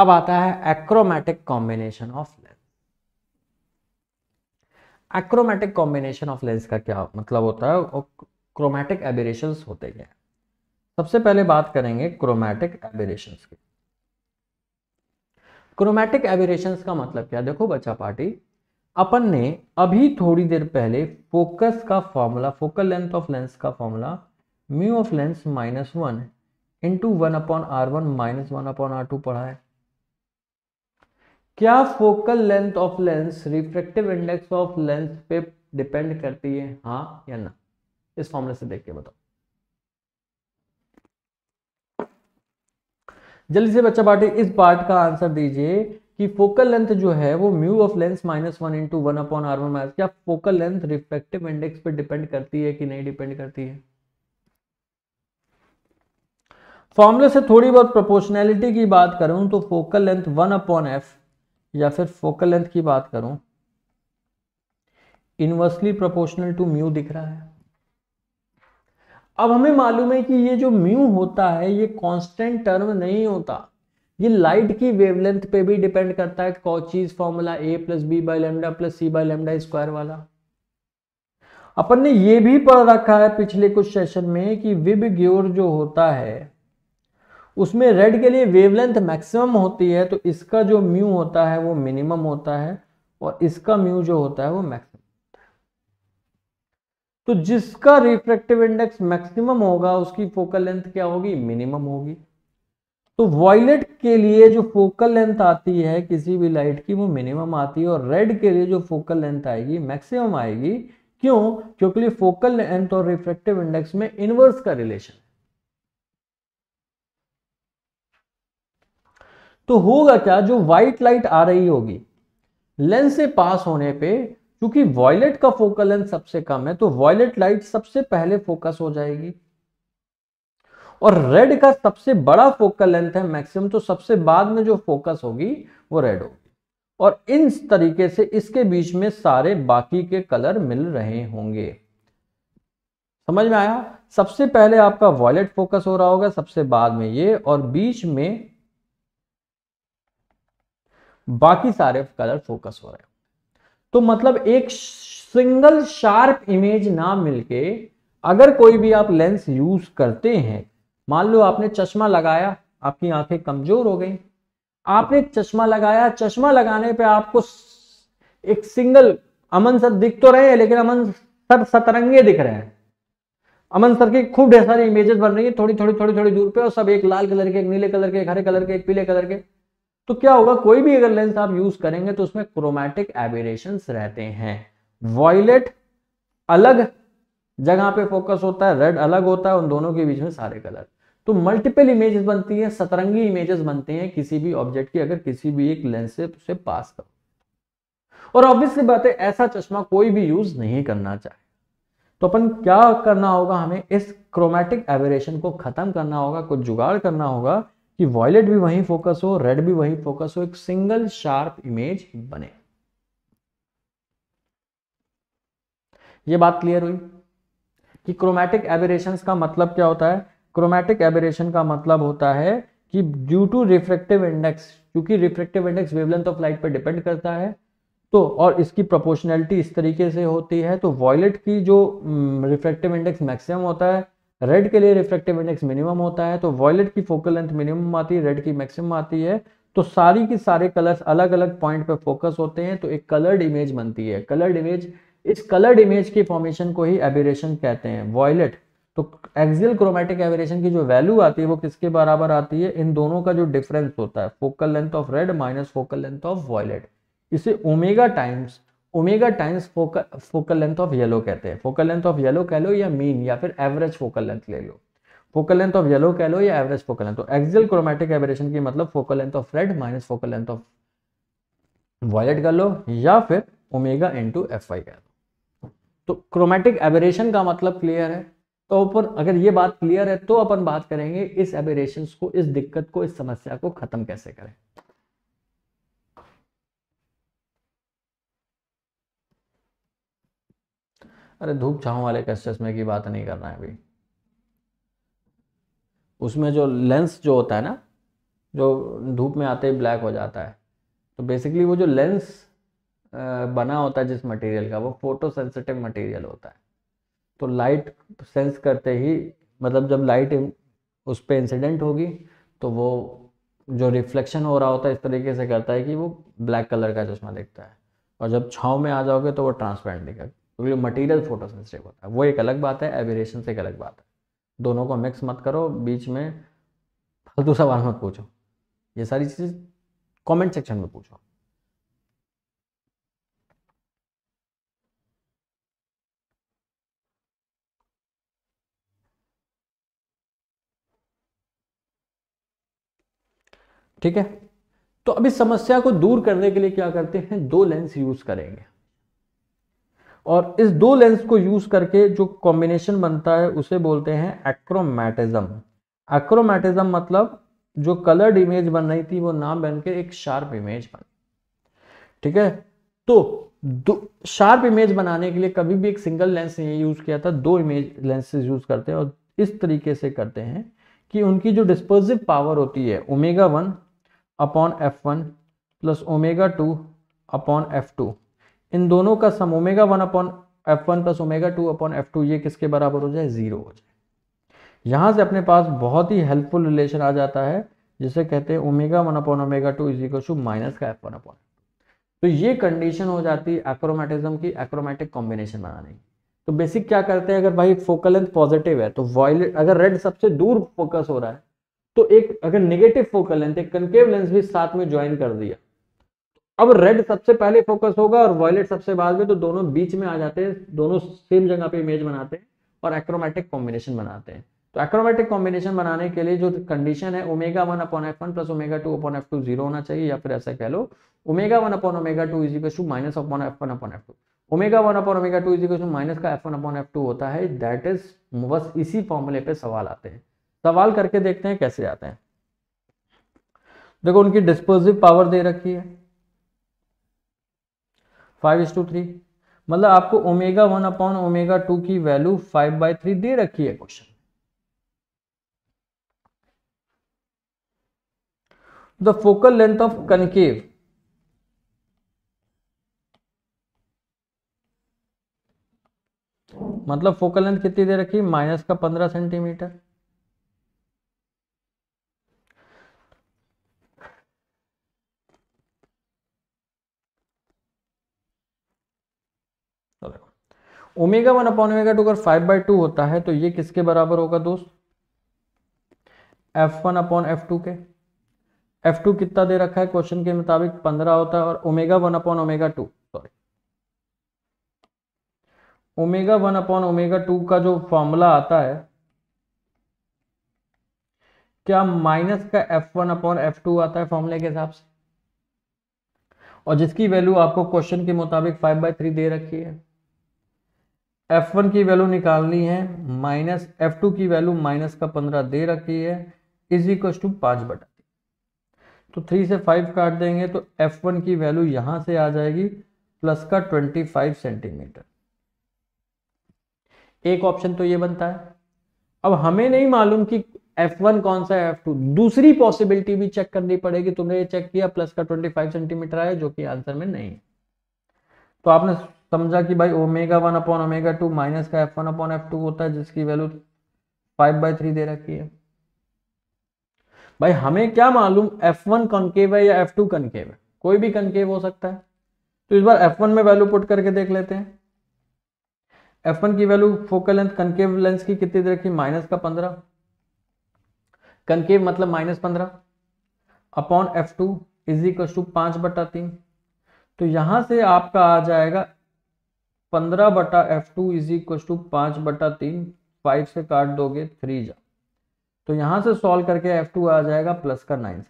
अब आता है achromatic combination of length achromatic combination of lens का क्या मतलब होता है और क्रोमेटिक एबिरेशन होते क्या हैं सबसे पहले बात करेंगे क्रोमेटिक एबिरेशन की क्रोमेटिक एबिरेशन का मतलब क्या देखो बच्चा पार्टी अपन ने अभी थोड़ी देर पहले फोकस का formula focal length of lens का formula mu of lens minus one into one upon R one minus one upon R two पढ़ा है क्या focal length of lens refractive index of lens पे डिपेंड करती है हाँ या ना इस फॉर्मूले से देख के बताओ जल्दी से बच्चा पार्टी इस पार्ट का आंसर दीजिए कि फोकल लेंथ जो है वो mu of lens minus one into one upon R one minus क्या फोकल लेंथ रिफ्रेक्टिव इंडेक्स पे डिपेंड करती है कि नहीं डिपेंड करती है फॉर्मूले से थोड़ी बहुत प्रोपोर्शनैलिटी की बात करूं तो focal length one upon F या फिर फोकल लेंथ की बात करूं इनवर्सली प्रोपोर्शनल टू म्यू दिख रहा है अब हमें मालूम है कि ये जो म्यू होता है ये कांस्टेंट टर्म नहीं होता ये लाइट की वेवलेंथ पे भी डिपेंड करता है Cauchy's formula A plus B by lambda plus C by lambda square वाला अपन ने ये भी पढ़ रखा है पिछले कुछ सेशन में कि विब ग्योर जो होता है उसमें रेड के लिए वेवलेंथ मैक्सिमम होती है तो इसका जो म्यू होता है वो मिनिमम होता है और इसका म्यू जो होता है वो मैक्सिमम तो जिसका रिफ्रेक्टिव इंडेक्स मैक्सिमम होगा उसकी फोकल लेंथ क्या होगी मिनिमम होगी तो वॉयलेट के लिए जो फोकल लेंथ आती है किसी भी लाइट की वो मिनिमम आती है और रेड के लिए जो फोकल लेंथ आएगी मैक्सिमम आएगी क्यों क्योंकि फोकल लेंथ और रिफ्रेक्टिव इंडेक्स में इनवर्स का रिलेशन तो होगा क्या जो व्हाइट लाइट आ रही होगी लेंस से पास होने पे क्योंकि वॉयलेट का फोकल लेंथ सबसे कम है तो वॉयलेट लाइट सबसे पहले फोकस हो जाएगी और रेड का सबसे बड़ा फोकल लेंथ है मैक्सिमम तो सबसे बाद में जो फोकस होगी वो रेड होगी और इन तरीके से इसके बीच में सारे बाकी के कलर मिल रहे होंगे समझ में आया सबसे पहले आपका वॉयलेट फोकस हो रहा होगा सबसे बाद में ये और बीच में बाकी सारे कलर फोकस हो रहे हैं तो मतलब एक सिंगल शार्प इमेज ना मिलके अगर कोई भी आप लेंस यूज करते हैं मान लो आपने चश्मा लगाया आपकी आंखें कमजोर हो गई आपने चश्मा लगाया चश्मा लगाने पे आपको एक सिंगल अमन सर दिख तो रहे हैं लेकिन अमन सर सतरंगे दिख रहे हैं अमन सर की खूब ढेर सारी इमेजेस बन रही है थोड़ी थोड़ी थोड़ी थोड़ी दूर पे और सब एक लाल कलर के एक नीले कलर के एक हरे कलर के एक पीले कलर के तो क्या होगा कोई भी अगर लेंस आप यूज करेंगे तो उसमें क्रोमैटिक एबिरेशन रहते हैं वॉयलेट अलग जगह पे फोकस होता है रेड अलग होता है उन दोनों के बीच में सारे कलर तो मल्टीपल इमेजेस बनती है सतरंगी इमेजेस बनते हैं किसी भी ऑब्जेक्ट की अगर किसी भी एक लेंस से उसे पास करो और ऑब्वियसली बात है ऐसा चश्मा कोई भी यूज नहीं करना चाहे तो अपन क्या करना होगा हमें इस क्रोमेटिक एवरेशन को खत्म करना होगा कुछ जुगाड़ करना होगा कि वॉयलेट भी वहीं फोकस हो रेड भी वहीं फोकस हो एक सिंगल शार्प इमेज बने ये बात क्लियर हुई कि क्रोमैटिक एबरेशन का मतलब क्या होता है क्रोमैटिक एबरेशन का मतलब होता है कि ड्यू टू रिफ्रेक्टिव इंडेक्स क्योंकि refractive index wavelength of light पर डिपेंड करता है तो और इसकी प्रोपोर्शनैलिटी इस तरीके से होती है तो वॉयलेट की जो रिफ्रेक्टिव इंडेक्स मैक्सिमम होता है रेड के लिए रिफ्लेक्टिव इंडेक्स मिनिमम होता है तो वॉयलेट की फोकल लेंथ मिनिमम आती है रेड की मैक्सिमम आती है तो सारी की सारे कलर्स अलग अलग पॉइंट पे फोकस होते हैं तो एक कलर्ड इमेज बनती है कलर्ड इमेज इस कलर्ड इमेज की फॉर्मेशन को ही एबिरेशन कहते हैं वॉयलेट तो एक्सियल क्रोमेटिक एबिरेशन की जो वैल्यू आती है वो किसके बराबर आती है इन दोनों का जो डिफरेंस होता है focal length of red minus focal length of violet इसे omega times omega times focal focal length of yellow कहते हैं फोकल लेंथ ऑफ येलो कह लो या मीन या फिर एवरेज फोकल लेंथ ले लो फोकल लेंथ ऑफ येलो कह लो या एवरेज फोकल लेंथ तो एक्सियल क्रोमेटिक एवरेशन की मतलब focal length of red minus focal length of violet कर लो या फिर ओमेगा इंटू एफ आई कह लो तो क्रोमेटिक एवरेशन का मतलब क्लियर है तो अपन अगर ये बात क्लियर है तो अपन बात करेंगे इस एबरेशन को इस दिक्कत को इस समस्या को खत्म कैसे करें अरे धूप छाँव वाले कस चश्मे की बात नहीं करना है अभी उसमें जो लेंस जो होता है ना जो धूप में आते ही ब्लैक हो जाता है तो बेसिकली वो जो लेंस बना होता है जिस मटेरियल का वो फोटो सेंसिटिव मटेरियल होता है तो लाइट सेंस करते ही मतलब जब लाइट उस पर इंसिडेंट होगी तो वो जो रिफ्लेक्शन हो रहा होता है इस तरीके से करता है कि वो ब्लैक कलर का चश्मा दिखता है और जब छाँव में आ जाओगे तो वो ट्रांसपेरेंट दिखेगा क्योंकि जो मटेरियल फोटोसेंसिटिव होता है वो एक अलग बात है एवेरेशन से एक अलग बात है दोनों को मिक्स मत करो बीच में फालतू सवाल मत पूछो ये सारी चीज़ें कमेंट सेक्शन में पूछो ठीक है तो अब इस समस्या को दूर करने के लिए क्या करते हैं दो लेंस यूज करेंगे और इस दो लेंस को यूज करके जो कॉम्बिनेशन बनता है उसे बोलते हैं एक्रोमैटिज्म एक्रोमैटिज्म मतलब जो कलर्ड इमेज बन रही थी वो ना बन के एक शार्प इमेज बन ठीक है तो दो शार्प इमेज बनाने के लिए कभी भी एक सिंगल लेंस नहीं यूज किया था दो इमेज लेंसेज यूज करते हैं और इस तरीके से करते हैं कि उनकी जो डिस्पोजिव पावर होती है omega one upon F one plus omega two upon F two इन दोनों का sum omega one upon F one plus omega two upon F two ये किसके बराबर हो जाए ज़ीरो हो जाए यहां से अपने पास बहुत ही हेल्पफुल रिलेशन आ जाता है जिसे कहते हैं omega one upon omega two is equal to minus का एफ वन अपॉन तो ये कंडीशन हो जाती है एक्रोमेटिज्म की एक्रोमेटिक कॉम्बिनेशन बनाने की तो बेसिक क्या करते हैं अगर भाई फोकल लेंथ पॉजिटिव है तो वॉयलेट अगर रेड सबसे दूर फोकस हो रहा है तो एक अगर नेगेटिव फोकल लेंथ एक कंकेव लेंस भी साथ में ज्वाइन कर दिया अब रेड सबसे पहले फोकस होगा और वॉयलेट सबसे बाद में तो दोनों बीच में आ जाते हैं दोनों सेम जगह पे इमेज बनाते हैं और एक्रोमेटिक कॉम्बिनेशन बनाते हैं तो एक्रोमेटिक कॉम्बिनेशन बनाने के लिए जो कंडीशन है omega one upon F one plus omega two upon F two zero होना चाहिए या फिर ऐसा कह लो omega one upon omega two is equal to minus upon F one upon F two omega one upon omega two is equal to minus का F one upon F two होता है दैट इज बस इसी फॉर्मूले पे सवाल आते हैं सवाल करके देखते हैं कैसे आते हैं देखो उनकी डिस्पोजिव पावर दे रखी है फाइव इज टू थ्री मतलब आपको omega one upon omega two की वैल्यू फाइव बाई थ्री दे रखी है question the focal length of concave मतलब फोकल लेंथ कितनी दे रखी है माइनस का पंद्रह centimeter omega one upon omega two अगर फाइव बाई टू होता है तो ये किसके बराबर होगा दोस्त F one upon F two के एफ टू कितना दे रखा है क्वेश्चन के मुताबिक पंद्रह होता है और omega one upon omega two sorry omega one upon omega two का जो फॉर्मूला आता है क्या माइनस का F one upon F two आता है फॉर्मूले के हिसाब से और जिसकी वैल्यू आपको क्वेश्चन के मुताबिक फाइव बाई थ्री दे रखी है एफ वन की वैल्यू निकालनी है माइनस एफ टू की वैल्यू माइनस का पंद्रह दे रखी है इज इक्व टू पांच बटा तीन तो थ्री से फाइव काट देंगे तो एफ वन की वैल्यू यहां से आ जाएगी प्लस का ट्वेंटी फाइव सेंटीमीटर एक ऑप्शन तो ये बनता है अब हमें नहीं मालूम कि F1 कौन सा है F2 दूसरी पॉसिबिलिटी भी चेक करनी पड़ेगी तुमने ये चेक किया प्लस का 25 सेंटीमीटर आया जो कि आंसर में नहीं तो आपने समझा कि भाई omega one upon omega two minus का F one upon F two होता है जिसकी वैल्यू फाइव बाई थ्री दे रखी है भाई हमें क्या मालूम एफ वन कनकेव है या एफ टू कनकेव है कोई भी कनकेव हो सकता है तो इस बार एफ वन में वैल्यू पुट करके देख लेते हैं एफ वन की value focal length concave lens की कितनी दे रखी है माइनस का पंद्रह कनकेव मतलब माइनस पंद्रह upon F two is equal to पांच बटा तीन तो यहां से आपका आ जाएगा पंद्रह बटा F two is equal to पांच बटा तीन फाइव से काट दोगे थ्री जा तो यहां से सॉल्व करके एफ टू आ जाएगा प्लस का नाइन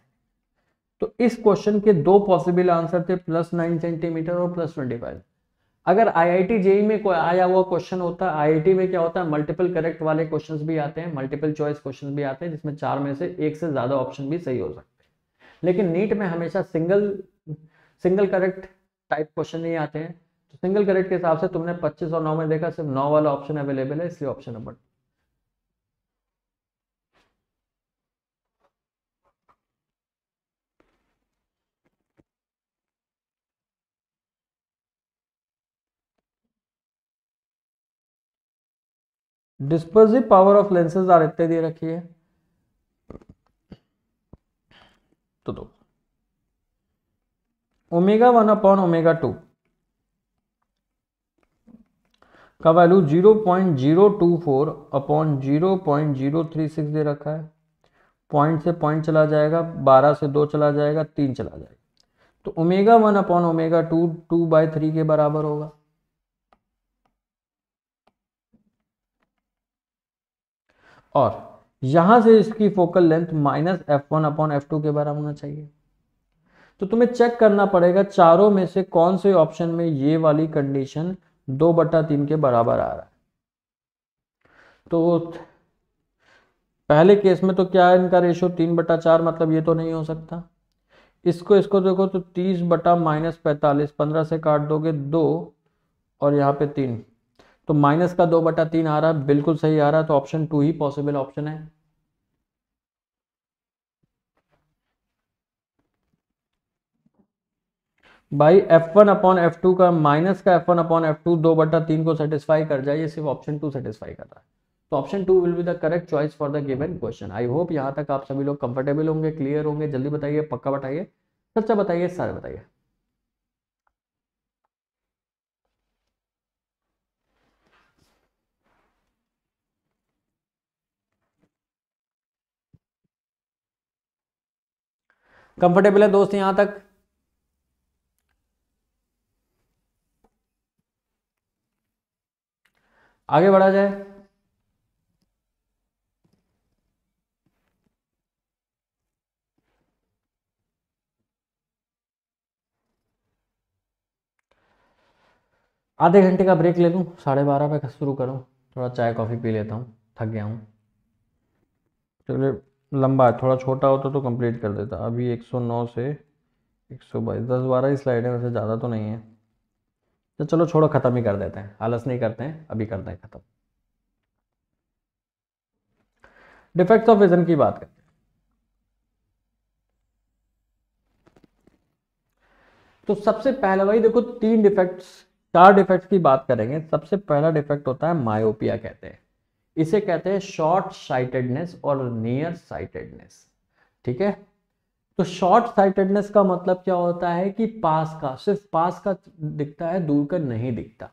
तो इस क्वेश्चन के दो पॉसिबल आंसर थे प्लस नाइन सेंटीमीटर और प्लस ट्वेंटी फाइव अगर आईआईटी जेई e में कोई आया हुआ क्वेश्चन होता है आईआईटी में क्या होता है मल्टीपल करेक्ट वाले क्वेश्चंस भी आते हैं मल्टीपल चॉइस क्वेश्चंस भी आते हैं जिसमें चार में से एक से ज्यादा ऑप्शन भी सही हो सकते हैं लेकिन नीट में हमेशा single single correct type question ही आते हैं तो सिंगल करेट के हिसाब से तुमने 25 और 9 में देखा सिर्फ 9 वाला ऑप्शन अवेलेबल है इसलिए option number dispersive power of lenses are इतने दे रखी है तो दो omega one upon omega two का वैल्यू 0.024 अपॉन 0.036 दे रखा है पॉइंट से पॉइंट चला जाएगा 12 से 2 चला जाएगा 3 चला जाएगा तो omega one upon omega two two by three के बराबर होगा और यहां से इसकी focal length minus F one upon F two के बराबर होना चाहिए तो तुम्हें चेक करना पड़ेगा चारों में से कौन से ऑप्शन में ये वाली कंडीशन दो बटा तीन के बराबर आ रहा है तो पहले केस में तो क्या है इनका रेशो तीन बटा चार मतलब ये तो नहीं हो सकता इसको इसको देखो तो तीस बटा माइनस पैंतालीस पंद्रह से काट दोगे दो और यहाँ पे तीन तो माइनस का दो बटा तीन आ रहा है बिल्कुल सही आ रहा है तो ऑप्शन टू ही पॉसिबल ऑप्शन है भाई F1 वन अपॉन एफ का माइनस का F1 वन अपॉन एफ दो बटा तीन को सेटिस्फाई कर जाए ये सिर्फ ऑप्शन टू सेटिस्फाई कर रहा है तो option two will be the correct choice for the given question I hope यहाँ तक आप सभी लोग कंफर्टेबल होंगे क्लियर होंगे जल्दी बताइए पक्का बताइए सच्चा बताइए सारे बताइए कंफर्टेबल है दोस्त यहां तक आगे बढ़ा जाए आधे घंटे का ब्रेक ले लूँ साढ़े बारह पे शुरू करूँ थोड़ा चाय कॉफ़ी पी लेता हूँ थक गया हूँ चलिए लंबा है थोड़ा छोटा होता तो कंप्लीट तो कर देता अभी 109 से 122 10 बारह ही स्लाइड है वैसे ज़्यादा तो नहीं है तो चलो छोड़ो ख़त्म ही कर देते हैं आलस नहीं करते हैं अभी करते हैं ख़त्म डिफेक्ट्स ऑफ विजन की बात करते हैं तो सबसे पहला भाई देखो तीन डिफेक्ट्स चार डिफेक्ट्स की बात करेंगे सबसे पहला डिफेक्ट होता है मायोपिया कहते हैं इसे कहते हैं शॉर्ट साइटेडनेस और नियर साइटेडनेस ठीक है तो शॉर्ट साइटेडनेस का मतलब क्या होता है कि पास का सिर्फ पास का दिखता है दूर का नहीं दिखता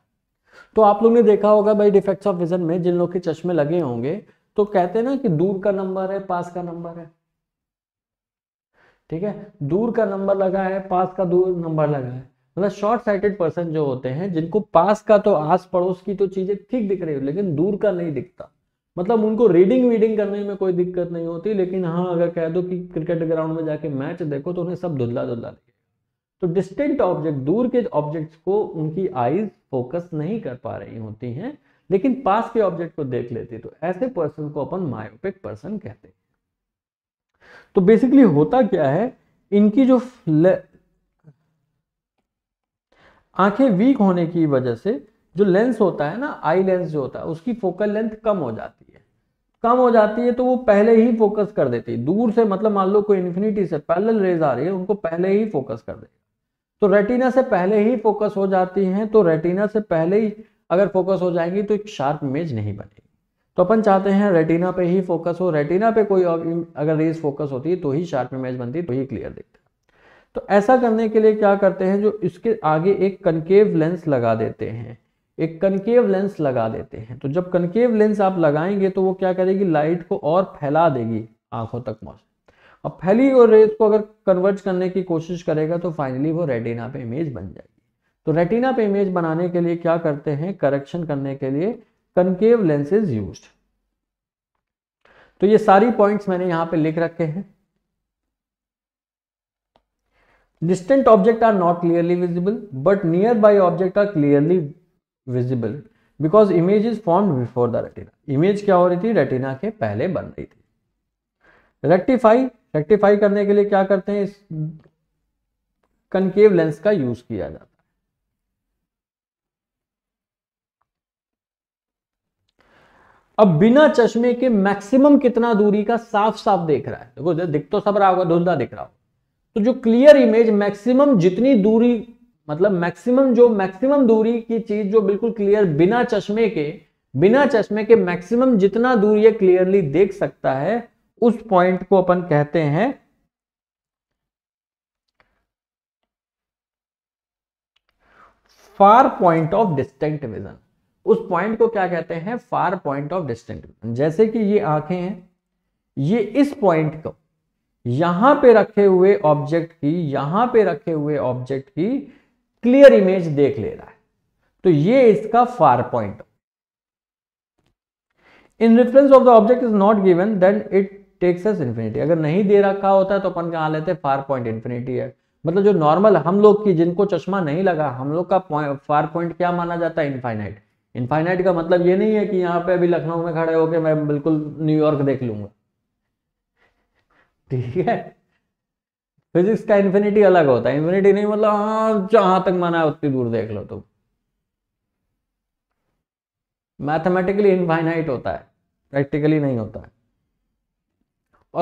तो आप लोग ने देखा होगा भाई डिफेक्ट्स ऑफ विजन में जिन लोग के चश्मे लगे होंगे तो कहते हैं ना कि दूर का नंबर है पास का नंबर है ठीक है दूर का नंबर लगा है पास का दूर नंबर लगा है मतलब शॉर्ट साइटेड पर्सन जो होते हैं जिनको पास का तो आस पड़ोस की तो चीजें ठीक दिख रही हो लेकिन दूर का नहीं दिखता मतलब उनको रीडिंग वीडिंग करने में कोई दिक्कत नहीं होती लेकिन हाँ अगर कह दो कि क्रिकेट ग्राउंड में जाके मैच देखो तो उन्हें सब धुंधला धुंधला तो डिस्टेंट ऑब्जेक्ट दूर के ऑब्जेक्ट्स को उनकी आईज फोकस नहीं कर पा रही होती हैं लेकिन पास के ऑब्जेक्ट को देख लेती तो ऐसे पर्सन को अपन मायोपिक पर्सन कहते हैं तो बेसिकली होता क्या है इनकी जो आंखें वीक होने की वजह से जो लेंस होता है ना आई लेंस जो होता है उसकी फोकल लेंथ कम हो जाती है कम हो जाती है तो वो पहले ही फोकस कर देती है दूर से मतलब मान लो कोई इन्फिनिटी से पैरल रेज आ रही है उनको पहले ही फोकस कर देगा तो रेटिना से पहले ही फोकस हो जाती है तो रेटिना से पहले ही अगर फोकस हो जाएंगी तो एक शार्प इमेज नहीं बनेगी तो अपन चाहते हैं रेटिना पे ही फोकस हो रेटिना पे कोई अगर रेज फोकस होती है तो ही शार्प इमेज बनती तो ही क्लियर दिखता तो ऐसा करने के लिए क्या करते हैं जो इसके आगे एक कनकेव लेंस लगा देते हैं एक कनकेव लेंस लगा देते हैं तो जब कनकेव लेंस आप लगाएंगे तो वो क्या करेगी लाइट को और फैला देगी आंखों तक पहुंच अब फैली और रेत को अगर कन्वर्ट करने की कोशिश करेगा तो फाइनली वो रेटिना पे इमेज बन जाएगी तो रेटिना पे इमेज बनाने के लिए क्या करते हैं करेक्शन करने के लिए कनकेव लेंसेज यूज तो ये सारी पॉइंट्स मैंने यहां पे लिख रखे हैं distant object are not clearly visible but near by object are clearly visible because image is form before the retina image क्या हो रही थी रेटिना के पहले बन रही थी रेक्टिफाई रेक्टिफाई करने के लिए क्या करते हैं इस कनकेव लेंस का यूज किया जाता है अब बिना चश्मे के मैक्सिमम कितना दूरी का साफ साफ देख रहा है देखो दिख तो सब रहा होगा धुंधा दिख रहा होगा तो जो क्लियर इमेज मैक्सिमम जितनी दूरी मतलब मैक्सिमम जो मैक्सिमम दूरी की चीज जो बिल्कुल क्लियर बिना चश्मे के बिना चश्मे के मैक्सिमम जितना दूर ये क्लियरली देख सकता है उस पॉइंट को अपन कहते हैं far point of distant vision उस पॉइंट को क्या कहते हैं far point of distant vision जैसे कि ये आंखें हैं ये इस पॉइंट को यहां पे रखे हुए ऑब्जेक्ट की यहां पे रखे हुए ऑब्जेक्ट की क्लियर इमेज देख ले रहा है तो ये इसका far point in reference of the object is not given then it takes as infinity अगर नहीं दे रखा होता तो अपन कहा लेते फार पॉइंट इन्फिनिटी है मतलब जो नॉर्मल हम लोग की जिनको चश्मा नहीं लगा हम लोग का फार पॉइंट क्या माना जाता है इनफाइनाइट इनफाइनाइट का मतलब ये नहीं है कि यहाँ पे अभी लखनऊ में खड़े होके मैं बिल्कुल न्यूयॉर्क देख लूंगा ठीक है फिजिक्स का इन्फिनिटी अलग होता है इन्फिनिटी नहीं मतलब हाँ जहां तक माना है उतनी दूर देख लो तुम मैथमेटिकली इनफाइनाइट होता है प्रैक्टिकली नहीं होता है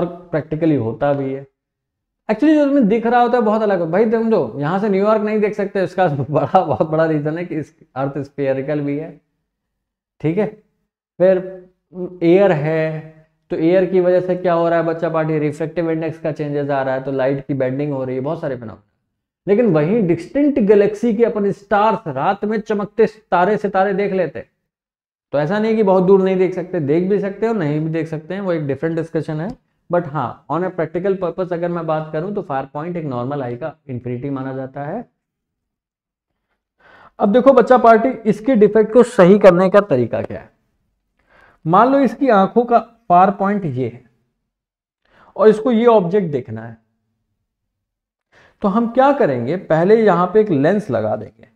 और प्रैक्टिकली होता भी है एक्चुअली जो तुम्हें दिख रहा होता है बहुत अलग भाई तुम जो यहां से न्यूयॉर्क नहीं देख सकते इसका बड़ा बहुत बड़ा रीजन है कि इस अर्थ स्पेयरिकल भी है ठीक है फिर एयर है तो एयर की वजह से क्या हो रहा है बच्चा पार्टी रिफ्लेक्टिव इंडेक्स का चेंजेस आ रहा है तो लाइट की बेंडिंग हो रही है बहुत सारे फिनोमिना लेकिन वही डिस्टिंक्ट गैलेक्सी के अपन स्टार्स रात में चमकते तारे सितारे देख लेते तो ऐसा नहीं कि बहुत दूर नहीं देख सकते देख भी सकते हो नहीं भी देख सकते हैं वो एक डिफरेंट डिस्कशन है बट हाँ ऑन ए प्रैक्टिकल पर्पज अगर मैं बात करूं तो फायर पॉइंट एक नॉर्मल आई का इंफिनिटी माना जाता है अब देखो बच्चा पार्टी इसके डिफेक्ट को सही करने का तरीका क्या है मान लो इसकी आंखों का पार पॉइंट ये है और इसको ये ऑब्जेक्ट देखना है तो हम क्या करेंगे पहले यहां पे एक लेंस लगा देंगे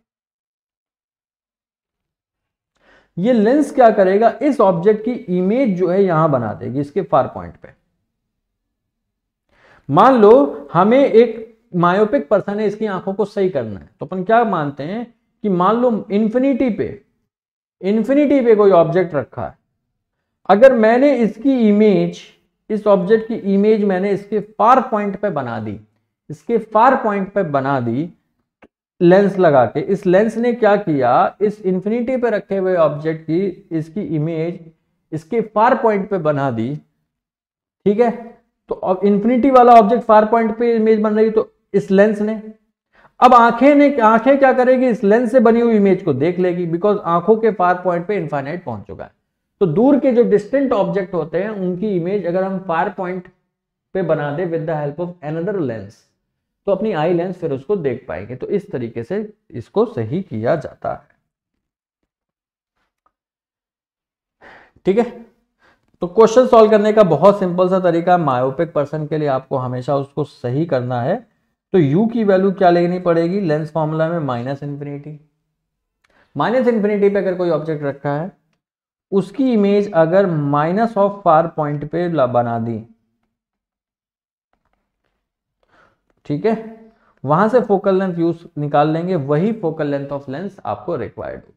ये लेंस क्या करेगा इस ऑब्जेक्ट की इमेज जो है यहां बना देगी इसके फार पॉइंट पे मान लो हमें एक मायोपिक पर्सन है इसकी आंखों को सही करना है तो अपन क्या मानते हैं कि मान लो इन्फिनिटी पे इन्फिनिटी पे कोई ऑब्जेक्ट रखा है अगर मैंने इसकी इमेज इस ऑब्जेक्ट की इमेज मैंने इसके फार पॉइंट पे बना दी इसके फार पॉइंट पे बना दी लेंस लगा के इस लेंस ने क्या किया इस इंफिनिटी पे रखे हुए ऑब्जेक्ट की इसकी इमेज इसके फार पॉइंट पे बना दी ठीक है तो अब इन्फिनिटी वाला ऑब्जेक्ट फार पॉइंट पे इमेज बन रही तो इस लेंस ने अब आंखें ने आंखें क्या करेगी इस लेंस से बनी हुई इमेज को देख लेगी बिकॉज आंखों के फार पॉइंट पे इंफाइनाइट पहुंच चुका है तो दूर के जो डिस्टेंट ऑब्जेक्ट होते हैं उनकी इमेज अगर हम फायर पॉइंट पे बना दे with the help of another lens तो अपनी आई लेंस फिर उसको देख पाएंगे तो इस तरीके से इसको सही किया जाता है ठीक है तो क्वेश्चन सॉल्व करने का बहुत सिंपल सा तरीका मायोपिक पर्सन के लिए आपको हमेशा उसको सही करना है तो u की वैल्यू क्या लेनी पड़ेगी लेंस फॉर्मूला में माइनस इंफिनिटी माइनस इन्फिनिटी पे अगर कोई ऑब्जेक्ट रखा है उसकी इमेज अगर माइनस ऑफ पार पॉइंट पे बना दी ठीक है वहां से फोकल लेंथ यूज निकाल लेंगे वही फोकल लेंथ ऑफ लेंस आपको रिक्वायर्ड होगी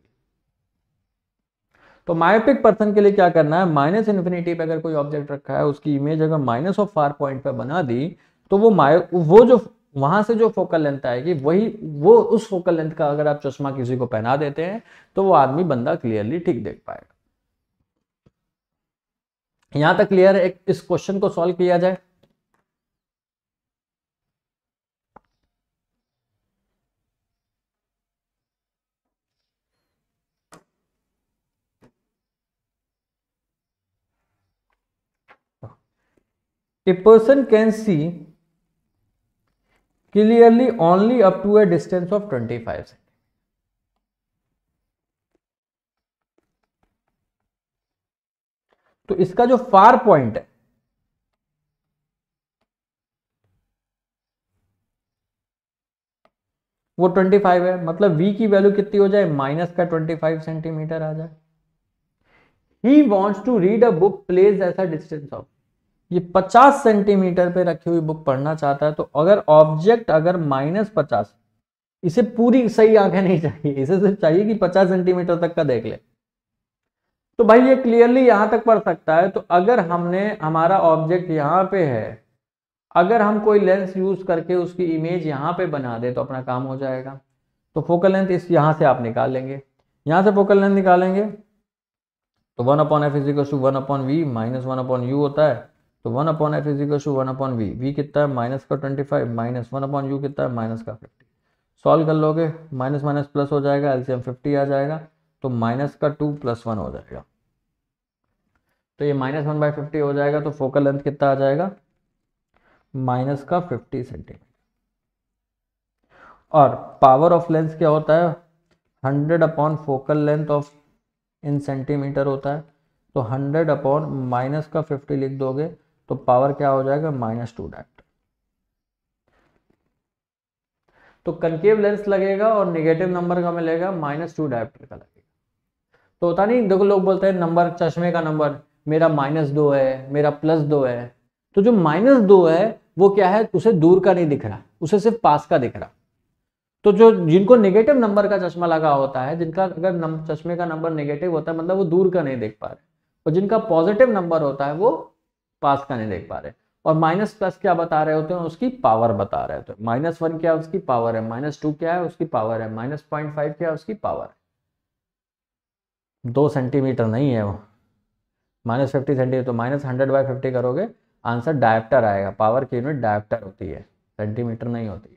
तो मायोपिक पर्सन के लिए क्या करना है माइनस इन्फिनिटी पे अगर कोई ऑब्जेक्ट रखा है उसकी इमेज अगर माइनस ऑफ फार पॉइंट पे बना दी तो वो मायो वो जो वहां से जो फोकल लेंथ आएगी वही वो उस फोकल लेंथ का अगर आप चश्मा किसी को पहना देते हैं तो वो आदमी बंदा क्लियरली ठीक देख पाएगा यहां तक क्लियर है एक इस क्वेश्चन को सॉल्व किया जाए a person can see clearly only up to a distance of twenty five तो इसका जो फार पॉइंट है वो 25 है मतलब v की वैल्यू कितनी हो जाए माइनस का 25 सेंटीमीटर आ जाए he wants to read a book place as distance of ये 50 सेंटीमीटर पे रखी हुई बुक पढ़ना चाहता है तो अगर ऑब्जेक्ट अगर माइनस पचास इसे पूरी सही आंखें नहीं चाहिए इसे सिर्फ चाहिए कि 50 सेंटीमीटर तक का देख ले तो भाई ये क्लियरली यहाँ तक पढ़ सकता है तो अगर हमने हमारा ऑब्जेक्ट यहाँ पे है अगर हम कोई लेंस यूज करके उसकी इमेज यहाँ पे बना दे तो अपना काम हो जाएगा तो फोकल लेंथ इस यहाँ से आप निकाल लेंगे यहाँ से फोकल लेंथ निकालेंगे तो one upon F is equal to one upon we minus one upon u होता है तो one upon F is equal to one upon v v कितना है माइनस का twenty five minus one upon you कितना है माइनस का फिफ्टी सॉल्व कर लोगे माइनस माइनस प्लस हो जाएगा एलसीएम फिफ्टी आ जाएगा तो माइनस का टू प्लस वन हो जाएगा तो ये माइनस वन बाई फिफ्टी हो जाएगा तो फोकल लेंथ कितना आ जाएगा माइनस का फिफ्टी सेंटीमीटर और पावर ऑफ लेंस क्या होता है hundred upon focal length of in centimetre होता है तो हंड्रेड अपॉन माइनस का फिफ्टी लिख दोगे तो पावर क्या हो जाएगा माइनस टू डैट तो कंकेव लेंस लगेगा और निगेटिव नंबर का मिलेगा माइनस टू डायप्टर का लगेगा तो होता नहीं देखो लोग बोलते हैं नंबर चश्मे का नंबर मेरा माइनस दो है मेरा प्लस दो है तो जो माइनस दो है वो क्या है उसे दूर का नहीं दिख रहा उसे सिर्फ पास का दिख रहा तो जो जिनको नेगेटिव नंबर का चश्मा लगा होता है जिनका अगर चश्मे का नंबर नेगेटिव होता है मतलब वो दूर का नहीं देख पा रहे और जिनका पॉजिटिव नंबर होता है वो पास का नहीं देख पा रहे और माइनस प्लस क्या बता रहे होते हैं उसकी पावर बता रहे होते हैं माइनस वन क्या है उसकी पावर है माइनस टू क्या है उसकी पावर है माइनस पॉइंट फाइव क्या उसकी पावर है दो सेंटीमीटर नहीं है वो माइनस फिफ्टी सेंटीमीटर तो माइनस हंड्रेड बाई फिफ्टी करोगे आंसर डायप्टर आएगा पावर की यूनिट डायप्टर होती है सेंटीमीटर नहीं होती है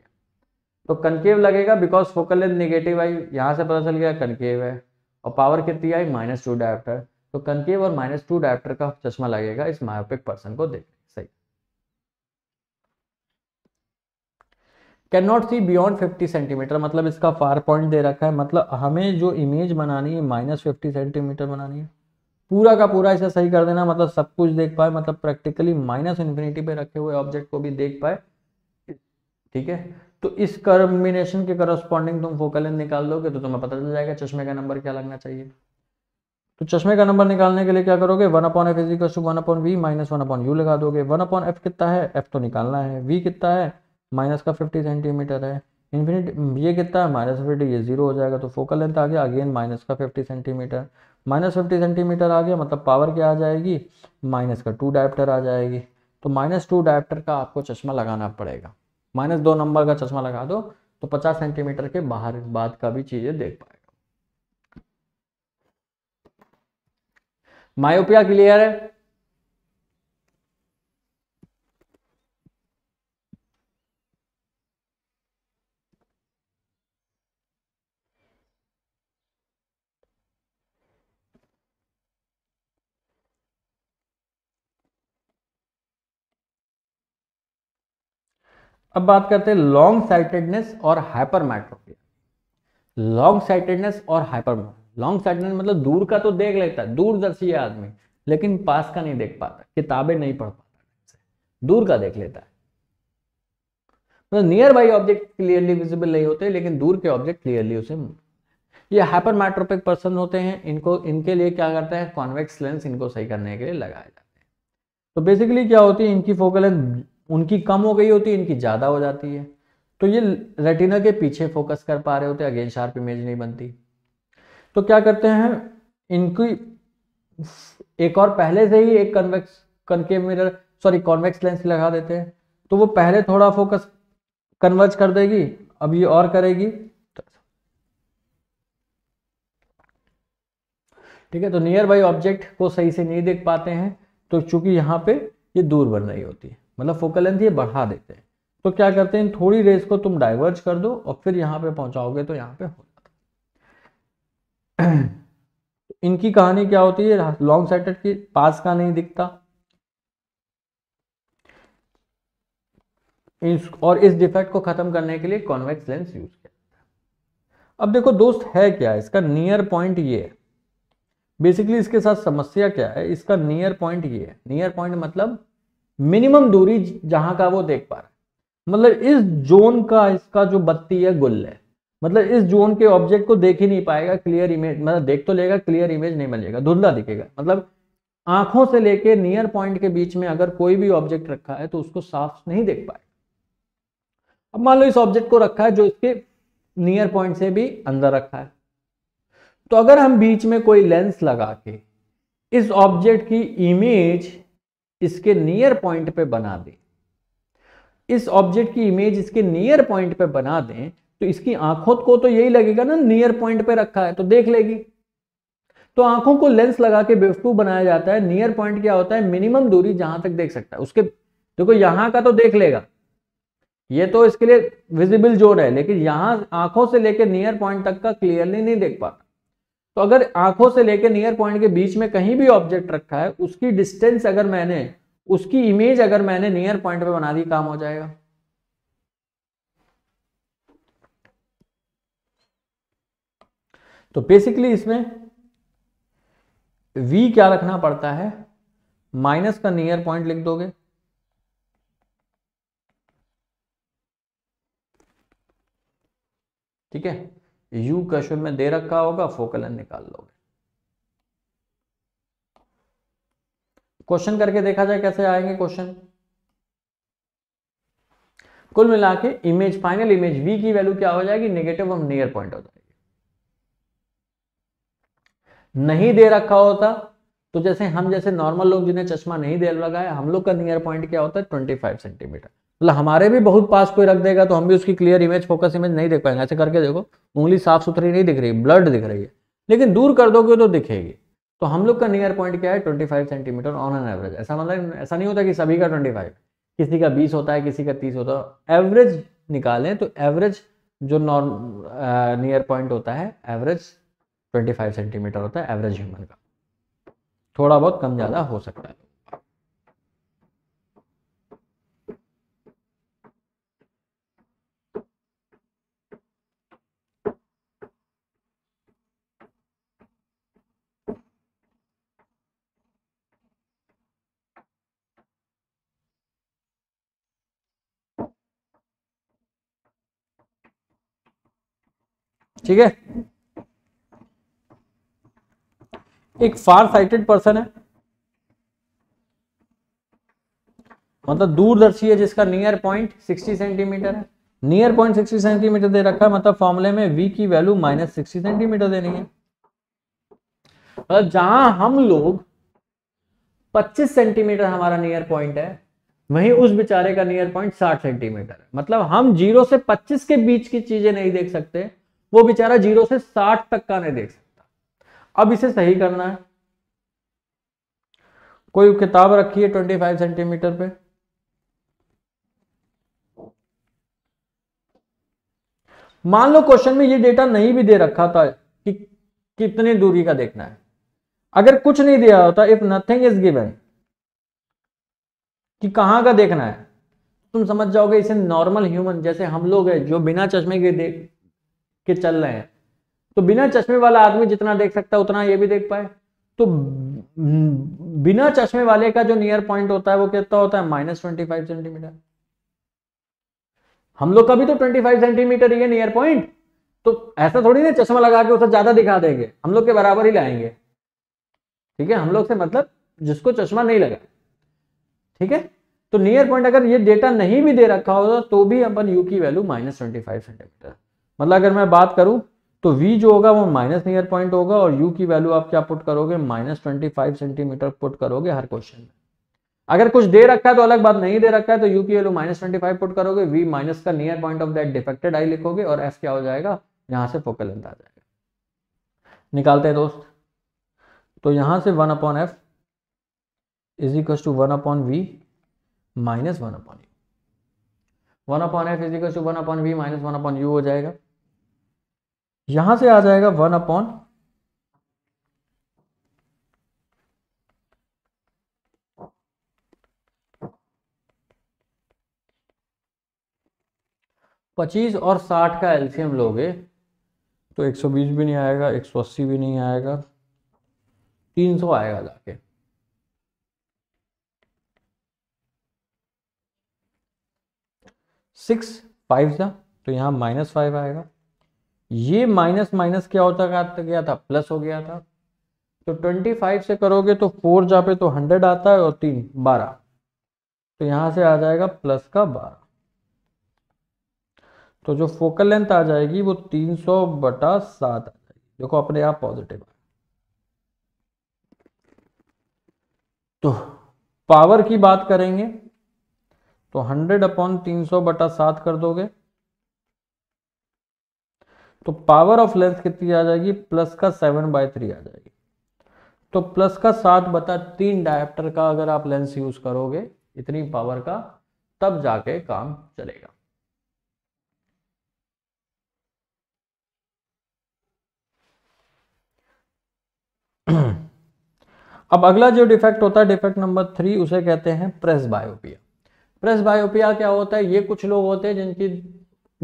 तो कनकेव लगेगा बिकॉज फोकल लेंथ निगेटिव आई यहाँ से पता चल गया कनकेव है और पावर कितनी आई माइनस टू डायप्टर तो कनकेव और माइनस टू डायप्टर का चश्मा लगेगा इस मायोपिक पर्सन को देख सही can not see beyond 50 centimetre मतलब इसका फार पॉइंट दे रखा है मतलब हमें जो इमेज बनानी है माइनस फिफ्टी सेंटीमीटर बनानी है पूरा का पूरा इसे सही कर देना मतलब सब कुछ देख पाए मतलब प्रैक्टिकली माइनस इन्फिनिटी पे रखे हुए ऑब्जेक्ट को भी देख पाए ठीक है तो इस कॉम्बिनेशन के करस्पॉन्डिंग तुम फोकल लेंथ निकाल दोगे तो तुम्हें पता चल जाएगा चश्मे का नंबर क्या लगना चाहिए तो चश्मे का नंबर निकालने के लिए क्या करोगे one upon F is equal to one upon we minus one upon u लगा दोगे वन अपॉन एफ कितना है एफ तो निकालना है वी कितना है माइनस का फिफ्टी सेंटीमीटर है इन्फिनिटी ये कितना है माइनस फिफ्टी ये जीरो हो जाएगा तो फोकल लेंथ आ गया अगेन माइनस का fifty centimetre minus fifty centimetre आ गया मतलब पावर क्या आ जाएगी माइनस का टू डायप्टर आ जाएगी तो माइनस टू डायप्टर का आपको चश्मा लगाना पड़ेगा माइनस दो नंबर का चश्मा लगा दो तो पचास सेंटीमीटर के बाहर बाद का भी चीज़ें देख पाएगा मायोपिया क्लियर है अब बात करते हैं लॉन्ग साइटेडनेस और हाइपरमाइट्रोपिया लॉन्ग साइटेडनेस और हाइपर लॉन्ग साइटेडनेस मतलब दूर का तो देख लेता है दूरदर्शी है आदमी लेकिन पास का नहीं देख पाता किताबें नहीं पढ़ पाता दूर का देख लेता है मतलब near by object clearly visible नहीं होते लेकिन दूर के ऑब्जेक्ट क्लियरली उसे ये हाइपरमाइट्रोपिक पर्सन होते हैं इनको इनके लिए क्या करता है कॉन्वेक्स लेंस इनको सही करने के लिए लगाया जाता है तो बेसिकली क्या होती है इनकी फोकल लेंथ उनकी कम हो गई होती है इनकी ज़्यादा हो जाती है तो ये रेटिना के पीछे फोकस कर पा रहे होते अगेन शार्प इमेज नहीं बनती तो क्या करते हैं इनकी एक और पहले से ही एक convex concave mirror sorry convex lens लगा देते हैं तो वो पहले थोड़ा फोकस कन्वर्ज कर देगी अब ये और करेगी ठीक है तो नियर बाई ऑब्जेक्ट को सही से नहीं देख पाते हैं तो चूंकि यहाँ पे ये दूर बन रही होती है मतलब फोकल लेंथ ये बढ़ा देते हैं तो क्या करते हैं थोड़ी रेस को तुम डाइवर्ज कर दो और फिर यहाँ पे पहुंचाओगे तो यहाँ पे हो जाता इनकी कहानी क्या होती है लॉन्ग साइटेड की पास का नहीं दिखता इस और इस डिफेक्ट को खत्म करने के लिए कॉन्वेक्स लेंस यूज किया अब देखो दोस्त है क्या इसका नियर पॉइंट ये है बेसिकली इसके साथ समस्या क्या है इसका नियर पॉइंट ये है नियर पॉइंट मतलब मिनिमम दूरी जहां का वो देख पा रहा है मतलब इस जोन का इसका जो बत्ती है गुल है मतलब इस जोन के ऑब्जेक्ट को देख ही नहीं पाएगा क्लियर इमेज मतलब देख तो लेगा क्लियर इमेज नहीं मिलेगा धुंधला दिखेगा मतलब आंखों से लेके नियर पॉइंट के बीच में अगर कोई भी ऑब्जेक्ट रखा है तो उसको साफ नहीं देख पाएगा अब मान लो इस ऑब्जेक्ट को रखा है जो इसके नियर पॉइंट से भी अंदर रखा है तो अगर हम बीच में कोई लेंस लगा के इस ऑब्जेक्ट की इमेज इसके नियर पॉइंट पे बना दें इस ऑब्जेक्ट की इमेज इसके नियर पॉइंट पे बना दें तो इसकी आंखों को तो यही लगेगा ना नियर पॉइंट पे रखा है तो देख लेगी तो आंखों को लेंस लगा के बेवकूफ बनाया जाता है नियर पॉइंट क्या होता है मिनिमम दूरी जहां तक देख सकता है उसके देखो यहां का तो देख लेगा ये तो इसके लिए विजिबल जोन है लेकिन यहां आंखों से लेकर नियर पॉइंट तक का क्लियरली नहीं देख पाता तो अगर आंखों से लेकर नियर पॉइंट के बीच में कहीं भी ऑब्जेक्ट रखा है उसकी डिस्टेंस अगर मैंने उसकी इमेज अगर मैंने नियर पॉइंट पे बना दी काम हो जाएगा तो बेसिकली इसमें v क्या रखना पड़ता है माइनस का नियर पॉइंट लिख दोगे ठीक है यू कशुर में दे रखा होगा फोकलन निकाल लोगे क्वेश्चन करके देखा जाए कैसे आएंगे क्वेश्चन कुल मिला के इमेज फाइनल इमेज वी की वैल्यू क्या हो जाएगी नेगेटिव और नियर पॉइंट हो जाएगी नहीं दे रखा होता तो जैसे हम जैसे नॉर्मल लोग जिन्हें चश्मा नहीं दे लगाया हम लोग का नियर पॉइंट क्या होता है ट्वेंटी फाइव सेंटीमीटर मतलब हमारे भी बहुत पास कोई रख देगा तो हम भी उसकी क्लियर इमेज फोकस इमेज नहीं देख पाएंगे ऐसे करके देखो उंगली साफ सुथरी नहीं दिख रही ब्लड दिख रही है लेकिन दूर कर दोगे तो दिखेगी तो हम लोग का नियर पॉइंट क्या है 25 सेंटीमीटर ऑन एन एवरेज ऐसा मतलब ऐसा नहीं होता कि सभी का 25 किसी का 20 होता है किसी का 30 होता है एवरेज निकालें तो एवरेज जो नॉर्म नियर पॉइंट होता है एवरेज 25 सेंटीमीटर होता है एवरेज ह्यूमन का थोड़ा बहुत कम ज़्यादा हो सकता है ठीक है एक फार साइटेड पर्सन है मतलब दूरदर्शी है जिसका नियर पॉइंट 60 सेंटीमीटर है नियर पॉइंट 60 सेंटीमीटर दे रखा है मतलब फॉर्मुले में v की वैल्यू माइनस सिक्सटी सेंटीमीटर देनी है मतलब जहां हम लोग 25 सेंटीमीटर हमारा नियर पॉइंट है वहीं उस बेचारे का नियर पॉइंट 60 सेंटीमीटर है मतलब हम जीरो से 25 के बीच की चीजें नहीं देख सकते वो बेचारा जीरो से साठ तक का नहीं देख सकता अब इसे सही करना है कोई किताब रखी है ट्वेंटी फाइव सेंटीमीटर पे मान लो क्वेश्चन में ये डेटा नहीं भी दे रखा था कि कितनी दूरी का देखना है अगर कुछ नहीं दिया होता इफ नथिंग इज गिवन कि कहां का देखना है तुम समझ जाओगे इसे नॉर्मल ह्यूमन जैसे हम लोग हैं जो बिना चश्मे के देख के चल रहे हैं तो बिना चश्मे वाला आदमी जितना देख सकता है उतना ये भी देख पाए तो बिना चश्मे वाले का जो नियर पॉइंट होता है वो कितना होता है माइनस ट्वेंटी फाइव सेंटीमीटर हम लोग का भी तो ट्वेंटी फाइव सेंटीमीटर ही है नियर पॉइंट तो ऐसा थोड़ी ना चश्मा लगा के उसे ज्यादा दिखा देंगे हम लोग के बराबर ही लाएंगे ठीक है हम लोग से मतलब जिसको चश्मा नहीं लगा ठीक है तो नियर पॉइंट अगर ये डेटा नहीं भी दे रखा होगा तो भी अपन यू की value minus twenty five centimetre मतलब अगर मैं बात करूं तो v जो होगा वो माइनस नियर पॉइंट होगा और u की वैल्यू आप क्या पुट करोगे minus twenty five centimetre put करोगे हर क्वेश्चन में अगर कुछ दे रखा है तो अलग बात नहीं दे रखा है तो u की value minus twenty five put करोगे v माइनस का near point of that defected eye लिखोगे और f क्या हो जाएगा यहां से फोकल लेंथ आ जाएगा निकालते हैं दोस्त तो यहां से one upon F is equal to one upon we minus one upon u one upon F is equal to one upon we minus one upon u हो जाएगा यहां से आ जाएगा वन अपॉन पच्चीस और साठ का एल्सियम लोगे तो एक सौ बीस भी नहीं आएगा एक सौ अस्सी भी नहीं आएगा तीन सौ आएगा जाके सिक्स फाइव था तो यहां माइनस फाइव आएगा ये माइनस माइनस क्या होता तो गया था प्लस हो गया था तो 25 से करोगे तो फोर जा पे तो 100 आता है और तीन बारह तो यहां से आ जाएगा प्लस का बारह तो जो फोकल लेंथ आ जाएगी वो 300 बटा सात आ जाएगी देखो अपने आप पॉजिटिव है तो पावर की बात करेंगे तो 100 अपॉन 300 बटा सात कर दोगे तो पावर ऑफ लेंस कितनी आ जाएगी प्लस का सेवन बाय थ्री आ जाएगी तो प्लस का सात बता तीन डायप्टर का अगर आप लेंस यूज करोगे इतनी पावर का तब जाके काम चलेगा अब अगला जो डिफेक्ट होता है डिफेक्ट नंबर थ्री उसे कहते हैं प्रेस बायोपिया प्रेस बायोपिया क्या होता है ये कुछ लोग होते हैं जिनकी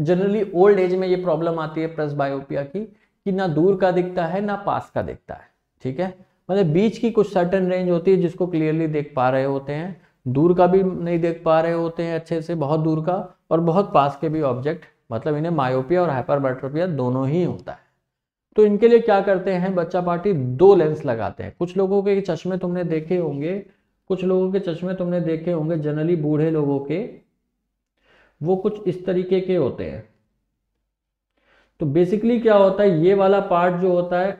जनरली ओल्ड एज में ये प्रॉब्लम आती है प्रस बायोपिया की कि ना दूर का दिखता है ना पास का दिखता है ठीक है मतलब बीच की कुछ सर्टन रेंज होती है जिसको क्लियरली देख पा रहे होते हैं दूर का भी नहीं देख पा रहे होते हैं अच्छे से बहुत दूर का और बहुत पास के भी ऑब्जेक्ट मतलब इन्हें मायोपिया और हाइपरबायोट्रोपिया दोनों ही होता है तो इनके लिए क्या करते हैं बच्चा पार्टी दो लेंस लगाते हैं कुछ लोगों के चश्मे तुमने देखे होंगे कुछ लोगों के चश्मे तुमने देखे होंगे जनरली बूढ़े लोगों के वो कुछ इस तरीके के होते हैं तो बेसिकली क्या होता है ये वाला पार्ट जो होता है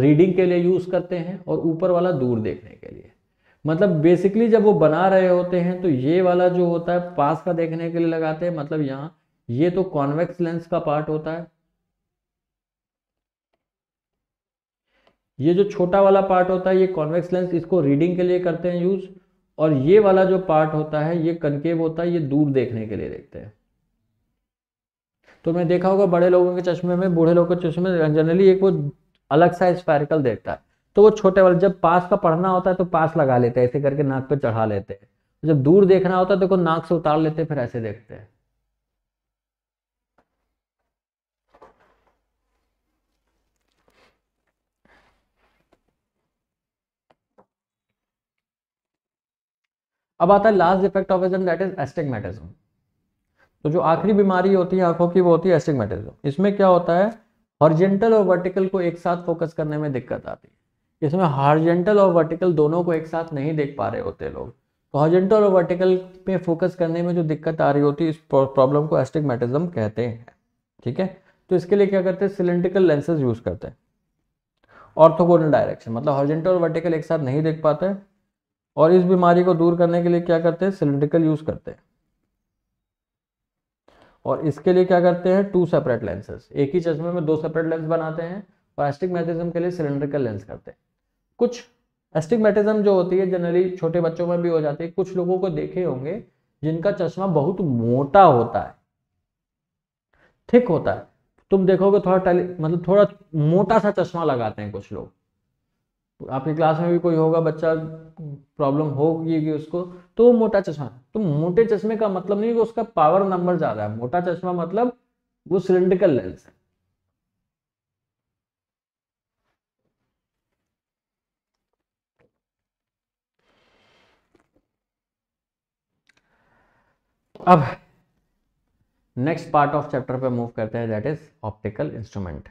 रीडिंग के लिए यूज़ करते हैं और ऊपर वाला दूर देखने के लिए मतलब बेसिकली जब वो बना रहे होते हैं तो ये वाला जो होता है पास का देखने के लिए लगाते हैं मतलब यहां ये तो कॉन्वेक्स लेंस का पार्ट होता है ये जो छोटा वाला पार्ट होता है ये कॉन्वेक्स लेंस इसको रीडिंग के लिए करते हैं यूज़ और ये वाला जो पार्ट होता है ये कनकेव होता है ये दूर देखने के लिए देखते हैं तो मैं देखा होगा बड़े लोगों के चश्मे में बूढ़े लोगों के चश्मे जनरली एक वो अलग सा स्पैरिकल देखता है तो वो छोटे वाले जब पास का पढ़ना होता है तो पास लगा लेते हैं ऐसे करके नाक पे चढ़ा लेते हैं जब दूर देखना होता है तो को नाक से उतार लेते हैं फिर ऐसे देखते हैं अब आता है last effect of that is astigmatism तो जो आखिरी बीमारी होती है आंखों की वो होती है एस्टिगमेटिज्म इसमें क्या होता है हॉर्जेंटल और वर्टिकल को एक साथ फोकस करने में दिक्कत आती है इसमें हॉर्जेंटल और वर्टिकल दोनों को एक साथ नहीं देख पा रहे होते लोग तो हॉर्जेंटल और वर्टिकल पे फोकस करने में जो दिक्कत आ रही होती है इस प्रॉब्लम को एस्टिगमेटिज्म कहते हैं ठीक है तो इसके लिए क्या करते हैं सिलेंड्रिकल लेंसेज यूज करते हैं ऑर्थोगोनल डायरेक्शन मतलब हॉर्जेंटल और वर्टिकल एक साथ नहीं देख पाते और इस बीमारी को दूर करने के लिए क्या करते हैं सिलिंड्रिकल यूज करते हैं और इसके लिए क्या करते हैं टू सेपरेट लेंसेज एक ही चश्मे में दो सेपरेट लेंस बनाते हैं और एस्टिग्मेटिज्म के लिए सिलेंड्रिकल लेंस करते हैं कुछ एस्टिग्मेटिज्म जो होती है जनरली छोटे बच्चों में भी हो जाती है कुछ लोगों को देखे होंगे जिनका चश्मा बहुत मोटा होता है थिक होता है तुम देखोगे थोड़ा मतलब थोड़ा मोटा सा चश्मा लगाते हैं कुछ लोग आपकी क्लास में भी कोई होगा बच्चा प्रॉब्लम होगी उसको तो वो मोटा चश्मा तो मोटे चश्मे का मतलब नहीं कि उसका पावर नंबर ज्यादा है मोटा चश्मा मतलब वो सिलेंड्रिकल लेंस है अब नेक्स्ट पार्ट ऑफ चैप्टर पे मूव करते हैं दैट इज ऑप्टिकल इंस्ट्रूमेंट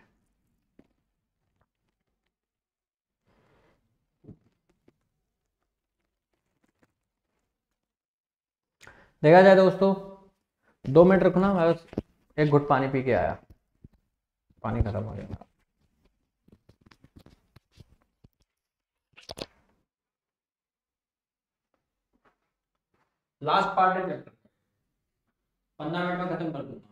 देखा जाए दोस्तों दो मिनट रुकना मैं बस एक घुट पानी पी के आया पानी खत्म हो गया लास्ट पार्ट है चैप्टर पंद्रह मिनट में खत्म कर दूंगा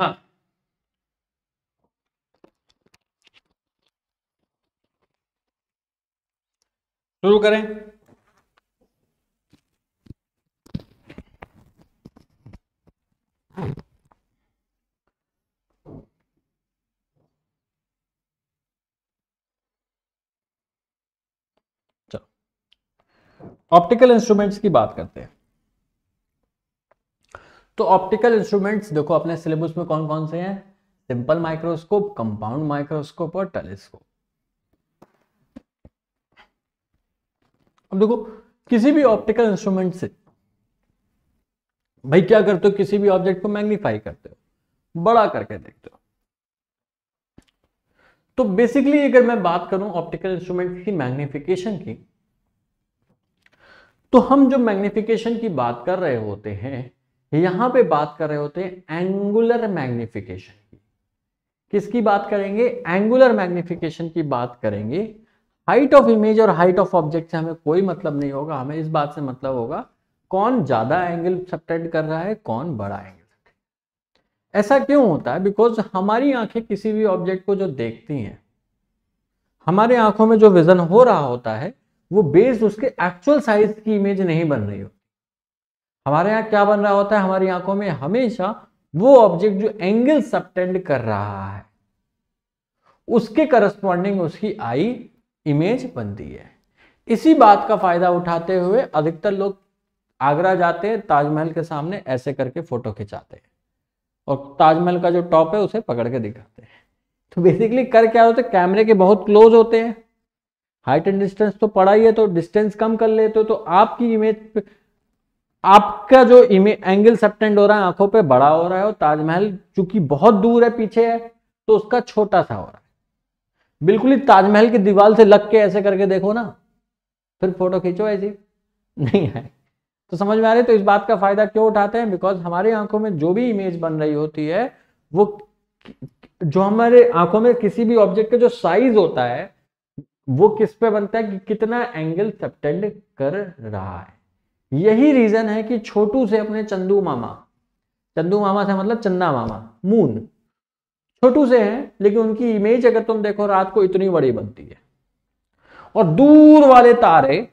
हाँ शुरू करें ऑप्टिकल इंस्ट्रूमेंट्स की बात करते हैं तो ऑप्टिकल इंस्ट्रूमेंट्स देखो अपने सिलेबस में कौन कौन से हैं सिंपल माइक्रोस्कोप कंपाउंड माइक्रोस्कोप और टेलीस्कोप अब देखो किसी भी ऑप्टिकल इंस्ट्रूमेंट से भाई क्या करते हो किसी भी ऑब्जेक्ट को मैग्नीफाई करते हो बड़ा करके देखते हो तो बेसिकली अगर मैं बात करूं ऑप्टिकल इंस्ट्रूमेंट की मैग्निफिकेशन की तो हम जो मैग्निफिकेशन की बात कर रहे होते हैं यहां पे बात कर रहे होते हैं एंगुलर मैग्निफिकेशन की किसकी बात करेंगे एंगुलर मैग्निफिकेशन की बात करेंगे हाइट ऑफ इमेज और हाइट ऑफ ऑब्जेक्ट से हमें कोई मतलब नहीं होगा हमें इस बात से मतलब होगा कौन ज्यादा एंगल सब्टेंड कर रहा है कौन बड़ा एंगल ऐसा क्यों होता है बिकॉज हमारी आंखें किसी भी ऑब्जेक्ट को जो देखती हैं हमारे आंखों में जो विजन हो रहा होता है वो बेस्ड उसके एक्चुअल साइज की इमेज नहीं बन रही होती हमारे यहाँ क्या बन रहा होता है हमारी आंखों में हमेशा वो ऑब्जेक्ट जो एंगल सबटेंड कर रहा है उसके करस्पॉन्डिंग उसकी आई इमेज बनती है इसी बात का फायदा उठाते हुए अधिकतर लोग आगरा जाते हैं ताजमहल के सामने ऐसे करके फोटो खिंचाते हैं और ताजमहल का जो टॉप है उसे पकड़ के दिखाते हैं तो बेसिकली कर क्या होता है कैमरे के बहुत क्लोज होते हैं हाइट एंड डिस्टेंस तो पड़ा ही है तो डिस्टेंस कम कर लेते हो तो आपकी इमेज आपका जो एंगल सबटेंड हो रहा है आंखों पे बड़ा हो रहा है और ताजमहल चूंकि बहुत दूर है पीछे है तो उसका छोटा सा हो रहा है बिल्कुल ही ताजमहल की दीवार से लग के ऐसे करके देखो ना फिर फोटो खींचो ऐसी नहीं है तो समझ में आ रही तो इस बात का फायदा क्यों उठाते हैं बिकॉज हमारी आंखों में जो भी इमेज बन रही होती है वो जो हमारे आंखों में किसी भी ऑब्जेक्ट का जो साइज होता है वो किस पे बनता है कि कितना एंगल सबटेंड कर रहा है यही रीजन है कि छोटू से अपने चंदू मामा चंदू मामा से मतलब चंदा मामा मून छोटू से है लेकिन उनकी इमेज अगर तुम देखो रात को इतनी बड़ी बनती है और दूर वाले तारे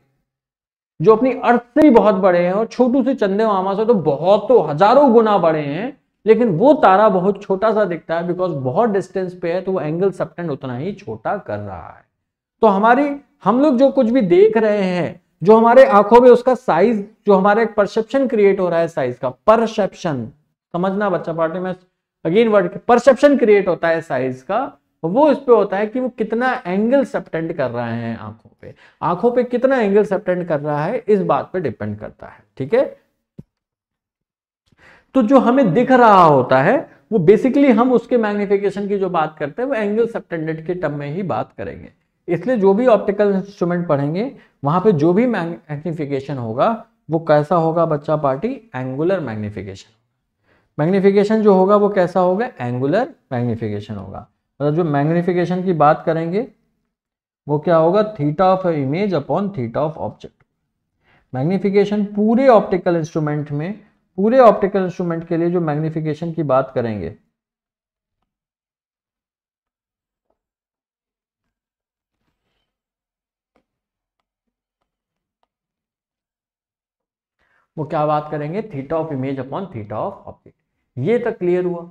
जो अपनी अर्थ से ही बहुत बड़े हैं और छोटू से चंदे मामा से तो बहुत तो हजारों गुना बड़े हैं लेकिन वो तारा बहुत छोटा सा दिखता है बिकॉज बहुत डिस्टेंस पे है तो वो एंगल सब उतना ही छोटा कर रहा है तो हमारी हम लोग जो कुछ भी देख रहे हैं जो हमारे आंखों में उसका साइज जो हमारा एक परसेप्शन क्रिएट हो रहा है साइज का परसेप्शन समझना बच्चा पार्टी में अगेन वर्ड परसेप्शन क्रिएट होता है साइज का वो इस पे होता है कि वो कितना एंगल सेप्टेंट कर रहे हैं आंखों पे आंखों पे कितना एंगल सेप्टेंट कर रहा है इस बात पे डिपेंड करता है ठीक है तो जो हमें दिख रहा होता है वो बेसिकली हम उसके मैग्निफिकेशन की जो बात करते हैं वो एंगल सेप्टेंडेड के टर्म में ही बात करेंगे इसलिए जो भी ऑप्टिकल इंस्ट्रूमेंट पढ़ेंगे वहां पे जो भी मैग्निफिकेशन होगा वो कैसा होगा बच्चा पार्टी एंगुलर मैग्निफिकेशन मैग्निफिकेशन जो होगा वो कैसा होगा एंगुलर मैग्निफिकेशन होगा मतलब जो मैग्निफिकेशन की बात करेंगे वो क्या होगा theta of image upon theta of object magnification पूरे ऑप्टिकल इंस्ट्रूमेंट में पूरे ऑप्टिकल इंस्ट्रूमेंट के लिए जो मैग्निफिकेशन की बात करेंगे वो क्या बात करेंगे theta of image upon theta of object ये तक क्लियर हुआ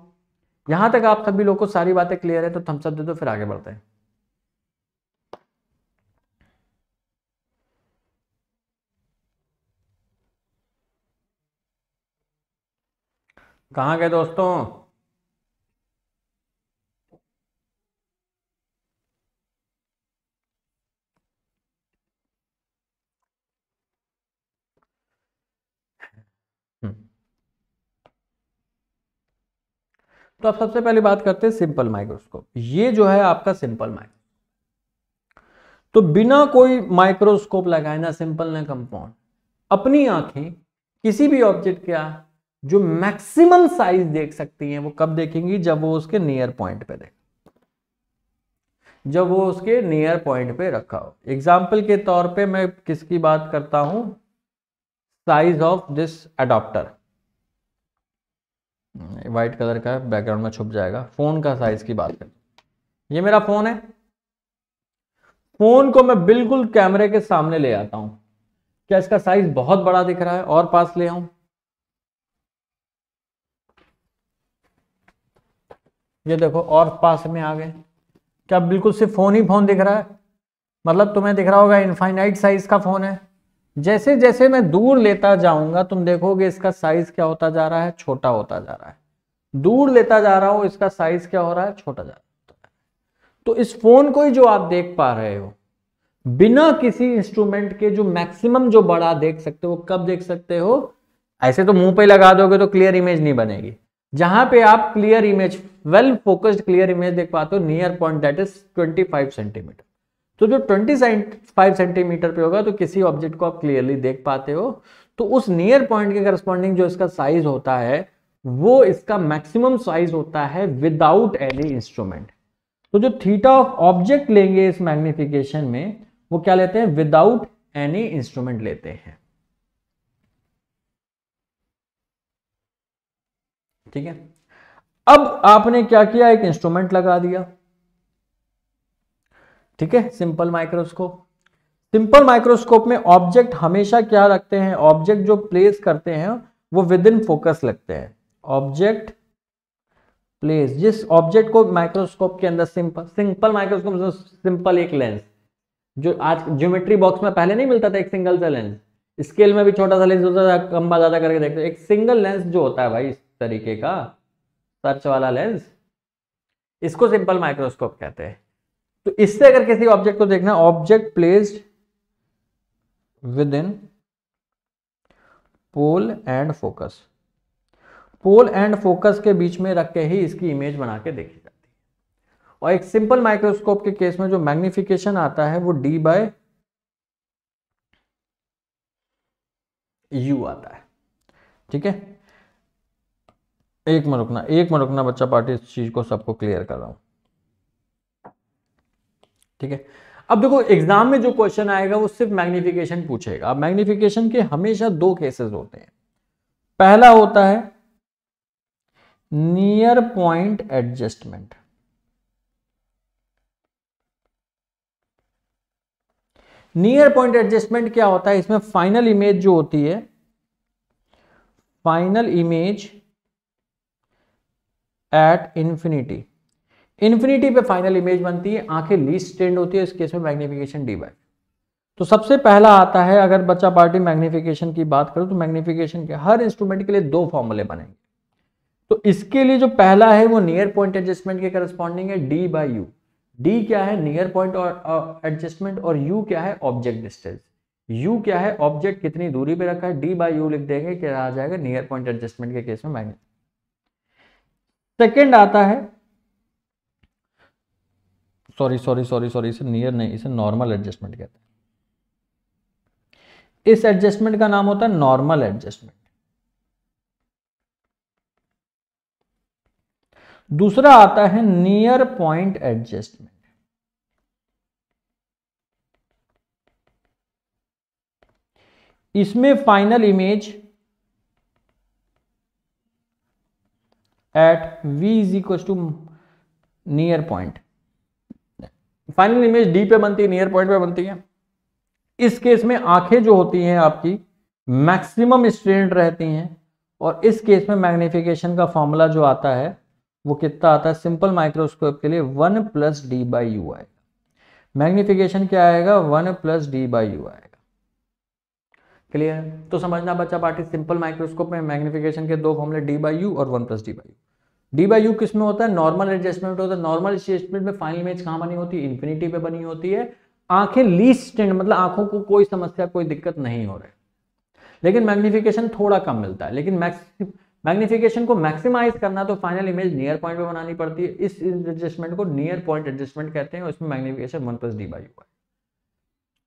यहां तक आप सभी लोग को सारी बातें क्लियर है तो थम्स अप दे दो फिर आगे बढ़ते हैं कहाँ गए दोस्तों तो आप सबसे पहले बात करते हैं सिंपल माइक्रोस्कोप ये जो है आपका सिंपल माइक्रोस्कोप तो बिना कोई माइक्रोस्कोप लगाए ना सिंपल ना कंपाउंड अपनी आंखें किसी भी ऑब्जेक्ट का जो मैक्सिमम साइज देख सकती हैं वो कब देखेंगी जब वो उसके नियर पॉइंट पे देख जब वो उसके नियर पॉइंट पे रखा हो एग्जाम्पल के तौर पे मैं किसकी बात करता हूं size of this adaptor white colour का बैकग्राउंड में छुप जाएगा फ़ोन का साइज़ की बात करें ये मेरा फ़ोन है फ़ोन को मैं बिल्कुल कैमरे के सामने ले आता हूं क्या इसका साइज़ बहुत बड़ा दिख रहा है और पास ले आऊं ये देखो और पास में आ गए क्या बिल्कुल सिर्फ फ़ोन ही फ़ोन दिख रहा है मतलब तुम्हें दिख रहा होगा इनफाइनाइट साइज़ का फ़ोन है जैसे जैसे मैं दूर लेता जाऊंगा तुम देखोगे इसका साइज क्या होता जा रहा है छोटा होता जा रहा है दूर लेता जा रहा हूं इसका साइज क्या हो रहा है छोटा जा रहा है तो इस फोन को ही जो आप देख पा रहे हो बिना किसी इंस्ट्रूमेंट के जो मैक्सिमम जो बड़ा देख सकते हो कब देख सकते हो ऐसे तो मुंह पे लगा दोगे तो क्लियर इमेज नहीं बनेगी जहां पे आप clear image well focused clear image देख पाते हो near point that is 25 centimetre तो जो 25 फाइव सेंटीमीटर पे होगा तो किसी ऑब्जेक्ट को आप क्लियरली देख पाते हो तो उस नियर पॉइंट के करस्पॉन्डिंग जो इसका साइज होता है वो इसका मैक्सिमम साइज होता है विदाउट एनी इंस्ट्रूमेंट तो जो थीटा ऑफ ऑब्जेक्ट लेंगे इस मैग्निफिकेशन में वो क्या लेते हैं विदाउट एनी इंस्ट्रूमेंट लेते हैं ठीक है अब आपने क्या किया एक इंस्ट्रूमेंट लगा दिया ठीक है सिंपल माइक्रोस्कोप सिंपल माइक्रोस्कोप में ऑब्जेक्ट हमेशा क्या रखते हैं ऑब्जेक्ट जो प्लेस करते हैं वो विद इन फोकस लगते हैं ऑब्जेक्ट प्लेस जिस ऑब्जेक्ट को माइक्रोस्कोप के अंदर सिंपल सिंपल माइक्रोस्कोप सिंपल एक लेंस जो आज ज्योमेट्री बॉक्स में पहले नहीं मिलता था एक सिंगल सा लेंस स्केल में भी छोटा सा लेंस होता था कम्बा ज्यादा करके देखते एक सिंगल लेंस जो होता है भाई इस तरीके का सर्च वाला लेंस इसको सिंपल माइक्रोस्कोप कहते हैं तो इससे अगर किसी ऑब्जेक्ट को देखना object placed within pole and focus pole and focus के बीच में रख के ही इसकी इमेज बना के देखी जाती है और एक सिंपल माइक्रोस्कोप के केस में जो मैग्निफिकेशन आता है वो डी बाय यू आता है ठीक है एक में रुकना एक में रुकना बच्चा पार्टी इस चीज को सबको क्लियर कर रहा हूं ठीक है अब देखो एग्जाम में जो क्वेश्चन आएगा वो सिर्फ मैग्निफिकेशन पूछेगा अब मैग्निफिकेशन के हमेशा दो केसेस होते हैं पहला होता है near point adjustment near point adjustment क्या होता है इसमें फाइनल इमेज जो होती है final image at infinity infinity पे फाइनल इमेज बनती है आंखें लीस्ट स्टेंड होती है इस केस में मैग्निफिकेशन डी बाई तो सबसे पहला आता है अगर बच्चा पार्टी मैग्निफिकेशन की बात करो तो मैग्निफिकेशन के हर इंस्ट्रूमेंट के लिए दो फॉर्मूले बनेंगे तो इसके लिए जो पहला है वो नियर पॉइंट एडजस्टमेंट के करस्पॉन्डिंग है डी बाई यू डी क्या है नियर पॉइंट और एडजस्टमेंट और यू क्या है ऑब्जेक्ट डिस्टेंस यू क्या है ऑब्जेक्ट कितनी दूरी पे रखा है डी बाई यू लिख देंगे क्या आ जाएगा नियर पॉइंट एडजस्टमेंट के केस में मैग्नेट सेकेंड आता है सॉरी सॉरी सॉरी सॉरी इसे नियर नहीं इसे नॉर्मल एडजस्टमेंट कहते हैं इस एडजस्टमेंट का नाम होता है नॉर्मल एडजस्टमेंट दूसरा आता है नियर पॉइंट एडजस्टमेंट इसमें final image at v is equal to near point final image D पे बनती है नियर पॉइंट पे बनती है इस केस में आंखें जो होती हैं आपकी मैक्सिमम स्ट्रेंड रहती हैं और इस केस में मैग्निफिकेशन का फॉर्मूला जो आता है वो कितना आता है सिंपल माइक्रोस्कोप के लिए one plus D by u आएगा मैग्निफिकेशन क्या आएगा one plus D by u आएगा क्लियर तो समझना बच्चा पार्टी सिंपल माइक्रोस्कोप में मैग्निफिकेशन के दो फॉर्मूले डी बाई यू और one plus D by u D by u किस में होता है नॉर्मल एडजस्टमेंट होता है नॉर्मल एडजस्टमेंट में फाइनल इमेज कहाँ बनी होती है इन्फिनिटी पे बनी होती है आंखें लीस्ट स्टैंड मतलब आंखों को कोई समस्या कोई दिक्कत नहीं हो रही लेकिन मैग्निफिकेशन थोड़ा कम मिलता है लेकिन मैग्निफिकेशन को मैक्सिमाइज करना तो फाइनल इमेज नियर पॉइंट पे बनानी पड़ती है इस एडजस्टमेंट को नियर पॉइंट एडजस्टमेंट कहते हैं उसमें magnification one plus D by u है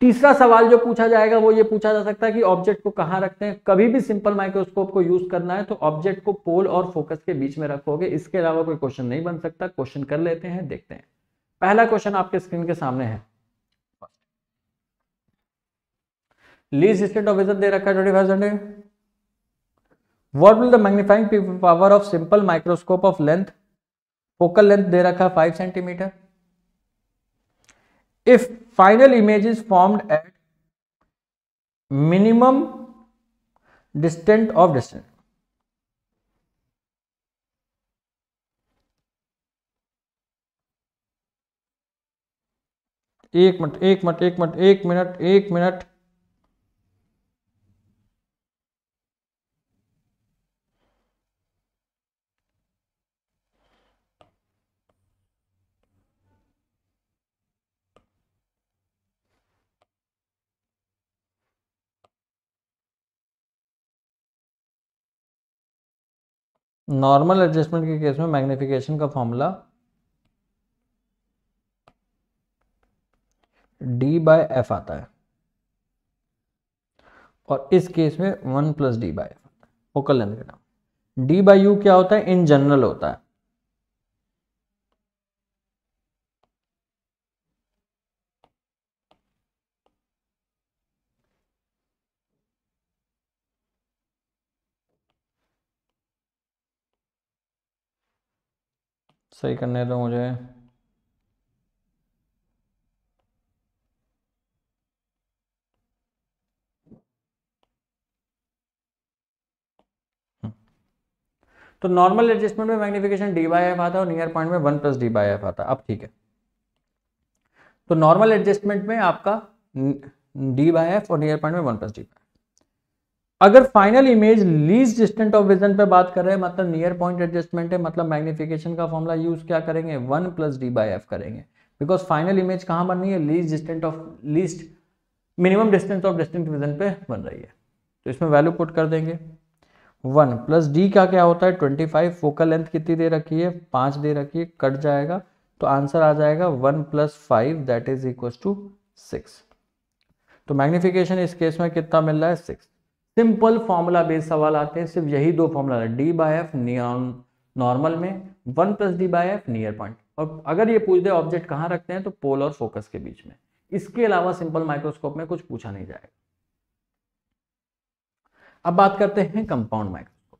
तीसरा सवाल जो पूछा जाएगा वो ये पूछा जा सकता है कि ऑब्जेक्ट को कहाँ रखते हैं कभी भी सिंपल माइक्रोस्कोप को यूज करना है तो ऑब्जेक्ट को पोल और फोकस के बीच में रखोगे इसके अलावा कोई क्वेश्चन नहीं बन सकता क्वेश्चन कर लेते हैं देखते हैं पहला क्वेश्चन आपके स्क्रीन के सामने है लीज स्टेट ऑफ विजन दे रखा है twenty five what will the magnifying power of simple microscope of length focal length दे रखा है five centimetre if final image is formed at minimum distance of distance एक मिनट एक minute एक minute एक मिनट एक मिनट नॉर्मल एडजस्टमेंट के case में मैग्निफिकेशन का फॉर्मूला डी बाय एफ आता है और इस केस में one plus D by f वो कल लेंगे डी बाय यू क्या होता है इन जनरल होता है सही करने दो मुझे तो नॉर्मल एडजस्टमेंट में मैग्निफिकेशन डी बाई एफ आता है और नियर पॉइंट में one plus D by f आता है अब ठीक है तो नॉर्मल एडजस्टमेंट में आपका डी बाई एफ और नियर पॉइंट में वन प्लस डी बाई अगर final image least distant of vision पे बात कर रहे हैं मतलब नियर पॉइंट एडजस्टमेंट है मतलब मैग्निफिकेशन का फॉर्मूला यूज क्या करेंगे one plus D by f करेंगे बिकॉज फाइनल इमेज कहाँ बननी है least distant of least minimum distance of distant vision पे बन रही है तो इसमें वैल्यू पुट कर देंगे वन प्लस डी का क्या होता है ट्वेंटी फाइव फोकल लेंथ कितनी दे रखी है पांच दे रखी है कट जाएगा तो आंसर आ जाएगा one plus five that is equal to six तो मैग्निफिकेशन इस केस में कितना मिल रहा है सिक्स सिंपल फॉर्मूला बेस्ड सवाल आते हैं सिर्फ यही दो formula D by f normal में one plus D by f near point और अगर ये पूछ दे ऑब्जेक्ट कहाँ रखते हैं तो पोल और फोकस के बीच में इसके अलावा सिंपल माइक्रोस्कोप में कुछ पूछा नहीं जाएगा अब बात करते हैं कंपाउंड माइक्रोस्कोप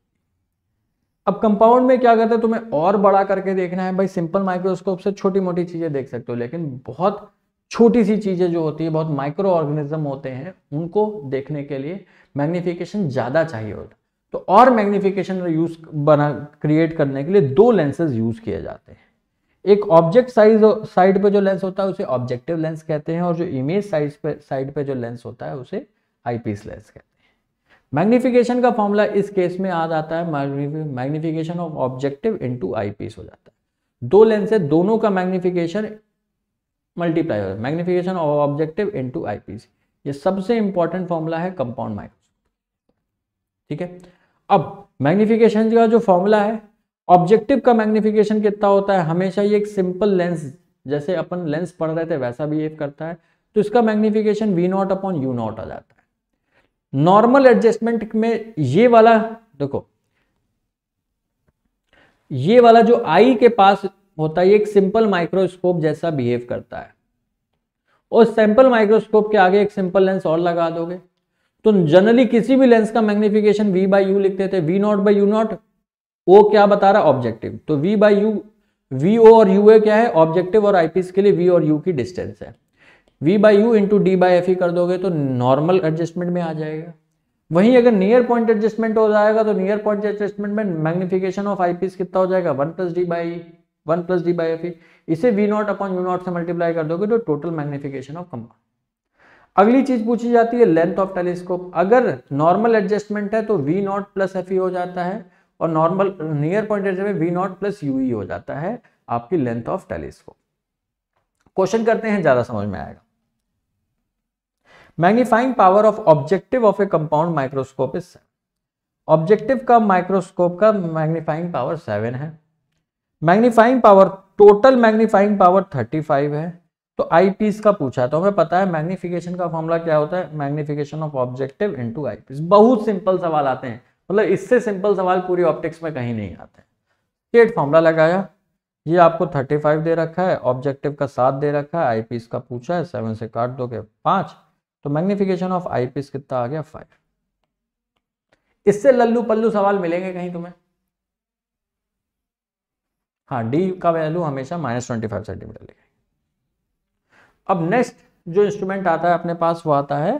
अब कंपाउंड में क्या करते हैं तुम्हें और बड़ा करके देखना है भाई सिंपल माइक्रोस्कोप से छोटी मोटी चीजें देख सकते हो लेकिन बहुत छोटी सी चीज़ें जो होती है बहुत माइक्रो ऑर्गेनिज्म होते हैं उनको देखने के लिए मैग्नीफिकेशन ज़्यादा चाहिए होता तो और मैग्नीफिकेशन यूज बना क्रिएट करने के लिए दो लेंसेज यूज़ किए जाते हैं एक ऑब्जेक्ट साइज साइड पे जो लेंस होता है उसे ऑब्जेक्टिव लेंस कहते हैं और जो इमेज साइज पे साइड पे जो लेंस होता है उसे आईपीस लेंस कहते हैं मैग्नीफिकेशन का फॉर्मूला इस केस में आ जाता है magnification of objective into eyepiece हो जाता है दो लेंस है दोनों का मैग्नीफिकेशन मल्टीप्लाई हो magnification of objective into eyepiece ये सबसे इंपॉर्टेंट फॉर्मूला है कंपाउंड माइक्रोस्कोप ठीक है अब मैग्निफिकेशन का जो फॉर्मूला है ऑब्जेक्टिव का मैग्निफिकेशन कितना होता है हमेशा ये एक सिंपल लेंस जैसे अपन लेंस पढ़ रहे थे वैसा बिहेव करता है तो इसका magnification v not upon u not आ जाता है नॉर्मल एडजस्टमेंट में ये वाला देखो ये वाला जो आई के पास होता है एक सिंपल माइक्रोस्कोप जैसा बिहेव करता है और सैंपल माइक्रोस्कोप के आगे एक सिंपल लेंस और लगा दोगे तो जनरली किसी भी लेंस का मैग्निफिकेशन वी बाई यू लिखते थे v not by u not O क्या बता रहा ऑब्जेक्टिव तो v by you v O और यू ए क्या है ऑब्जेक्टिव और आईपीस के लिए वी और यू की डिस्टेंस है we by u into D by F E कर दोगे तो नॉर्मल एडजस्टमेंट में आ जाएगा वहीं अगर नियर पॉइंट एडजस्टमेंट हो जाएगा तो नियर पॉइंट एडजस्टमेंट में मैग्निफिकेशन ऑफ आईपीस कितना हो जाएगा one plus D by one plus D by f A इसे v not upon u not से मल्टीप्लाई कर दोगे तो टोटल मैग्निफिकेशन ऑफ कंपाउंड अगली चीज पूछी जाती है लेंथ ऑफ टेलीस्कोप अगर नॉर्मल एडजस्टमेंट है तो वी नॉट प्लस एफ हो जाता है और नॉर्मल नियर पॉइंट में वी नॉट प्लस यू हो जाता है आपकी लेंथ ऑफ टेलीस्कोप क्वेश्चन करते हैं ज्यादा समझ में आएगा magnifying power of objective of a compound microscope is objective का माइक्रोस्कोप का मैग्नीफाइंग पावर सेवन है magnifying power total magnifying power 35 है तो आईपीस का पूछा तो हमें पता है मैग्निफिकेशन का फॉर्मूला क्या होता है magnification of objective into eyepiece बहुत सिंपल सवाल आते हैं मतलब इससे सिंपल सवाल पूरी ऑप्टिक्स में कहीं नहीं आते स्टेट फॉर्मूला लगाया ये आपको 35 दे रखा है ऑब्जेक्टिव का सात दे रखा है आईपीस का पूछा है सेवन से काट के पांच तो मैग्निफिकेशन ऑफ आईपीस कितना आ गया फाइव इससे लल्लू पल्लू सवाल मिलेंगे कहीं तुम्हें हाँ डी का वैल्यू हमेशा माइनस ट्वेंटी फाइव सेंटीमीटर लिखेंगे अब नेक्स्ट जो इंस्ट्रूमेंट आता है अपने पास वो आता है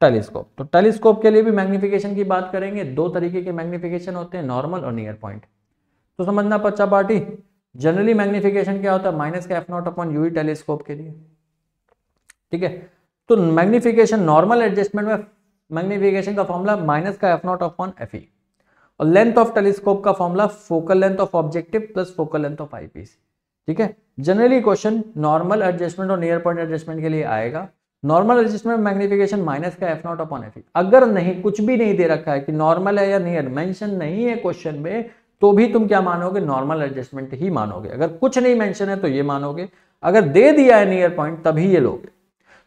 टेलीस्कोप तो टेलीस्कोप के लिए भी मैग्निफिकेशन की बात करेंगे दो तरीके के मैग्निफिकेशन होते हैं नॉर्मल और नियर पॉइंट तो समझना पच्चा पार्टी जनरली मैग्निफिकेशन क्या होता है माइनस का F not upon u telescope के लिए ठीक है तो मैग्निफिकेशन नॉर्मल एडजस्टमेंट में मैग्निफिकेशन का फॉर्मूला माइनस का F not on f e। और लेंथ ऑफ टेलीस्कोप का formula focal length of objective plus focal length of eye ठीक है जनरली क्वेश्चन नॉर्मल एडजस्टमेंट और नियर पॉइंट एडजस्टमेंट के लिए आएगा नॉर्मल एडजस्टमेंट मैग्निफिकेशन माइनस का F not upon f e। अगर नहीं कुछ भी नहीं दे रखा है कि नॉर्मल है या नियर मेंशन नहीं है क्वेश्चन में तो भी तुम क्या मानोगे नॉर्मल एडजस्टमेंट ही मानोगे अगर कुछ नहीं मेंशन है तो ये मानोगे अगर दे दिया है नियर पॉइंट तभी ये लोगे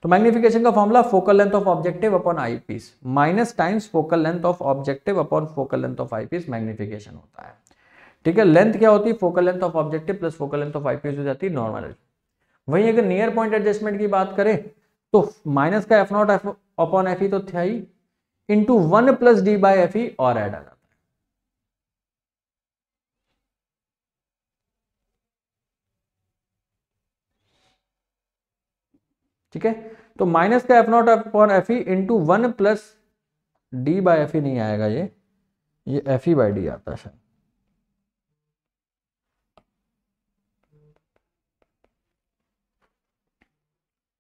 तो मैग्निफिकेशन का formula focal length of objective upon eyepiece minus times focal length of objective upon focal length of eyepiece magnification होता है ठीक है लेंथ क्या होती है focal length of objective plus focal length of eyepiece हो जाती है नॉर्मल वही अगर नियर पॉइंट एडजस्टमेंट की बात करें तो माइनस का F naught F upon F E तो थे into one plus D by F E और एड अलग ठीक है तो माइनस का F not upon F E into one plus D by F E नहीं आएगा ये ये एफ ई बाई डी आता है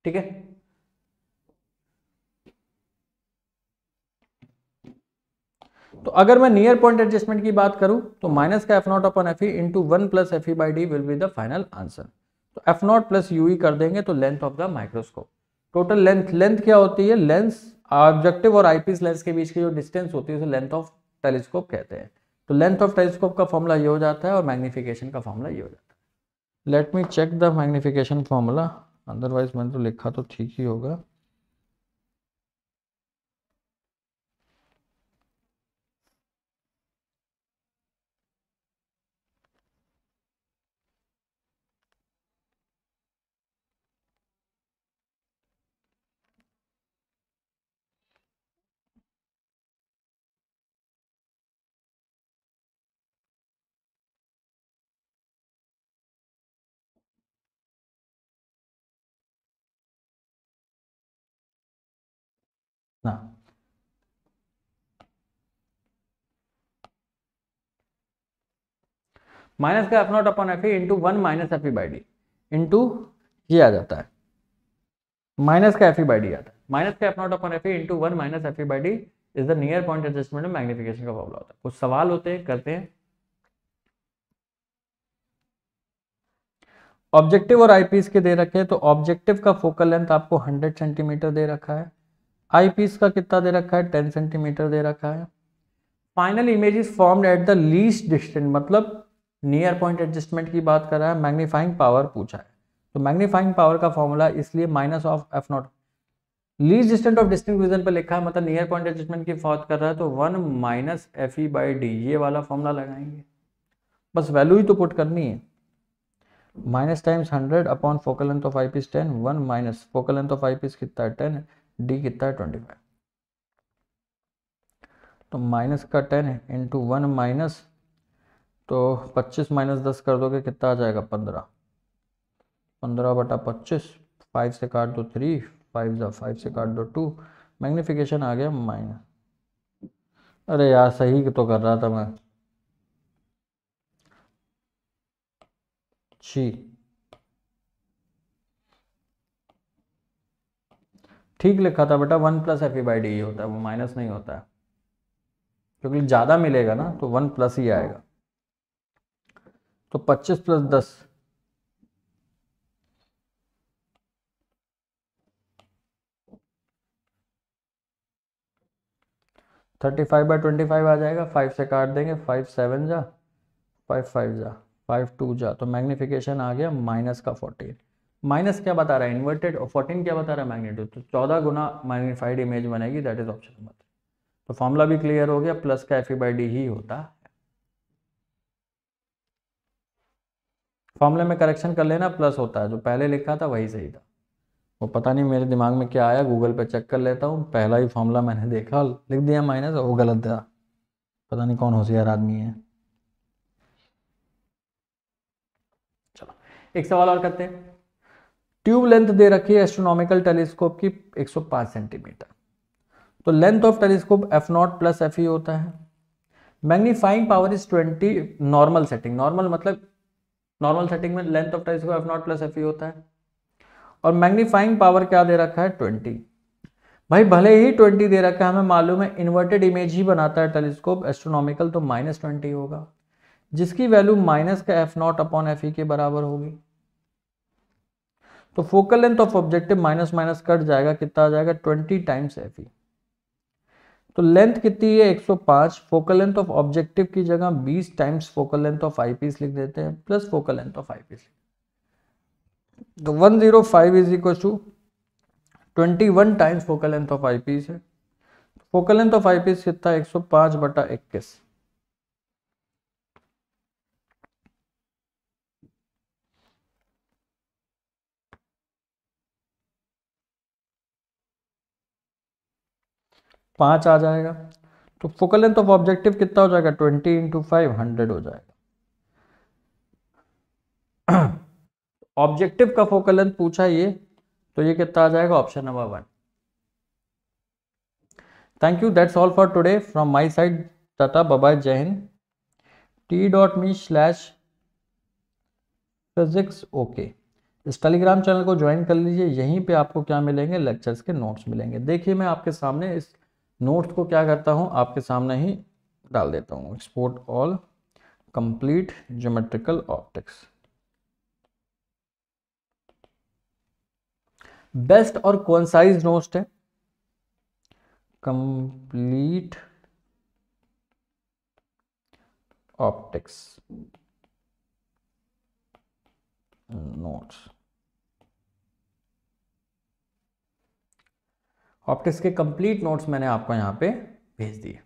ठीक है तो अगर मैं नियर पॉइंट एडजस्टमेंट की बात करूं तो माइनस का F not upon F E into one plus F E by D will be the final answer तो एफ नॉट प्लस यू कर देंगे तो length of the microscope total length length क्या होती है लेंस ऑब्जेक्टिव और eyepiece lens के बीच की जो डिस्टेंस होती है उसे लेंथ ऑफ टेलीस्कोप कहते हैं तो लेंथ ऑफ टेलीस्कोप का फॉर्मूला ये हो जाता है और मैग्निफिकेशन का फॉर्मूला ये हो जाता है let me check the magnification formula otherwise मैंने तो लिखा तो ठीक ही होगा Now, माइनस का F not upon F E into one minus F E by D into ये आ जाता है माइनस का एफ ई बाई डी आता है माइनस का F not upon F E into one minus F E by D is the near point adjustment of magnification का problem होता है कुछ सवाल होते हैं करते हैं ऑब्जेक्टिव और आईपीएस के दे रखे हैं तो ऑब्जेक्टिव का फोकल लेंथ आपको 100 सेंटीमीटर दे रखा है आई पीस का कितना दे रखा है टेन सेंटीमीटर दे रखा है final image is formed at the least distant मतलब नियर पॉइंट एडजस्टमेंट की बात कर रहा है मैग्नीफाइंग पावर पूछा है तो मैग्नीफाइंग पावर का फॉर्मूला इसलिए minus of F naught least distant of distinct vision पर लिखा है मतलब नियर पॉइंट एडजस्टमेंट की बात कर रहा है तो one minus F E by D ये वाला फॉर्मूला लगाएंगे बस वैल्यू ही तो पुट करनी है minus times hundred upon focal length of eyepiece ten one minus focal length of eyepiece कितना है टेन है डी कितना है ट्वेंटी फाइव तो माइनस का टेन इंटू वन माइनस तो पच्चीस माइनस दस कर दोगे कितना आ जाएगा पंद्रह पंद्रह बटा पच्चीस फाइव से काट दो थ्री फाइव ज़ा फाइव से काट दो टू मैग्निफिकेशन आ गया माइनस अरे यार सही तो कर रहा था मैं छी ठीक लिखा था बेटा one plus F E by D होता है वो माइनस नहीं होता है क्योंकि ज़्यादा मिलेगा ना तो वन प्लस ही आएगा तो पच्चीस प्लस दस thirty five by twenty five आ जाएगा फाइव से काट देंगे फाइव सेवन जा फाइव फाइव जा फाइव टू जा तो मैग्निफिकेशन आ गया माइनस का फोर्टीन माइनस क्या बता रहा है इन्वर्टेड और फोर्टीन क्या बता रहा है मैग्नीट्यूड तो चौदह गुना मैग्नीफाइड इमेज बनेगी दैट इज ऑप्शन नंबर तो फॉर्मूला भी क्लियर हो गया प्लस का एफ बाई डी ही होता है फॉर्मूले में करेक्शन कर लेना प्लस होता है जो पहले लिखा था वही सही था वो पता नहीं मेरे दिमाग में क्या आया गूगल पे चेक कर लेता हूँ पहला ही फॉर्मूला मैंने देखा लिख दिया माइनस वो गलत था पता नहीं कौन होशियार आदमी है चलो एक सवाल और करते हैं ट्यूब लेंथ दे रखी है एस्ट्रोनॉमिकल टेलीस्कोप की 105 सेंटीमीटर तो length of telescope F naught plus F E होता है magnifying power is 20 normal setting normal मतलब नॉर्मल सेटिंग में length of telescope F naught plus F E होता है और मैग्नीफाइंग पावर क्या दे रखा है ट्वेंटी भाई भले ही ट्वेंटी दे रखा है हमें मालूम है इन्वर्टेड इमेज ही बनाता है टेलीस्कोप एस्ट्रोनॉमिकल तो माइनस ट्वेंटी होगा जिसकी वैल्यू माइनस का F not upon F E के बराबर होगी तो focal length of objective minus minus cut जाएगा कितना आ जाएगा ट्वेंटी टाइम्स एफ तो लेंथ कितनी है 105 फोकल लेंथ ऑफ ऑब्जेक्टिव की जगह 20 times focal length of eyepiece लिख देते हैं plus focal length of eyepiece तो 105 zero five is equal to twenty one times focal length of eyepiece है फोकल लेंथ ऑफ आईपीस कितना 105 बटा इक्कीस पाँच आ जाएगा तो फोकल लेंथ ऑफ ऑब्जेक्टिव कितना हो जाएगा ट्वेंटी इंटू फाइव हंड्रेड हो जाएगा ऑब्जेक्टिव का फोकल लेंथ पूछा ये तो ये कितना आ जाएगा option number one thank you that's all for today from my side टाटा बाबा जय हिंद T dot me slash physics okay इस टेलीग्राम चैनल को ज्वाइन कर लीजिए यहीं पे आपको क्या मिलेंगे लेक्चर्स के नोट्स मिलेंगे देखिए मैं आपके सामने इस नोट्स को क्या करता हूँ आपके सामने ही डाल देता हूँ export all complete geometrical optics best और कौन साइज नोट है कंप्लीट ऑप्टिक्स नोट्स ऑप्टिक्स के कंप्लीट नोट्स मैंने आपको यहाँ पे भेज दिए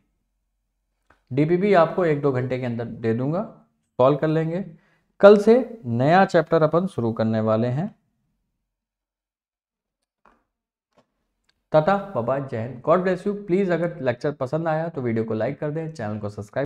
डीपीपी आपको एक दो घंटे के अंदर दे दूंगा कॉल कर लेंगे कल से नया चैप्टर अपन शुरू करने वाले हैं टाटा बाबा जैन गॉड ब्लेस यू प्लीज़ अगर लेक्चर पसंद आया तो वीडियो को लाइक कर दें चैनल को सब्सक्राइब